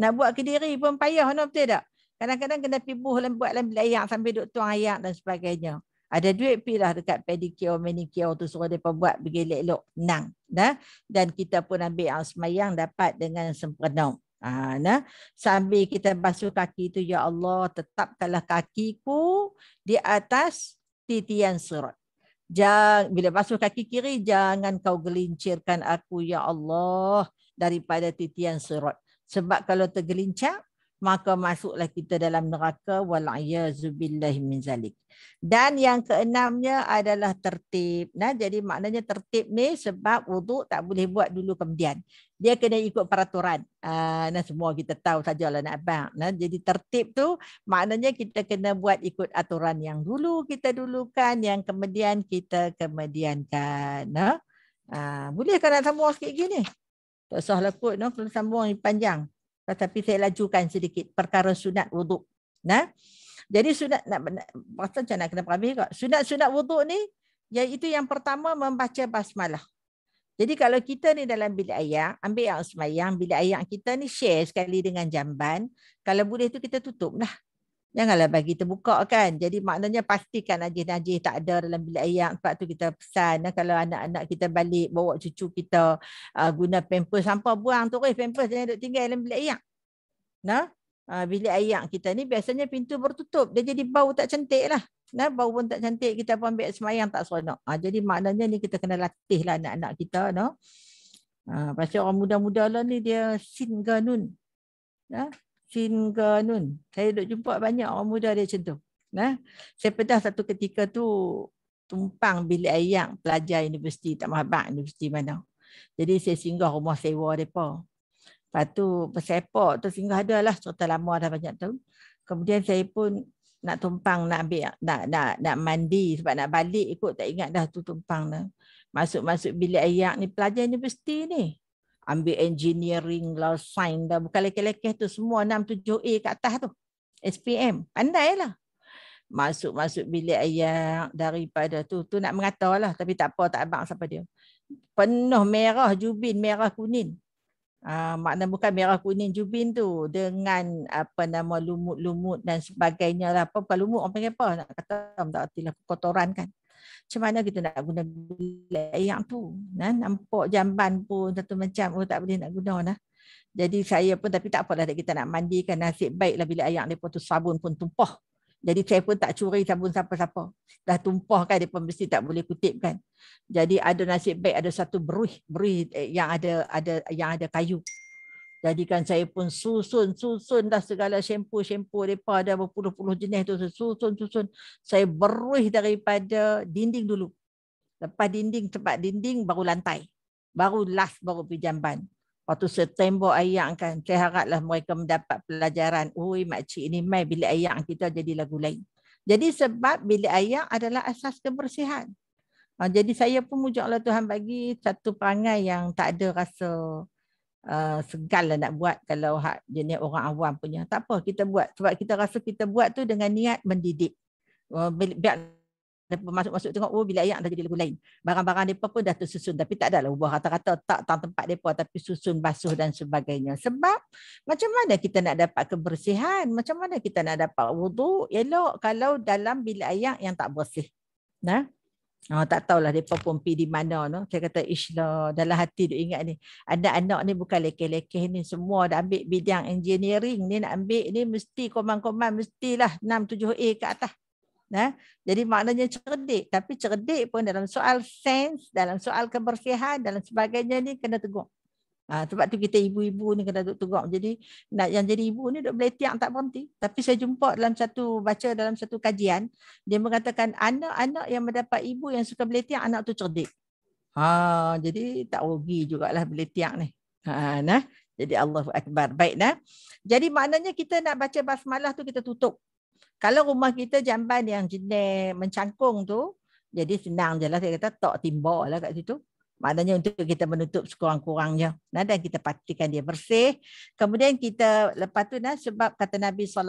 Nak buat kediri pun payah no, betul tak? Kadang-kadang kena pibuh, buh dan buat layak sampai duk tuang ayak dan sebagainya. Ada duit pilah dekat pedicure, manicure tu suruh dia buat pergi lelok Nang. dah. Dan kita pun ambil al semayang dapat dengan sempurna. Ha, nah? Sambil kita basuh kaki tu, Ya Allah tetapkanlah kakiku di atas titian surat. Jangan, bila basuh kaki kiri, jangan kau gelincirkan aku, Ya Allah daripada titian surat. Sebab kalau tergelincir maka masuklah kita dalam neraka wal'ayazubillah min zalik. Dan yang keenamnya adalah tertib. Nah, jadi maknanya tertib ni sebab wuduk tak boleh buat dulu kemudian. Dia kena ikut peraturan. Ah, nah, semua kita tahu sajalah nak abang. Nah, jadi tertib tu maknanya kita kena buat ikut aturan yang dulu kita dulukan. Yang kemudian kita kemudiankan. Nah, ah, bolehkah nak sambung sikit gini? Tak sahlah kot no? kalau sambung panjang. Ah, tapi saya lajukan sedikit perkara sunat wuduk. Nah. Jadi sunat nak pasal macam nak kena pergi kot. Sunat-sunat wuduk ni iaitu yang pertama membaca basmalah. Jadi kalau kita ni dalam bilik ayam, ambil yang semayang, bilik ayam kita ni share sekali dengan jamban. Kalau boleh tu kita tutup lah. Janganlah bagi terbuka kan. Jadi maknanya pastikan najis-najis tak ada dalam bilik ayam. Sebab tu kita pesan. kalau anak-anak kita balik bawa cucu kita uh, guna pampers. Sampah buang tu. Eh pampers jangan duduk tinggal dalam bilik ayam. Nah, uh, bilik ayam kita ni biasanya pintu bertutup. Dia jadi bau tak cantik lah. Nah, bau pun tak cantik. Kita pun ambil semayang tak seronok. Uh, jadi maknanya ni kita kena latih lah anak-anak kita. Nah. Uh, pasal orang muda-muda lah ni dia sin ganun. Nah. Shin ke Nun. Saya duduk jumpa banyak orang muda dia macam tu. Nah, saya pernah satu ketika tu tumpang bilik ayah pelajar universiti tak mahu mahabat universiti mana. Jadi saya singgah rumah sewa mereka. Lepas tu bersepak tu singgah ada lah cerita lama dah banyak tu. Kemudian saya pun nak tumpang nak ambil nak nak nak mandi sebab nak balik ikut tak ingat dah tu tumpang dah. Masuk-masuk bilik ayah ni pelajar universiti ni ambil engineering lah, sign dah bukan lekeh-lekeh tu semua 6 7A kat atas tu. SPM lah Masuk-masuk bilik ayah daripada tu tu nak mengatalah tapi tak apa tak abang siapa dia. Penuh merah jubin, merah kuning. Uh, makna bukan merah kuning jubin tu dengan apa nama lumut-lumut dan sebagainya lah. Apa bukan lumut orang panggil apa nak kata tak artilah kotoran kan macam mana kita nak guna bilik yang tu nah ha? nampak jamban pun satu macam oh tak boleh nak guna dah jadi saya pun tapi tak apalah kita nak mandikan nasib baiklah bilik ayam depa tu sabun pun tumpah jadi saya pun tak curi sabun siapa-siapa. Dah tumpah kan depa mesti tak boleh kutip kan. Jadi ada nasib baik ada satu beruih, beruih yang ada ada yang ada kayu. Jadikan saya pun susun, susun dah segala shampoo, shampoo mereka ada berpuluh-puluh jenis tu. Susun, susun. Saya beruih daripada dinding dulu. Lepas dinding, tempat dinding, baru lantai. Baru last, baru pijamban. Lepas tu saya tembok ayak kan. Saya haraplah mereka mendapat pelajaran. Ui, makcik ini mai bilik ayak kita jadi lagu lain. Jadi sebab bilik ayak adalah asas kebersihan. Ah, jadi saya pun mujur Allah Tuhan bagi satu perangai yang tak ada rasa... Uh, segan lah nak buat kalau hak jenis orang awam punya. Tak apa kita buat sebab kita rasa kita buat tu dengan niat mendidik. Uh, biar masuk-masuk tengok oh bila ayat dah jadi lagu lain. Barang-barang depa pun dah tersusun tapi tak ada lah ubah rata-rata tak tang tempat depa tapi susun basuh dan sebagainya. Sebab macam mana kita nak dapat kebersihan? Macam mana kita nak dapat wuduk elok kalau dalam bila ayat yang tak bersih? Nah. Oh, tak tahulah mereka pun pergi di mana. No. Saya kata, Ishlah, dalam hati dia ingat ni. Anak-anak ni bukan lekeh-lekeh ni. Semua dah ambil bidang engineering ni. Nak ambil ni mesti komand-komand. Mestilah 6-7A ke atas. Nah, ha? jadi maknanya cerdik. Tapi cerdik pun dalam soal sains, dalam soal kebersihan, dalam sebagainya ni kena tegur. Ha, sebab tu kita ibu-ibu ni kena duduk tegak. Jadi nak yang jadi ibu ni duduk beli tiang tak berhenti. Tapi saya jumpa dalam satu baca dalam satu kajian. Dia mengatakan anak-anak yang mendapat ibu yang suka beli tiang anak tu cerdik. Ha, jadi tak rugi jugalah beli tiang ni. Ha, nah. Jadi Allah Akbar. Baik nah. Jadi maknanya kita nak baca basmalah tu kita tutup. Kalau rumah kita jamban yang jenis mencangkung tu. Jadi senang je lah. Saya kata tak timba lah kat situ. Maknanya untuk kita menutup sekurang-kurangnya. Nah, dan kita pastikan dia bersih. Kemudian kita lepas tu nah sebab kata Nabi saw.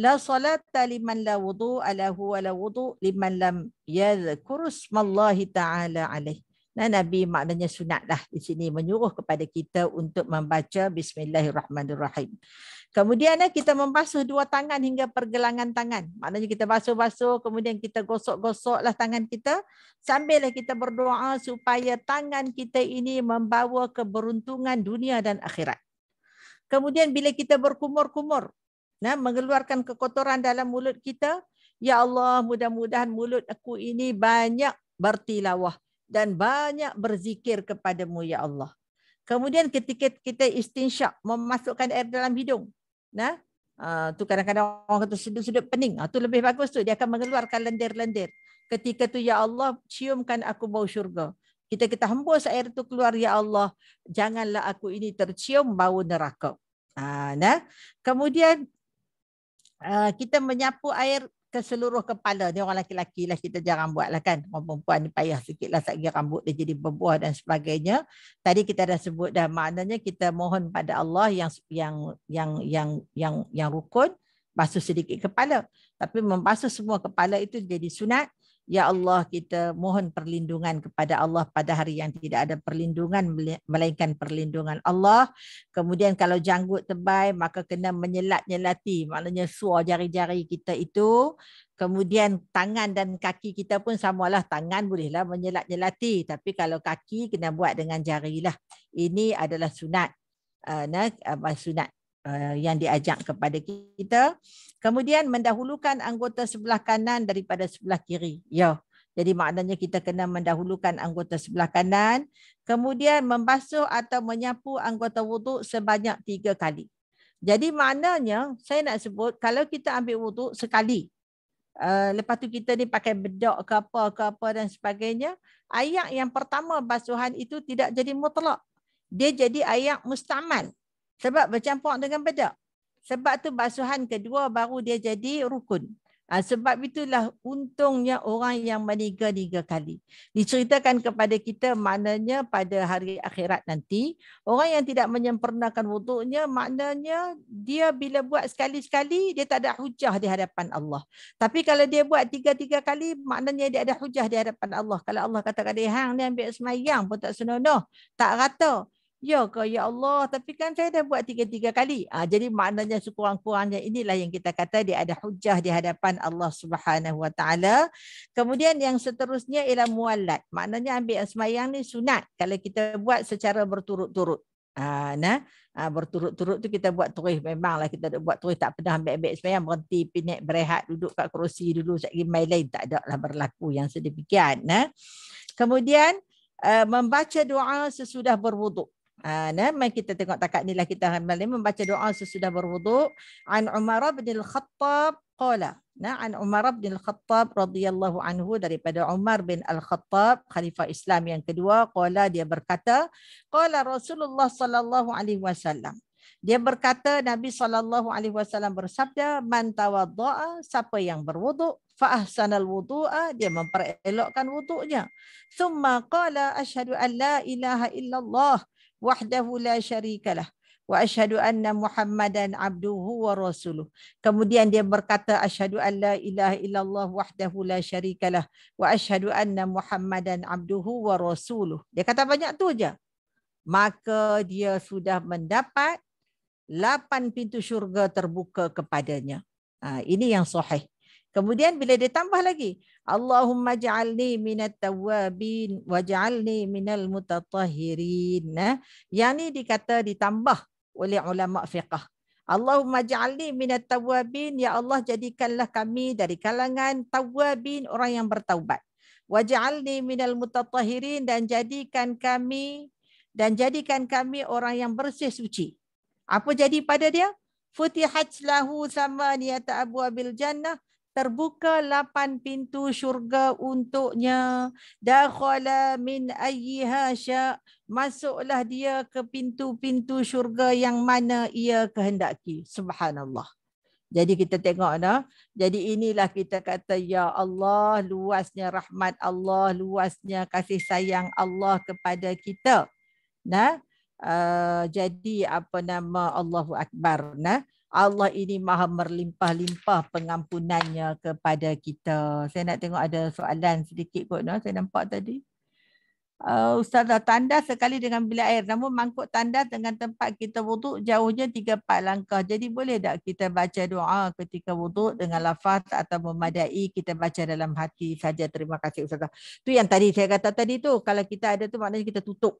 la salata liman la wudu ala huwa la wudu liman lam yadhkur smallahi taala alaih. Nah, Nabi maknanya sunatlah di sini menyuruh kepada kita untuk membaca bismillahirrahmanirrahim. Kemudian eh, kita membasuh dua tangan hingga pergelangan tangan. Maknanya kita basuh-basuh, kemudian kita gosok-gosoklah tangan kita. Sambil eh, kita berdoa supaya tangan kita ini membawa keberuntungan dunia dan akhirat. Kemudian bila kita berkumur-kumur, nah, mengeluarkan kekotoran dalam mulut kita, Ya Allah mudah-mudahan mulut aku ini banyak bertilawah dan banyak berzikir kepadamu Ya Allah. Kemudian ketika kita istinsyak memasukkan air dalam hidung, Nah, ah, tu kadang-kadang orang kata sudut-sudut pening. Ah, tu lebih bagus tu. Dia akan mengeluarkan lendir-lendir. Ketika tu, Ya Allah, ciumkan aku bau syurga. Kita kita hembus air tu keluar, Ya Allah, janganlah aku ini tercium bau neraka. Uh, nah, kemudian ah, kita menyapu air ke seluruh kepala ni orang lelaki-lelaki lah kita jarang buat lah kan. Orang perempuan ni payah sikit lah sebagai rambut dia jadi berbuah dan sebagainya. Tadi kita dah sebut dah maknanya kita mohon pada Allah yang yang yang yang yang, yang rukun basuh sedikit kepala. Tapi membasuh semua kepala itu jadi sunat. Ya Allah kita mohon perlindungan kepada Allah pada hari yang tidak ada perlindungan melainkan perlindungan Allah. Kemudian kalau janggut tebal maka kena menyelat-nyelati maknanya suar jari-jari kita itu. Kemudian tangan dan kaki kita pun samalah tangan bolehlah menyelat-nyelati tapi kalau kaki kena buat dengan jarilah. Ini adalah sunat. Uh, ah, nah, ah, uh, sunat Eh, yang diajak kepada kita. Kemudian mendahulukan anggota sebelah kanan daripada sebelah kiri. Ya. Jadi maknanya kita kena mendahulukan anggota sebelah kanan. Kemudian membasuh atau menyapu anggota wuduk sebanyak tiga kali. Jadi maknanya saya nak sebut kalau kita ambil wuduk sekali. Eh, lepas tu kita ni pakai bedok, ke apa ke apa dan sebagainya. ayak yang pertama basuhan itu tidak jadi mutlak. Dia jadi ayak mustaman. Sebab bercampur dengan bedak. Sebab tu basuhan kedua baru dia jadi rukun. Ha, sebab itulah untungnya orang yang meniga tiga kali. Diceritakan kepada kita maknanya pada hari akhirat nanti. Orang yang tidak menyempurnakan wuduknya maknanya dia bila buat sekali-sekali dia tak ada hujah di hadapan Allah. Tapi kalau dia buat tiga-tiga kali maknanya dia ada hujah di hadapan Allah. Kalau Allah kata kepada eh, Hang ambil semayang pun tak senonoh. Tak rata. Ya ke ya Allah tapi kan saya dah buat tiga-tiga kali. Ha, jadi maknanya sekurang-kurangnya inilah yang kita kata dia ada hujah di hadapan Allah Subhanahu Wa Taala. Kemudian yang seterusnya ialah muallad. Maknanya ambil sembahyang ni sunat kalau kita buat secara berturut-turut. Ha, nah, ha, berturut-turut tu kita buat terus memanglah kita dah buat terus tak pernah ambil-ambil sembahyang berhenti pinek berehat duduk kat kerusi dulu sat main lain tak ada lah berlaku yang sedemikian nah. Kemudian Uh, membaca doa sesudah berwuduk. Ah, nah, mari kita tengok takat ni lah kita hamil ni membaca doa sesudah berwuduk. An Umar bin Al-Khattab qala. Nah, An Umar bin Al-Khattab radhiyallahu anhu daripada Umar bin Al-Khattab khalifah Islam yang kedua qala dia berkata, qala Rasulullah sallallahu alaihi wasallam. Dia berkata Nabi sallallahu alaihi wasallam bersabda, "Man tawaddaa siapa yang berwuduk fa ahsanal wudu'a dia memperelokkan wuduknya. Summa qala asyhadu alla ilaha illallah." Wahdahu la شريك له wa asyhadu anna muhammadan abduhu wa rasuluh kemudian dia berkata asyhadu alla ilaha illallah wahdahu la syarikalah wa asyhadu anna muhammadan abduhu wa rasuluh dia kata banyak tu aja maka dia sudah mendapat lapan pintu syurga terbuka kepadanya ha, ini yang sahih Kemudian bila dia tambah lagi, Allahumma ja'alni minat tawabin wa ja'alni minal mutatahirin. Nah, yang ni dikata ditambah oleh ulama fiqah. Allahumma ja'alni minat tawabin, ya Allah jadikanlah kami dari kalangan tawabin orang yang bertaubat. Wa ja'alni minal mutatahirin dan jadikan kami dan jadikan kami orang yang bersih suci. Apa jadi pada dia? Futihat lahu samaniyata abu abil jannah terbuka lapan pintu syurga untuknya dakhala min ayyiha sya masuklah dia ke pintu-pintu syurga yang mana ia kehendaki subhanallah jadi kita tengok nah jadi inilah kita kata ya Allah luasnya rahmat Allah luasnya kasih sayang Allah kepada kita nah uh, jadi apa nama Allahu akbar nah Allah ini maha merlimpah limpah pengampunannya kepada kita. Saya nak tengok ada soalan sedikit kot. No? Saya nampak tadi. Uh, Ustazah tanda sekali dengan bilik air. Namun mangkuk tanda dengan tempat kita butuh jauhnya 3-4 langkah. Jadi boleh tak kita baca doa ketika butuh dengan lafaz atau memadai kita baca dalam hati saja. Terima kasih Ustazah. Tu yang tadi saya kata tadi tu. Kalau kita ada tu maknanya kita tutup.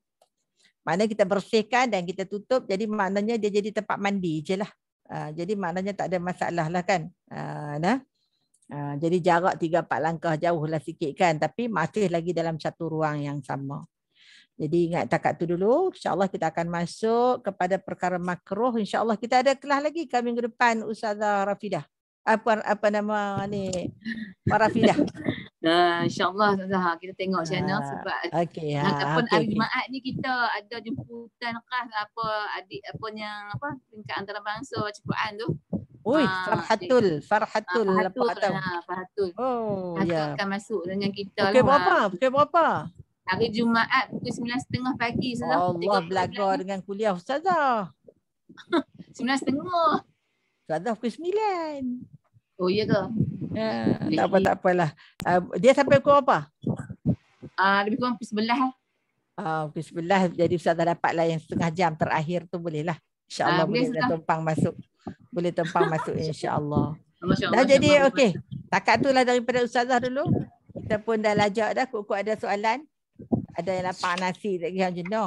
Maknanya kita bersihkan dan kita tutup. Jadi maknanya dia jadi tempat mandi je lah. Ha, jadi maknanya tak ada masalah lah kan. Uh, nah. Uh, jadi jarak tiga 4 langkah jauh lah sikit kan. Tapi masih lagi dalam satu ruang yang sama. Jadi ingat takat tu dulu. InsyaAllah kita akan masuk kepada perkara makruh. InsyaAllah kita ada kelas lagi ke minggu depan. Ustazah Rafidah. Apa, apa nama ni? Pak Rafidah. Hmm. insyaallah Ustazah ha, kita tengok macam mana ah, sebab okay, ha, ataupun ah, okay, hari Jumaat ni kita ada jemputan kah apa adik apa yang apa tingkat antarabangsa cikguan tu Oi, ha, ah, Farhatul, Farhatul, ha, Farhatul, Farhatul. Ha, Farhatul. Oh, ya. Yeah. akan masuk dengan kita. Pukul lah. berapa? Pukul berapa? Hari Jumaat pukul 9.30 pagi. Ustazah. Allah belaga dengan kuliah Ustazah. 9.30. Ustazah pukul 9. Oh, iya ke? Ya, tak apa tak apalah. Uh, dia sampai pukul apa? uh, lebih kurang pukul sebelah eh. uh, pukul sebelah jadi ustaz dah dapat lah yang setengah jam terakhir tu boleh lah. insya uh, boleh dah tumpang masuk. Boleh tumpang masuk insyaallah. allah Dah jadi okey. Takat tu lah daripada ustazah dulu. Kita pun dah lajak dah. kok ada soalan? Ada yang lapar nasi tak kira macam no.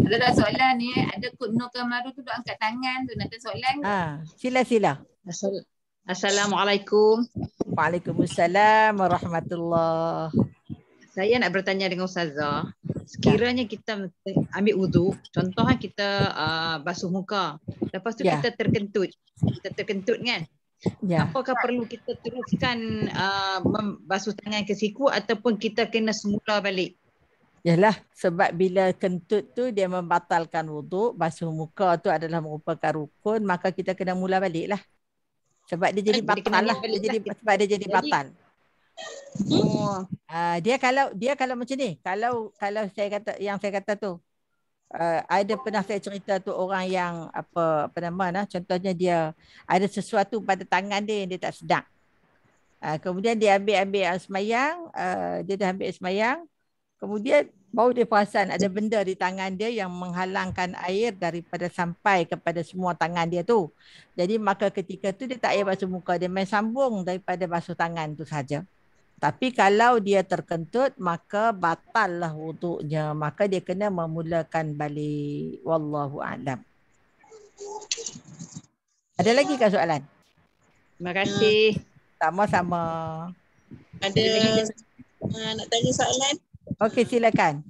Ada soalan ni? Eh? Ada kut Nur Kamaru tu duduk angkat tangan tu. Nak tanya soalan Ha, sila, sila. Assalamualaikum. Waalaikumsalam warahmatullahi. Saya nak bertanya dengan ustazah. Sekiranya ya. kita ambil wuduk, contohnya kita uh, basuh muka. Lepas tu ya. kita terkentut. Kita terkentut kan? Ya. Apakah perlu kita teruskan uh, basuh tangan ke siku ataupun kita kena semula balik? Yalah, sebab bila kentut tu dia membatalkan wuduk, basuh muka tu adalah merupakan rukun, maka kita kena mula balik lah sebab dia jadi batal dia lah. Dia jadi, lah. sebab dia jadi, jadi Oh. Uh, dia kalau dia kalau macam ni, kalau kalau saya kata yang saya kata tu, uh, ada pernah saya cerita tu orang yang apa apa nama nah, contohnya dia ada sesuatu pada tangan dia yang dia tak sedap. Uh, kemudian dia ambil-ambil semayang, uh, dia dah ambil semayang, kemudian baru dia perasan ada benda di tangan dia yang menghalangkan air daripada sampai kepada semua tangan dia tu. Jadi maka ketika tu dia tak air basuh muka, dia main sambung daripada basuh tangan tu saja. Tapi kalau dia terkentut maka batal lah wuduknya. Maka dia kena memulakan balik. Wallahu a'lam. Ada lagi ke soalan? Terima kasih. Sama-sama. Ada lagi uh, nak tanya soalan? Okey, silakan.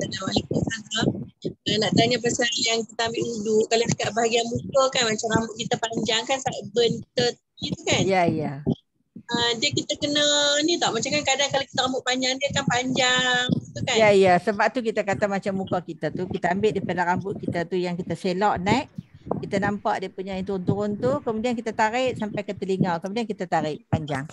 Assalamualaikum. Nak tanya pasal yang kita ambil wudu. Kalau dekat bahagian muka kan macam rambut kita panjang kan sangat bentet gitu kan? Ya, yeah, ya. Yeah. Uh, dia kita kena ni tak macam kan kadang kalau kita rambut panjang dia akan panjang tu kan? Ya, yeah, ya. Yeah. Sebab tu kita kata macam muka kita tu kita ambil daripada rambut kita tu yang kita selok naik kita nampak dia punya itu turun tu kemudian kita tarik sampai ke telinga kemudian kita tarik panjang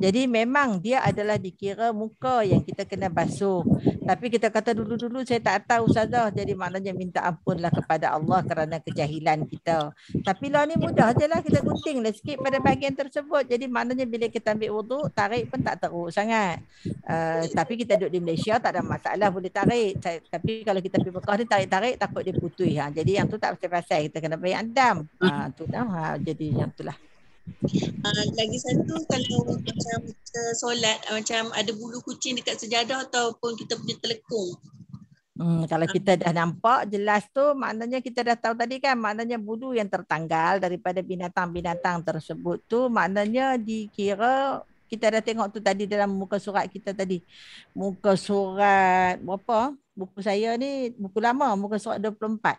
jadi memang dia adalah dikira muka yang kita kena basuh tapi kita kata dulu-dulu saya tak tahu ustazah jadi maknanya minta ampunlah kepada Allah kerana kejahilan kita tapi lah ni mudah je lah kita gunting lah sikit pada bahagian tersebut jadi maknanya bila kita ambil wudhu tarik pun tak teruk sangat uh, tapi kita duduk di Malaysia tak ada masalah boleh tarik tapi kalau kita pergi Mekah ni tarik-tarik takut dia putih ha. jadi yang tu tak pasal-pasal kita kena sampai yang dam. Ha tu dah ha, jadi yang itulah. Uh, ah, lagi satu kalau macam kita solat macam ada bulu kucing dekat sejadah ataupun kita punya telekung. Hmm, kalau ah. kita dah nampak jelas tu maknanya kita dah tahu tadi kan maknanya bulu yang tertanggal daripada binatang-binatang tersebut tu maknanya dikira kita dah tengok tu tadi dalam muka surat kita tadi. Muka surat berapa? Buku saya ni buku lama muka surat 24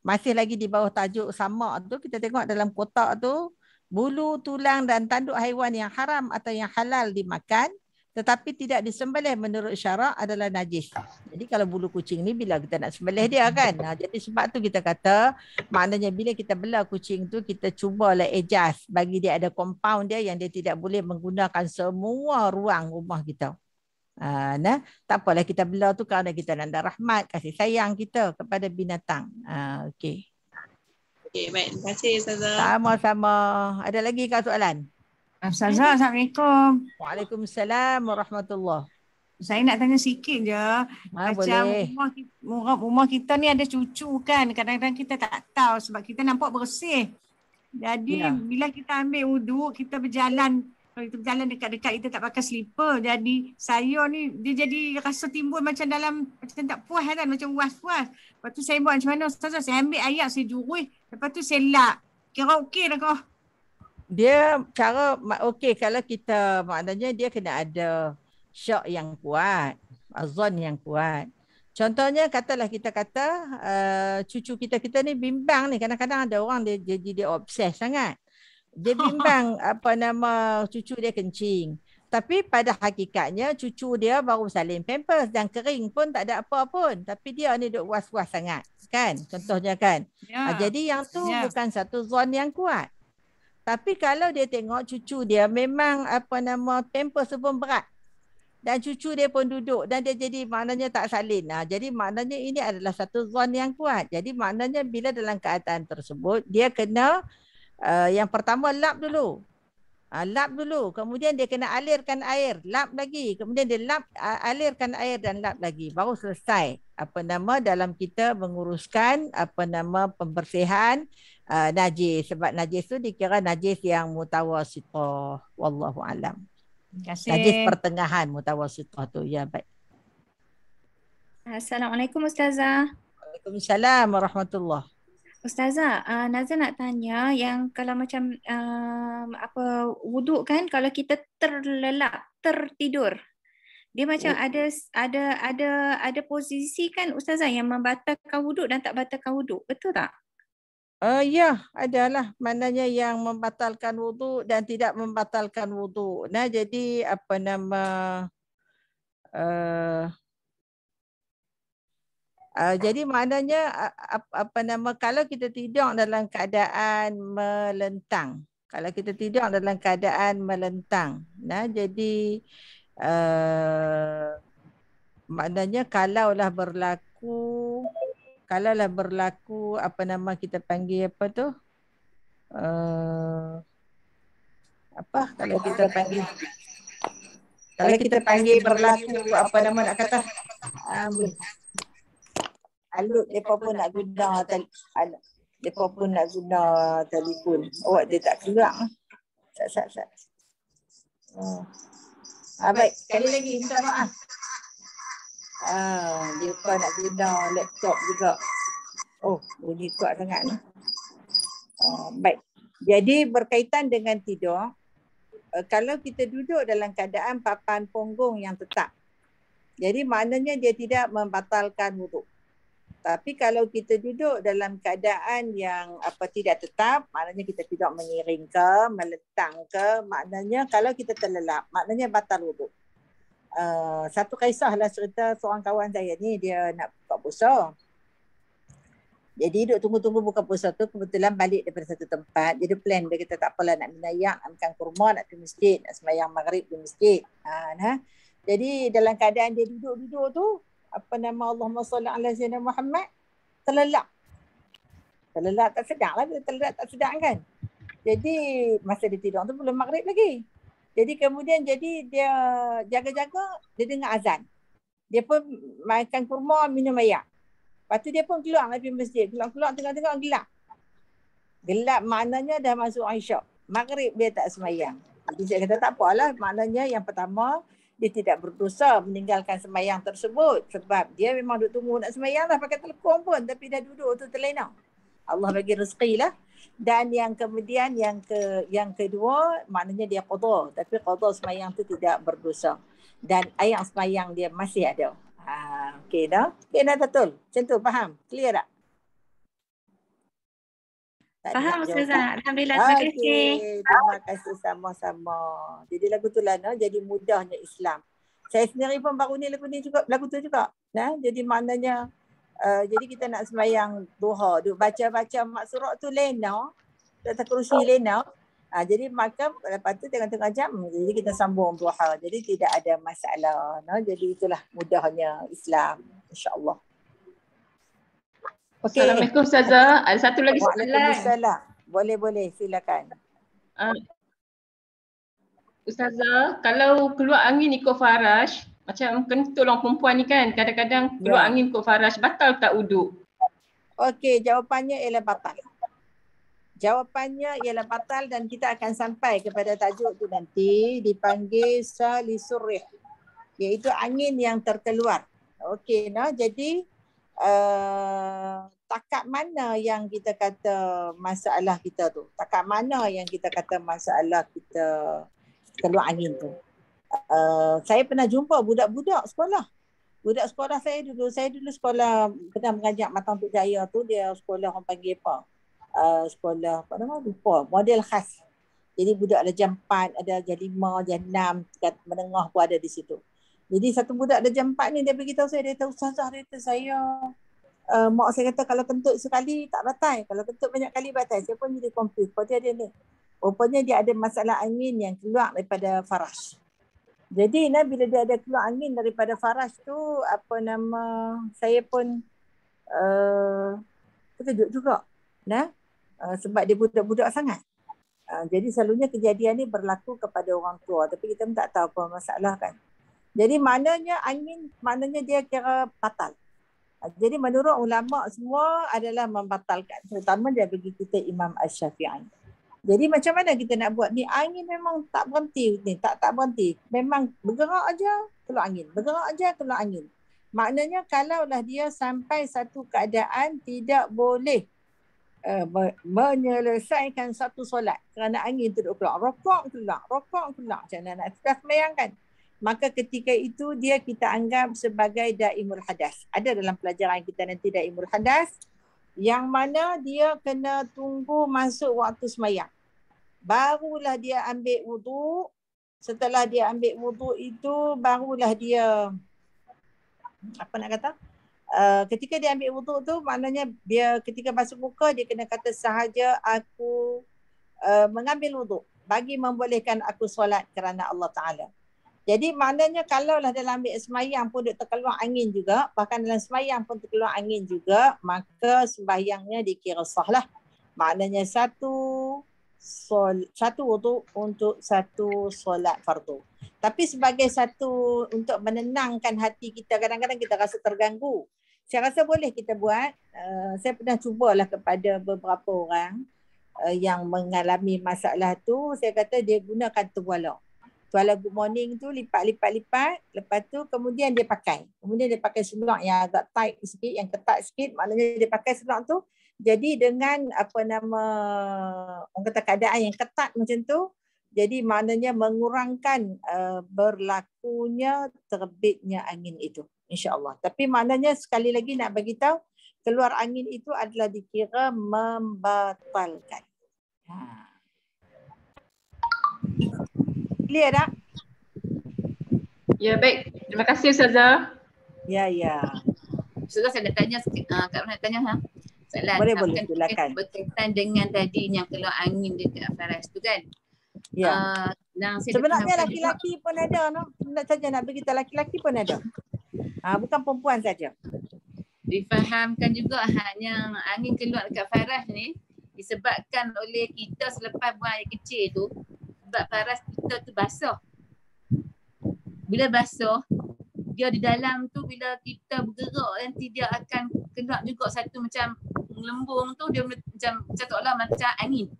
masih lagi di bawah tajuk samak tu kita tengok dalam kotak tu bulu tulang dan tanduk haiwan yang haram atau yang halal dimakan tetapi tidak disembelih menurut syarak adalah najis. Jadi kalau bulu kucing ni bila kita nak sembelih dia kan. Nah, jadi sebab tu kita kata maknanya bila kita bela kucing tu kita cubalah adjust bagi dia ada compound dia yang dia tidak boleh menggunakan semua ruang rumah kita. Ah, nah tak apalah kita bela tu kerana kita nak rahmat kasih sayang kita kepada binatang uh, okey okey baik terima kasih ustazah sama-sama ada lagi ke soalan ustazah assalamualaikum waalaikumsalam warahmatullahi saya nak tanya sikit je. Ha, Macam boleh. Rumah, kita, rumah kita ni ada cucu kan. Kadang-kadang kita tak tahu sebab kita nampak bersih. Jadi ya. bila kita ambil uduk, kita berjalan kalau kita berjalan dekat-dekat kita tak pakai slipper jadi saya ni dia jadi rasa timbul macam dalam macam tak puas kan macam was-was lepas tu saya buat macam mana saya, saya ambil ayat saya jurui lepas tu saya lak kira okey dah kau dia cara okey kalau kita maknanya dia kena ada shock yang kuat azon yang kuat Contohnya katalah kita kata uh, cucu kita kita ni bimbang ni kadang-kadang ada orang dia jadi dia, dia obses sangat. Dia bimbang apa nama cucu dia kencing. Tapi pada hakikatnya cucu dia baru salin pampers dan kering pun tak ada apa pun. Tapi dia ni duk was-was sangat. Kan? Contohnya kan? Yeah. Ya. Jadi yang tu yeah. bukan satu zon yang kuat. Tapi kalau dia tengok cucu dia memang apa nama pampers pun berat. Dan cucu dia pun duduk dan dia jadi maknanya tak salin. Ha, jadi maknanya ini adalah satu zon yang kuat. Jadi maknanya bila dalam keadaan tersebut dia kena uh, yang pertama lap dulu. Uh, lap dulu. Kemudian dia kena alirkan air. Lap lagi. Kemudian dia lap, uh, alirkan air dan lap lagi. Baru selesai. Apa nama dalam kita menguruskan apa nama pembersihan uh, najis. Sebab najis tu dikira najis yang mutawasitah. Wallahu alam. Najis pertengahan mutawasitah tu. Ya baik. Assalamualaikum Ustazah. Waalaikumsalam warahmatullahi Ustazah, uh, ah, Nazan nak tanya yang kalau macam uh, apa wuduk kan kalau kita terlelap, tertidur. Dia macam oh. ada ada ada ada posisi kan ustazah yang membatalkan wuduk dan tak batalkan wuduk. Betul tak? Uh, ya, adalah. Maknanya yang membatalkan wuduk dan tidak membatalkan wuduk. Nah, jadi apa nama uh, Uh, jadi maknanya uh, apa nama kalau kita tidur dalam keadaan melentang. Kalau kita tidur dalam keadaan melentang. Nah, jadi uh, maknanya kalaulah berlaku kalaulah berlaku apa nama kita panggil apa tu? Uh, apa kalau kita panggil kalau kita panggil berlaku apa nama nak kata? Uh, alut mereka pun nak guna tali, mereka pun nak guna telefon. awak dia tak keluar. Sat, sat, sat. Hmm. Ah, baik, sekali lagi minta maaf. Ah, dia nak guna laptop juga. Oh, bunyi kuat sangat ni. Ah, baik. Jadi berkaitan dengan tidur, eh, kalau kita duduk dalam keadaan papan punggung yang tetap, jadi maknanya dia tidak membatalkan wuduk tapi kalau kita duduk dalam keadaan yang apa tidak tetap maknanya kita tidak mengiring ke meletang ke maknanya kalau kita terlelap maknanya batal wuduk uh, satu kisah lah cerita seorang kawan saya ni dia nak buka puasa jadi duduk tunggu-tunggu buka puasa tu kebetulan balik daripada satu tempat jadi plan dia kata tak apalah nak minayak nak makan kurma nak ke masjid nak sembahyang maghrib di masjid uh, nah. jadi dalam keadaan dia duduk-duduk tu apa nama Allahumma salli ala sayyidina Muhammad terlelap. Terlelap tak sedar lah dia terlelap tak sedar kan. Jadi masa dia tidur tu belum maghrib lagi. Jadi kemudian jadi dia jaga-jaga dia dengar azan. Dia pun makan kurma minum air. Lepas tu dia pun keluar lagi masjid. Keluar-keluar tengah-tengah gelap. Gelap maknanya dah masuk Aisyah. Maghrib dia tak semayang. Jadi saya kata tak apalah maknanya yang pertama dia tidak berdosa meninggalkan semayang tersebut sebab dia memang duduk tunggu nak semayang lah pakai telekong pun tapi dah duduk tu terlena. Allah bagi rezeki lah. Dan yang kemudian yang ke yang kedua maknanya dia qadha tapi qadha semayang tu tidak berdosa. Dan ayam semayang dia masih ada. Ha, ah, okay dah. Okay dah betul. Macam tu faham? Clear tak? Faham Ustazah. Alhamdulillah. Terima okay. kasih. Terima kasih sama-sama. Jadi lagu tu lah. No? Jadi mudahnya Islam. Saya sendiri pun baru ni lagu ni juga. Lagu tu juga. Nah, jadi maknanya. Uh, jadi kita nak sembahyang duha. Duk baca-baca mak surat tu lena. Tak kerusi oh. lena. Uh, jadi makam lepas tu tengah-tengah jam. Jadi kita sambung duha. Jadi tidak ada masalah. No? Jadi itulah mudahnya Islam. InsyaAllah. Okay. Assalamualaikum Ustazah. Ada ah, satu lagi soalan. Boleh boleh silakan. Uh, Ustazah, kalau keluar angin ikut farash, macam kena tolong perempuan ni kan, kadang-kadang keluar yeah. angin ikut farash, batal tak uduk? Okey, jawapannya ialah batal. Jawapannya ialah batal dan kita akan sampai kepada tajuk tu nanti dipanggil salisurih. Iaitu angin yang terkeluar. Okey, nah, jadi Eh, takat mana yang kita kata masalah kita tu takat mana yang kita kata masalah kita keluar angin tu uh, saya pernah jumpa budak-budak sekolah budak sekolah saya dulu saya dulu sekolah pernah mengajak matang tu jaya tu dia sekolah orang panggil apa uh, sekolah apa nama lupa model khas jadi budak ada jam 4 ada jam 5 jam 6 menengah pun ada di situ jadi satu budak dah jam 4 ni dia beritahu saya, dia kata Ustazah, dia kata saya uh, mak saya kata kalau kentut sekali tak batal. Kalau kentut banyak kali batal. Saya pun jadi confused. Kau dia ada ni. Rupanya dia ada masalah angin yang keluar daripada Farash. Jadi nah, bila dia ada keluar angin daripada Farash tu, apa nama saya pun uh, terkejut juga. Nah, uh, sebab dia budak-budak sangat. Uh, jadi selalunya kejadian ni berlaku kepada orang tua. Tapi kita pun tak tahu apa masalah kan. Jadi maknanya angin maknanya dia kira batal. Ha, jadi menurut ulama semua adalah membatalkan terutama dia bagi kita Imam Asy-Syafi'i. Jadi macam mana kita nak buat ni angin memang tak berhenti ni tak tak berhenti. Memang bergerak aja keluar angin. Bergerak aja keluar angin. Maknanya kalaulah dia sampai satu keadaan tidak boleh uh, menyelesaikan satu solat kerana angin tu duduk keluar. Rokok keluar, rokok keluar. Macam mana nak sembahyang kan? maka ketika itu dia kita anggap sebagai daimul hadas. Ada dalam pelajaran kita nanti daimul hadas yang mana dia kena tunggu masuk waktu semayang. Barulah dia ambil wudu. Setelah dia ambil wudu itu barulah dia apa nak kata? Uh, ketika dia ambil wudu tu maknanya dia ketika masuk muka dia kena kata sahaja aku uh, mengambil wudu bagi membolehkan aku solat kerana Allah Ta'ala. Jadi maknanya kalau lah dalam ambil sembahyang pun dia terkeluar angin juga, bahkan dalam semayang pun terkeluar angin juga, maka sembahyangnya dikira sah lah. Maknanya satu sol, satu wudu untuk satu solat fardu. Tapi sebagai satu untuk menenangkan hati kita, kadang-kadang kita rasa terganggu. Saya rasa boleh kita buat. Uh, saya pernah cubalah kepada beberapa orang uh, yang mengalami masalah tu. Saya kata dia gunakan tuwalak tuala good morning tu lipat-lipat-lipat. Lepas tu kemudian dia pakai. Kemudian dia pakai seluar yang agak tight sikit, yang ketat sikit. Maknanya dia pakai seluar tu. Jadi dengan apa nama, orang kata keadaan yang ketat macam tu. Jadi maknanya mengurangkan uh, berlakunya terbitnya angin itu. insya Allah. Tapi maknanya sekali lagi nak bagi tahu keluar angin itu adalah dikira membatalkan. Ha. Clear tak? Ya, baik. Terima kasih Ustazah. Ya, ya. Ustazah saya nak tanya sikit. Uh, Kak Rana nak tanya. Ha? Soalan boleh, boleh. Silakan. Berkaitan dengan tadi yang keluar angin dekat Faraz tu kan? Ya. Uh, nah, saya Sebenarnya laki-laki pun ada. No? Nak saja nak beritahu laki-laki pun ada. Ah, uh, bukan perempuan saja. Difahamkan juga hanya angin keluar dekat Faraz ni disebabkan oleh kita selepas buang air kecil tu sebab paras kita tu basah. Bila basah, dia di dalam tu bila kita bergerak nanti dia akan kena juga satu macam lembung tu dia macam macam macam angin.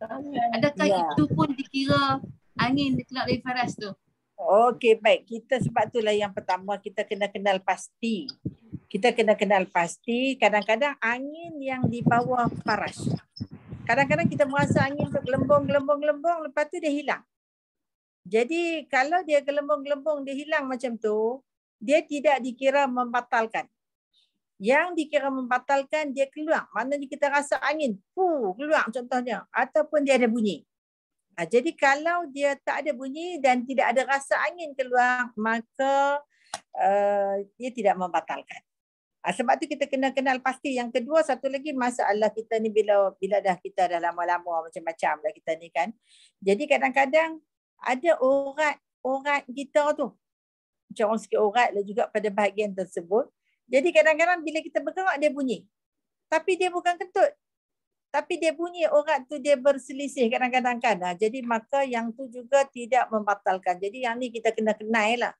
Adakah ya. itu pun dikira angin dikenal dari paras tu? Okey baik. Kita sebab itulah yang pertama kita kena kenal pasti. Kita kena kenal pasti kadang-kadang angin yang di bawah paras. Kadang-kadang kita merasa angin tu gelembung, gelembung, gelembung. Lepas tu dia hilang. Jadi kalau dia gelembung-gelembung, dia hilang macam tu, dia tidak dikira membatalkan. Yang dikira membatalkan, dia keluar. Maknanya kita rasa angin, pu keluar contohnya. Ataupun dia ada bunyi. Ha, jadi kalau dia tak ada bunyi dan tidak ada rasa angin keluar, maka uh, dia tidak membatalkan. Ha, sebab tu kita kena kenal pasti. Yang kedua, satu lagi masalah kita ni bila bila dah kita dah lama-lama macam-macam dah kita ni kan. Jadi kadang-kadang ada orat-orat kita tu. Macam orang sikit orat lah juga pada bahagian tersebut. Jadi kadang-kadang bila kita bergerak dia bunyi. Tapi dia bukan kentut. Tapi dia bunyi orat tu dia berselisih kadang-kadang kan. Ha, jadi maka yang tu juga tidak membatalkan. Jadi yang ni kita kena kenai lah.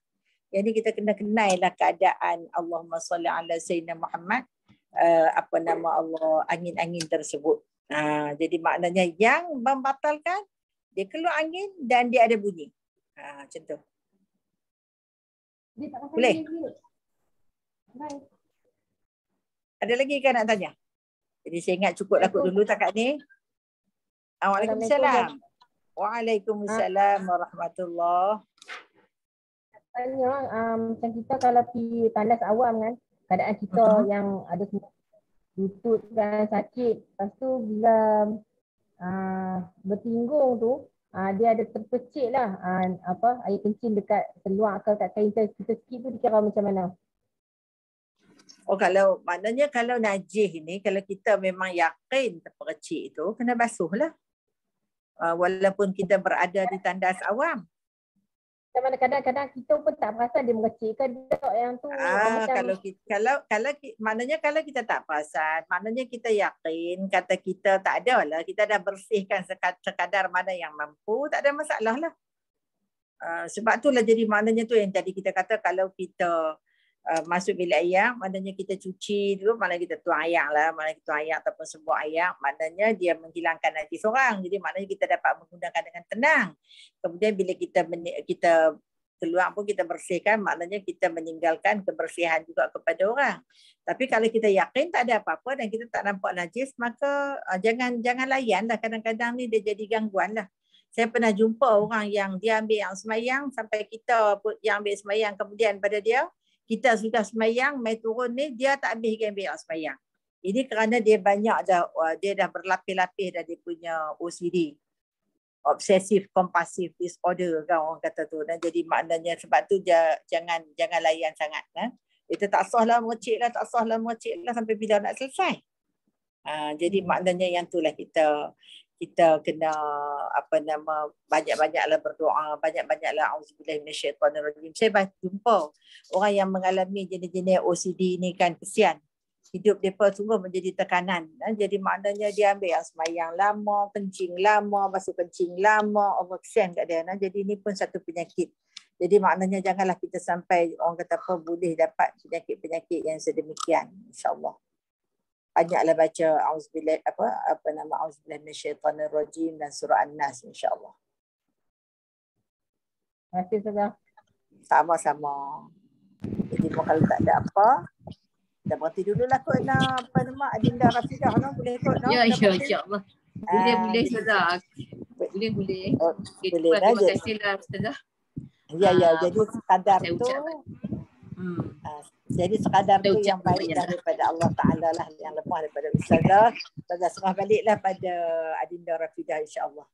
Yang ni kita kena kenai lah keadaan Allahumma salli ala Sayyidina Muhammad. Uh, apa nama Allah angin-angin tersebut. Uh, jadi maknanya yang membatalkan dia keluar angin dan dia ada bunyi. Ha, macam tu. Boleh? Ada lagi kan nak tanya? Jadi saya ingat cukup lah kot dulu takat ni. Waalaikumsalam. Waalaikumsalam warahmatullahi Tanya orang, um, macam kita kalau pi panas awam kan, keadaan kita uh-huh. yang ada lutut kan sakit. Lepas tu bila Ah, bertinggung tu uh, dia ada terpecik lah uh, apa air kencing dekat seluar ke kat kain kita skip tu dikira macam mana Oh kalau maknanya kalau najis ni kalau kita memang yakin terpecik tu kena basuh lah. Uh, walaupun kita berada di tandas awam. Dan mana kadang-kadang kita pun tak perasan dia mengecil ke dok yang tu. Ah, kalau kita, kalau kalau maknanya kalau kita tak perasan, maknanya kita yakin kata kita tak ada lah. Kita dah bersihkan sekadar mana yang mampu, tak ada masalah lah. Uh, sebab tu lah jadi maknanya tu yang tadi kita kata kalau kita Uh, masuk bilik ayam, maknanya kita cuci dulu, maknanya kita tuang ayam lah, maknanya kita tuang ayam ataupun sebuah ayam, maknanya dia menghilangkan nanti seorang. Jadi maknanya kita dapat menggunakan dengan tenang. Kemudian bila kita kita keluar pun kita bersihkan, maknanya kita meninggalkan kebersihan juga kepada orang. Tapi kalau kita yakin tak ada apa-apa dan kita tak nampak najis, maka uh, jangan jangan layan lah. Kadang-kadang ni dia jadi gangguan dah. Saya pernah jumpa orang yang dia ambil yang semayang sampai kita yang ambil semayang kemudian pada dia, kita sudah semayang, mai turun ni, dia tak ambil higien kan biar semayang. Ini kerana dia banyak dah, dia dah berlapis-lapis dah dia punya OCD. Obsessive Compulsive Disorder kan orang kata tu. Dan jadi maknanya sebab tu dia, jangan jangan layan sangat. Kan? Itu tak sah lah mengecik lah, tak sah lah mengecik lah sampai bila nak selesai. Ha, jadi hmm. maknanya yang tu lah kita kita kena apa nama banyak-banyaklah berdoa banyak-banyaklah auzubillahi minasyaitanirrajim saya banyak jumpa orang yang mengalami jenis-jenis OCD ni kan kesian hidup depa sungguh menjadi tekanan jadi maknanya dia ambil yang semayang lama kencing lama masuk kencing lama overexam kat dia jadi ini pun satu penyakit jadi maknanya janganlah kita sampai orang kata apa boleh dapat penyakit-penyakit yang sedemikian insyaallah banyaklah baca auzubillah apa apa nama auzubillah minasyaitanir rajim dan surah an-nas insyaallah. Terima kasih saudara. Sama-sama. Jadi kalau tak ada apa kita berhenti dulu lah kot nak apa nama Adinda Rafidah no? boleh kot no? Ya insyaAllah. Boleh boleh ah, saudara. Boleh boleh. Oh, boleh terima lah, kasih lah Ya ya ah, jadi kadar tu Hmm. Ah, jadi sekadar tu yang baik ya. daripada Allah Ta'ala lah yang lemah daripada Ustazah. Ustazah serah baliklah pada Adinda Rafidah insyaAllah.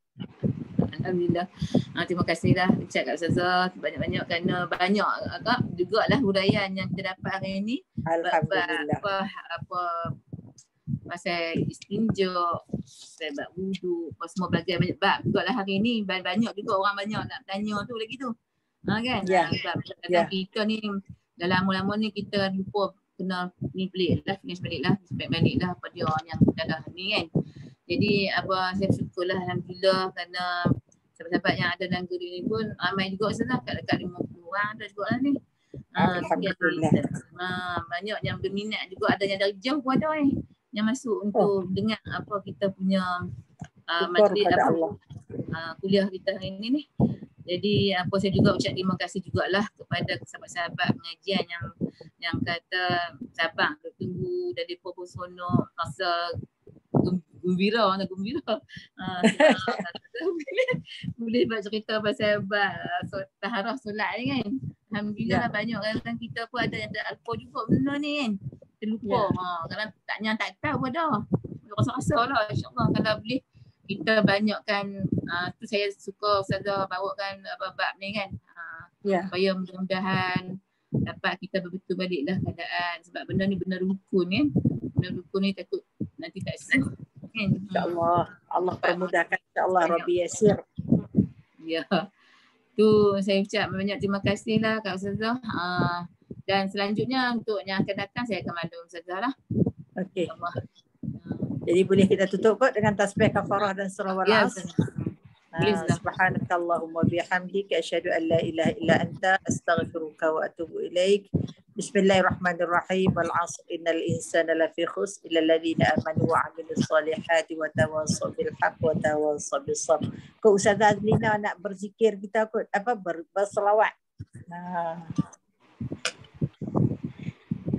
Alhamdulillah. Ha, terima kasih lah Ucap kat Ustazah banyak-banyak kerana banyak agak juga lah huraian yang kita dapat hari ini. Alhamdulillah. Apa, apa, masa istinja, sebab wudu, apa semua bagian banyak bab juga lah hari ini. Banyak juga orang banyak nak tanya tu lagi tu. Ha, kan? Ya. Yeah. Sebab yeah. kita ni dalam mula-mula ni kita lupa kena ni pelik lah, finish balik lah, sebab balik lah apa dia yang kita dah ni kan. Jadi apa saya syukur lah Alhamdulillah kerana sahabat-sahabat yang ada dalam guru ni pun ramai juga sana kat dekat 50 orang ada juga lah ni. Ah, ah, Alhamdulillah. Uh, banyak yang berminat juga ada yang dari jauh pun ada eh. Yang masuk untuk oh. dengar apa kita punya uh, majlis apa, uh, kuliah kita hari ni ni. Jadi apa saya juga ucap terima kasih juga lah kepada sahabat-sahabat pengajian yang yang kata sabar bertunggu dari depa pun seronok gembira nak gembira. Ha, boleh, boleh buat cerita pasal sahabat ah, so, taharah solat ni kan. Alhamdulillah yeah. banyak orang kita pun ada ada alpo juga benda ni kan. Terlupa. Yeah. Ya. Ha, tak nyang tak tahu dah. Rasa-rasa lah insyaAllah kalau boleh kita banyakkan uh, tu saya suka Ustazah bawakan bab-bab ni kan uh, ah, yeah. supaya mudah-mudahan dapat kita berbetul baliklah keadaan sebab benda ni benda rukun ya benda rukun ni takut nanti tak sah kan insyaallah Allah permudahkan insyaallah Rabbi yasir ya yeah. tu saya ucap banyak terima kasih lah kak Ustazah uh, dan selanjutnya untuk yang akan datang saya akan mandu Ustazah lah okey jadi boleh kita tutup kot dengan tasbih kafarah dan selawat yes. Uh, سبحانك اللهم وبحمدك أشهد أن لا إله إلا أنت أستغفرك وأتوب إليك بسم الله الرحمن الرحيم والعصر إن الإنسان لفي خسر إلا الذين آمنوا وعملوا الصالحات وتواصوا بالحق وتواصوا بالصبر كو أستاذ أدلينا أنا برزكير كتابك أبا بصلوات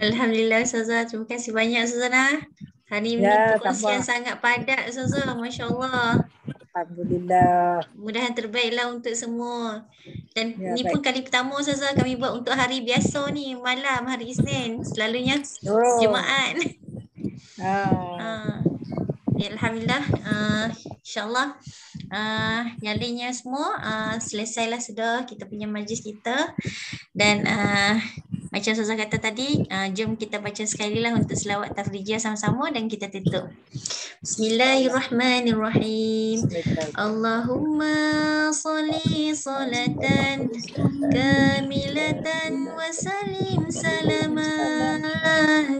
الحمد لله أستاذ terima kasih banyak Ustazah. Hari ini ya, perkongsian sangat padat Zozo. Masya Allah. Alhamdulillah. Mudahan terbaiklah untuk semua. Dan ya, ni baik. pun kali pertama Zozo kami buat untuk hari biasa ni. Malam hari Isnin. Selalunya oh. Jumaat. Ah. Ah. Alhamdulillah. Uh, InsyaAllah. Uh, ah, yang lainnya semua uh, selesailah sudah kita punya majlis kita. Dan uh, macam Ustazah kata tadi, uh, jom kita baca sekali lah untuk selawat tafrijiah sama-sama dan kita tutup. Bismillahirrahmanirrahim. Allahumma salli salatan kamilatan wa salim salaman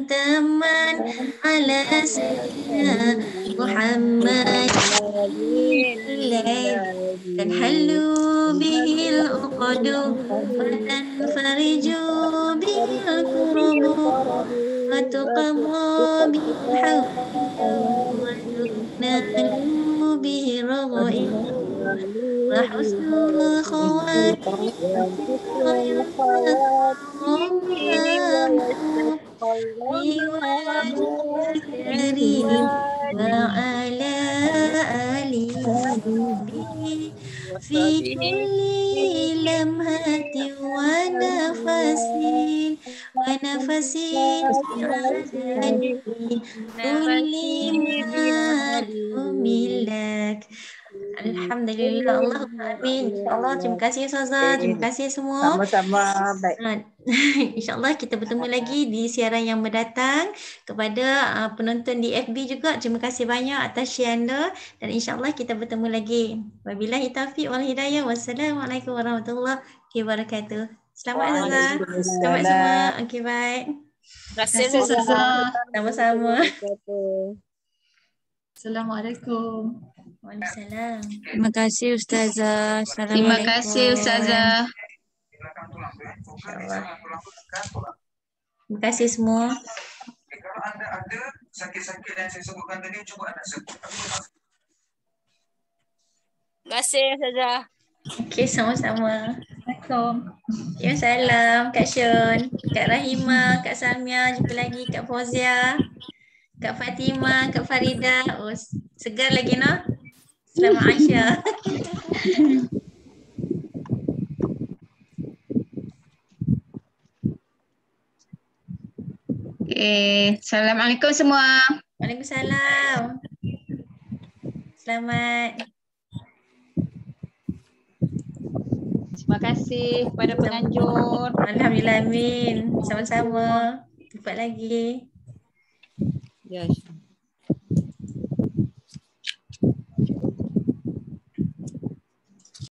taman ala sayyidina Muhammad dan halu bihil uqadu wa tanfariju الأرض وتقوى بالحق ونعلو به رغم وحسن الخواتم خير وعلى آله في كل لمهة ونفسي ونفسي عدد كل ما املك Alhamdulillah Allah amin. Insya-Allah terima kasih Ustazah, terima kasih semua. Sama-sama. Baik. Insya-Allah kita bertemu lagi di siaran yang mendatang kepada uh, penonton di FB juga. Terima kasih banyak atas share anda dan insya-Allah kita bertemu lagi. Wabillahi taufik wal hidayah. Wassalamualaikum warahmatullahi wabarakatuh. Selamat Ustazah. Selamat semua. Okey bye. Terima kasih Ustazah. Sama-sama. Assalamualaikum. Waalaikumsalam. Terima kasih Ustazah. Terima kasih Ustazah. Terima kasih semua. Kalau anda ada sakit-sakit yang saya sebutkan tadi, cuba anda sebut. Terima kasih Ustazah. Okay, sama-sama. Assalamualaikum. Ya, salam Kak Syun, Kak Rahima, Kak Samia, jumpa lagi Kak Fozia, Kak Fatima, Kak Farida. Oh, segar lagi no? Selamat Aisyah. Okay. Eh, Assalamualaikum semua. Waalaikumsalam. Selamat. Terima kasih kepada penganjur. Alhamdulillah, Amin. Sama-sama. Jumpa lagi. Ya, yes.